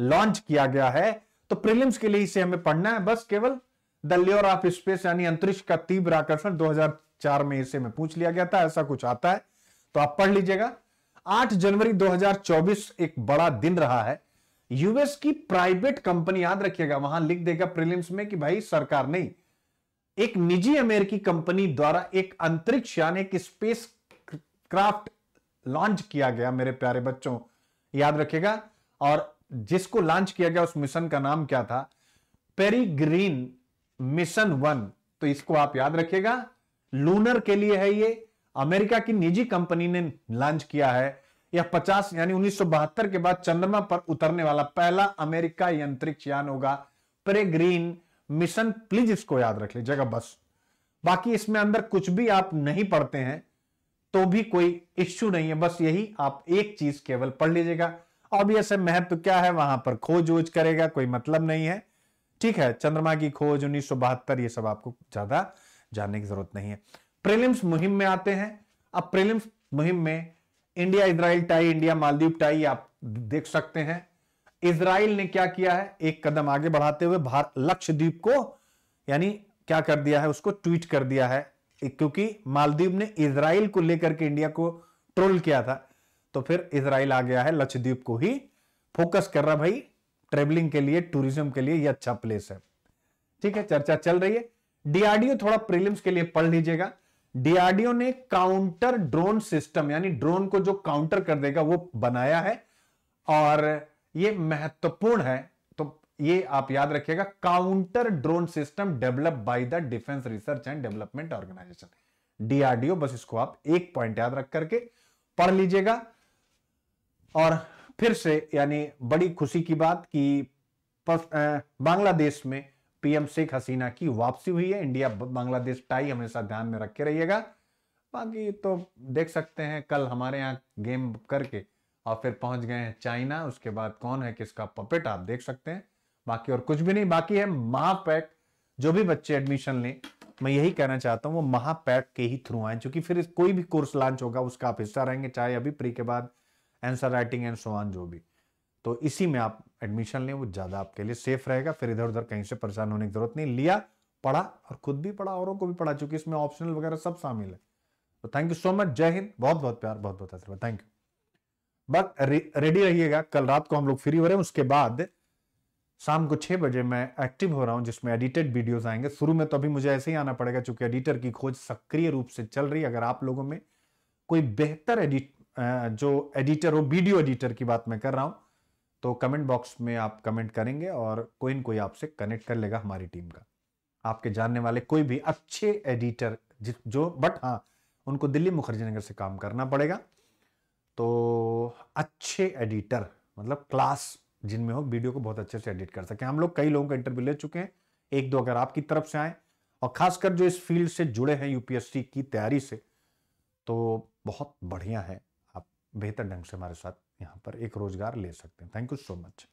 लॉन्च किया गया है तो प्रीलिम्स के लिए इसे हमें पढ़ना है बस केवल द ल्योर ऑफ स्पेस यानी अंतरिक्ष का तीव्र आकर्षण 2004 में इसे में पूछ लिया गया था ऐसा कुछ आता है तो आप पढ़ लीजिएगा 8 जनवरी 2024 एक बड़ा दिन रहा है यूएस की प्राइवेट कंपनी याद रखिएगा वहां लिख देगा प्रीलिम्स में कि भाई सरकार नहीं एक निजी अमेरिकी कंपनी द्वारा एक अंतरिक्ष यानी स्पेस क्राफ्ट लॉन्च किया गया मेरे प्यारे बच्चों याद रखिएगा और जिसको लॉन्च किया गया उस मिशन का नाम क्या था पेरीग्रीन मिशन वन तो इसको आप याद रखिएगा लूनर के लिए है ये अमेरिका की निजी कंपनी ने लॉन्च किया है यह 50 यानी 1972 के बाद चंद्रमा पर उतरने वाला पहला अमेरिका अंतरिक्ष यान होगा पेरेग्रीन मिशन प्लीज इसको याद रख लीजिएगा बस बाकी इसमें अंदर कुछ भी आप नहीं पढ़ते हैं तो भी कोई इश्यू नहीं है बस यही आप एक चीज केवल पढ़ लीजिएगा ऑब्वियस है महत्व क्या है वहां पर खोज वोज करेगा कोई मतलब नहीं है ठीक है चंद्रमा की खोज उन्नीस ये सब आपको ज्यादा जानने की जरूरत नहीं है प्रिलिम्स मुहिम में आते हैं अब प्रिलिम्स मुहिम में India Israel tie India Maldives tie आप देख सकते हैं इसराइल ने क्या किया है एक कदम आगे बढ़ाते हुए भारत लक्षद्वीप को यानी क्या कर दिया है उसको ट्वीट कर दिया है क्योंकि मालदीव ने इसराइल को लेकर के इंडिया को ट्रोल किया था तो फिर इसराइल आ गया है लक्षद्वीप को ही फोकस कर रहा भाई ट्रेवलिंग के लिए टूरिज्म के लिए ये अच्छा प्लेस है ठीक है चर्चा चल रही है डीआरडीओ थोड़ा प्रीलिम्स के लिए पढ़ लीजिएगा डीआरडीओ ने काउंटर ड्रोन सिस्टम यानी ड्रोन को जो काउंटर कर देगा वो बनाया है और ये महत्वपूर्ण है तो ये आप याद रखिएगा counter drone system develop by the defence research and development organisation DRDO बस इसको आप एक पॉइंट याद रख करके पढ़ लीजिएगा और फिर से यानी बड़ी खुशी की बात कि बांग्लादेश में पीएम शेख हसीना की वापसी हुई है इंडिया बांग्लादेश टाई हमेशा ध्यान में रखे रहिएगा बाकी तो देख सकते हैं कल हमारे यहाँ गेम करके और फिर पहुंच गए हैं चाइना उसके बाद कौन है किसका पपेट आप देख सकते हैं बाकी और कुछ भी नहीं बाकी है महापैक जो भी बच्चे एडमिशन लें मैं यही कहना चाहता हूँ वो महापैक के ही थ्रू आए क्योंकि फिर कोई भी कोर्स लॉन्च होगा उसका आप हिस्सा रहेंगे चाहे अभी प्री के बाद आंसर राइटिंग एंड सोआन जो भी तो इसी में आप एडमिशन लें वो ज़्यादा आपके लिए सेफ रहेगा फिर इधर उधर कहीं से परेशान होने की जरूरत नहीं लिया पढ़ा और खुद भी पढ़ा औरों को भी पढ़ा चूंकि इसमें ऑप्शनल वगैरह सब शामिल है तो थैंक यू सो मच जय हिंद बहुत बहुत प्यार बहुत बहुत आशीर्वाद थैंक यू बट रेडी रहिएगा कल रात को हम लोग फ्री हो रहे हैं उसके बाद शाम को छह बजे मैं एक्टिव हो रहा हूं जिसमें एडिटेड वीडियोस आएंगे शुरू में तो अभी मुझे ऐसे ही आना पड़ेगा क्योंकि एडिटर की खोज सक्रिय रूप से चल रही है अगर आप लोगों में कोई बेहतर एडिट जो एडिटर हो वीडियो एडिटर की बात मैं कर रहा हूं तो कमेंट बॉक्स में आप कमेंट करेंगे और कोई न कोई आपसे कनेक्ट कर लेगा हमारी टीम का आपके जानने वाले कोई भी अच्छे एडिटर जो बट हाँ उनको दिल्ली मुखर्जी नगर से काम करना पड़ेगा तो अच्छे एडिटर मतलब क्लास जिनमें हो वीडियो को बहुत अच्छे से एडिट कर सके हम लोग कई लोगों का इंटरव्यू ले चुके हैं एक दो अगर आपकी तरफ से आए और खासकर जो इस फील्ड से जुड़े हैं यूपीएससी की तैयारी से तो बहुत बढ़िया है बेहतर ढंग से हमारे साथ यहाँ पर एक रोज़गार ले सकते हैं थैंक यू सो मच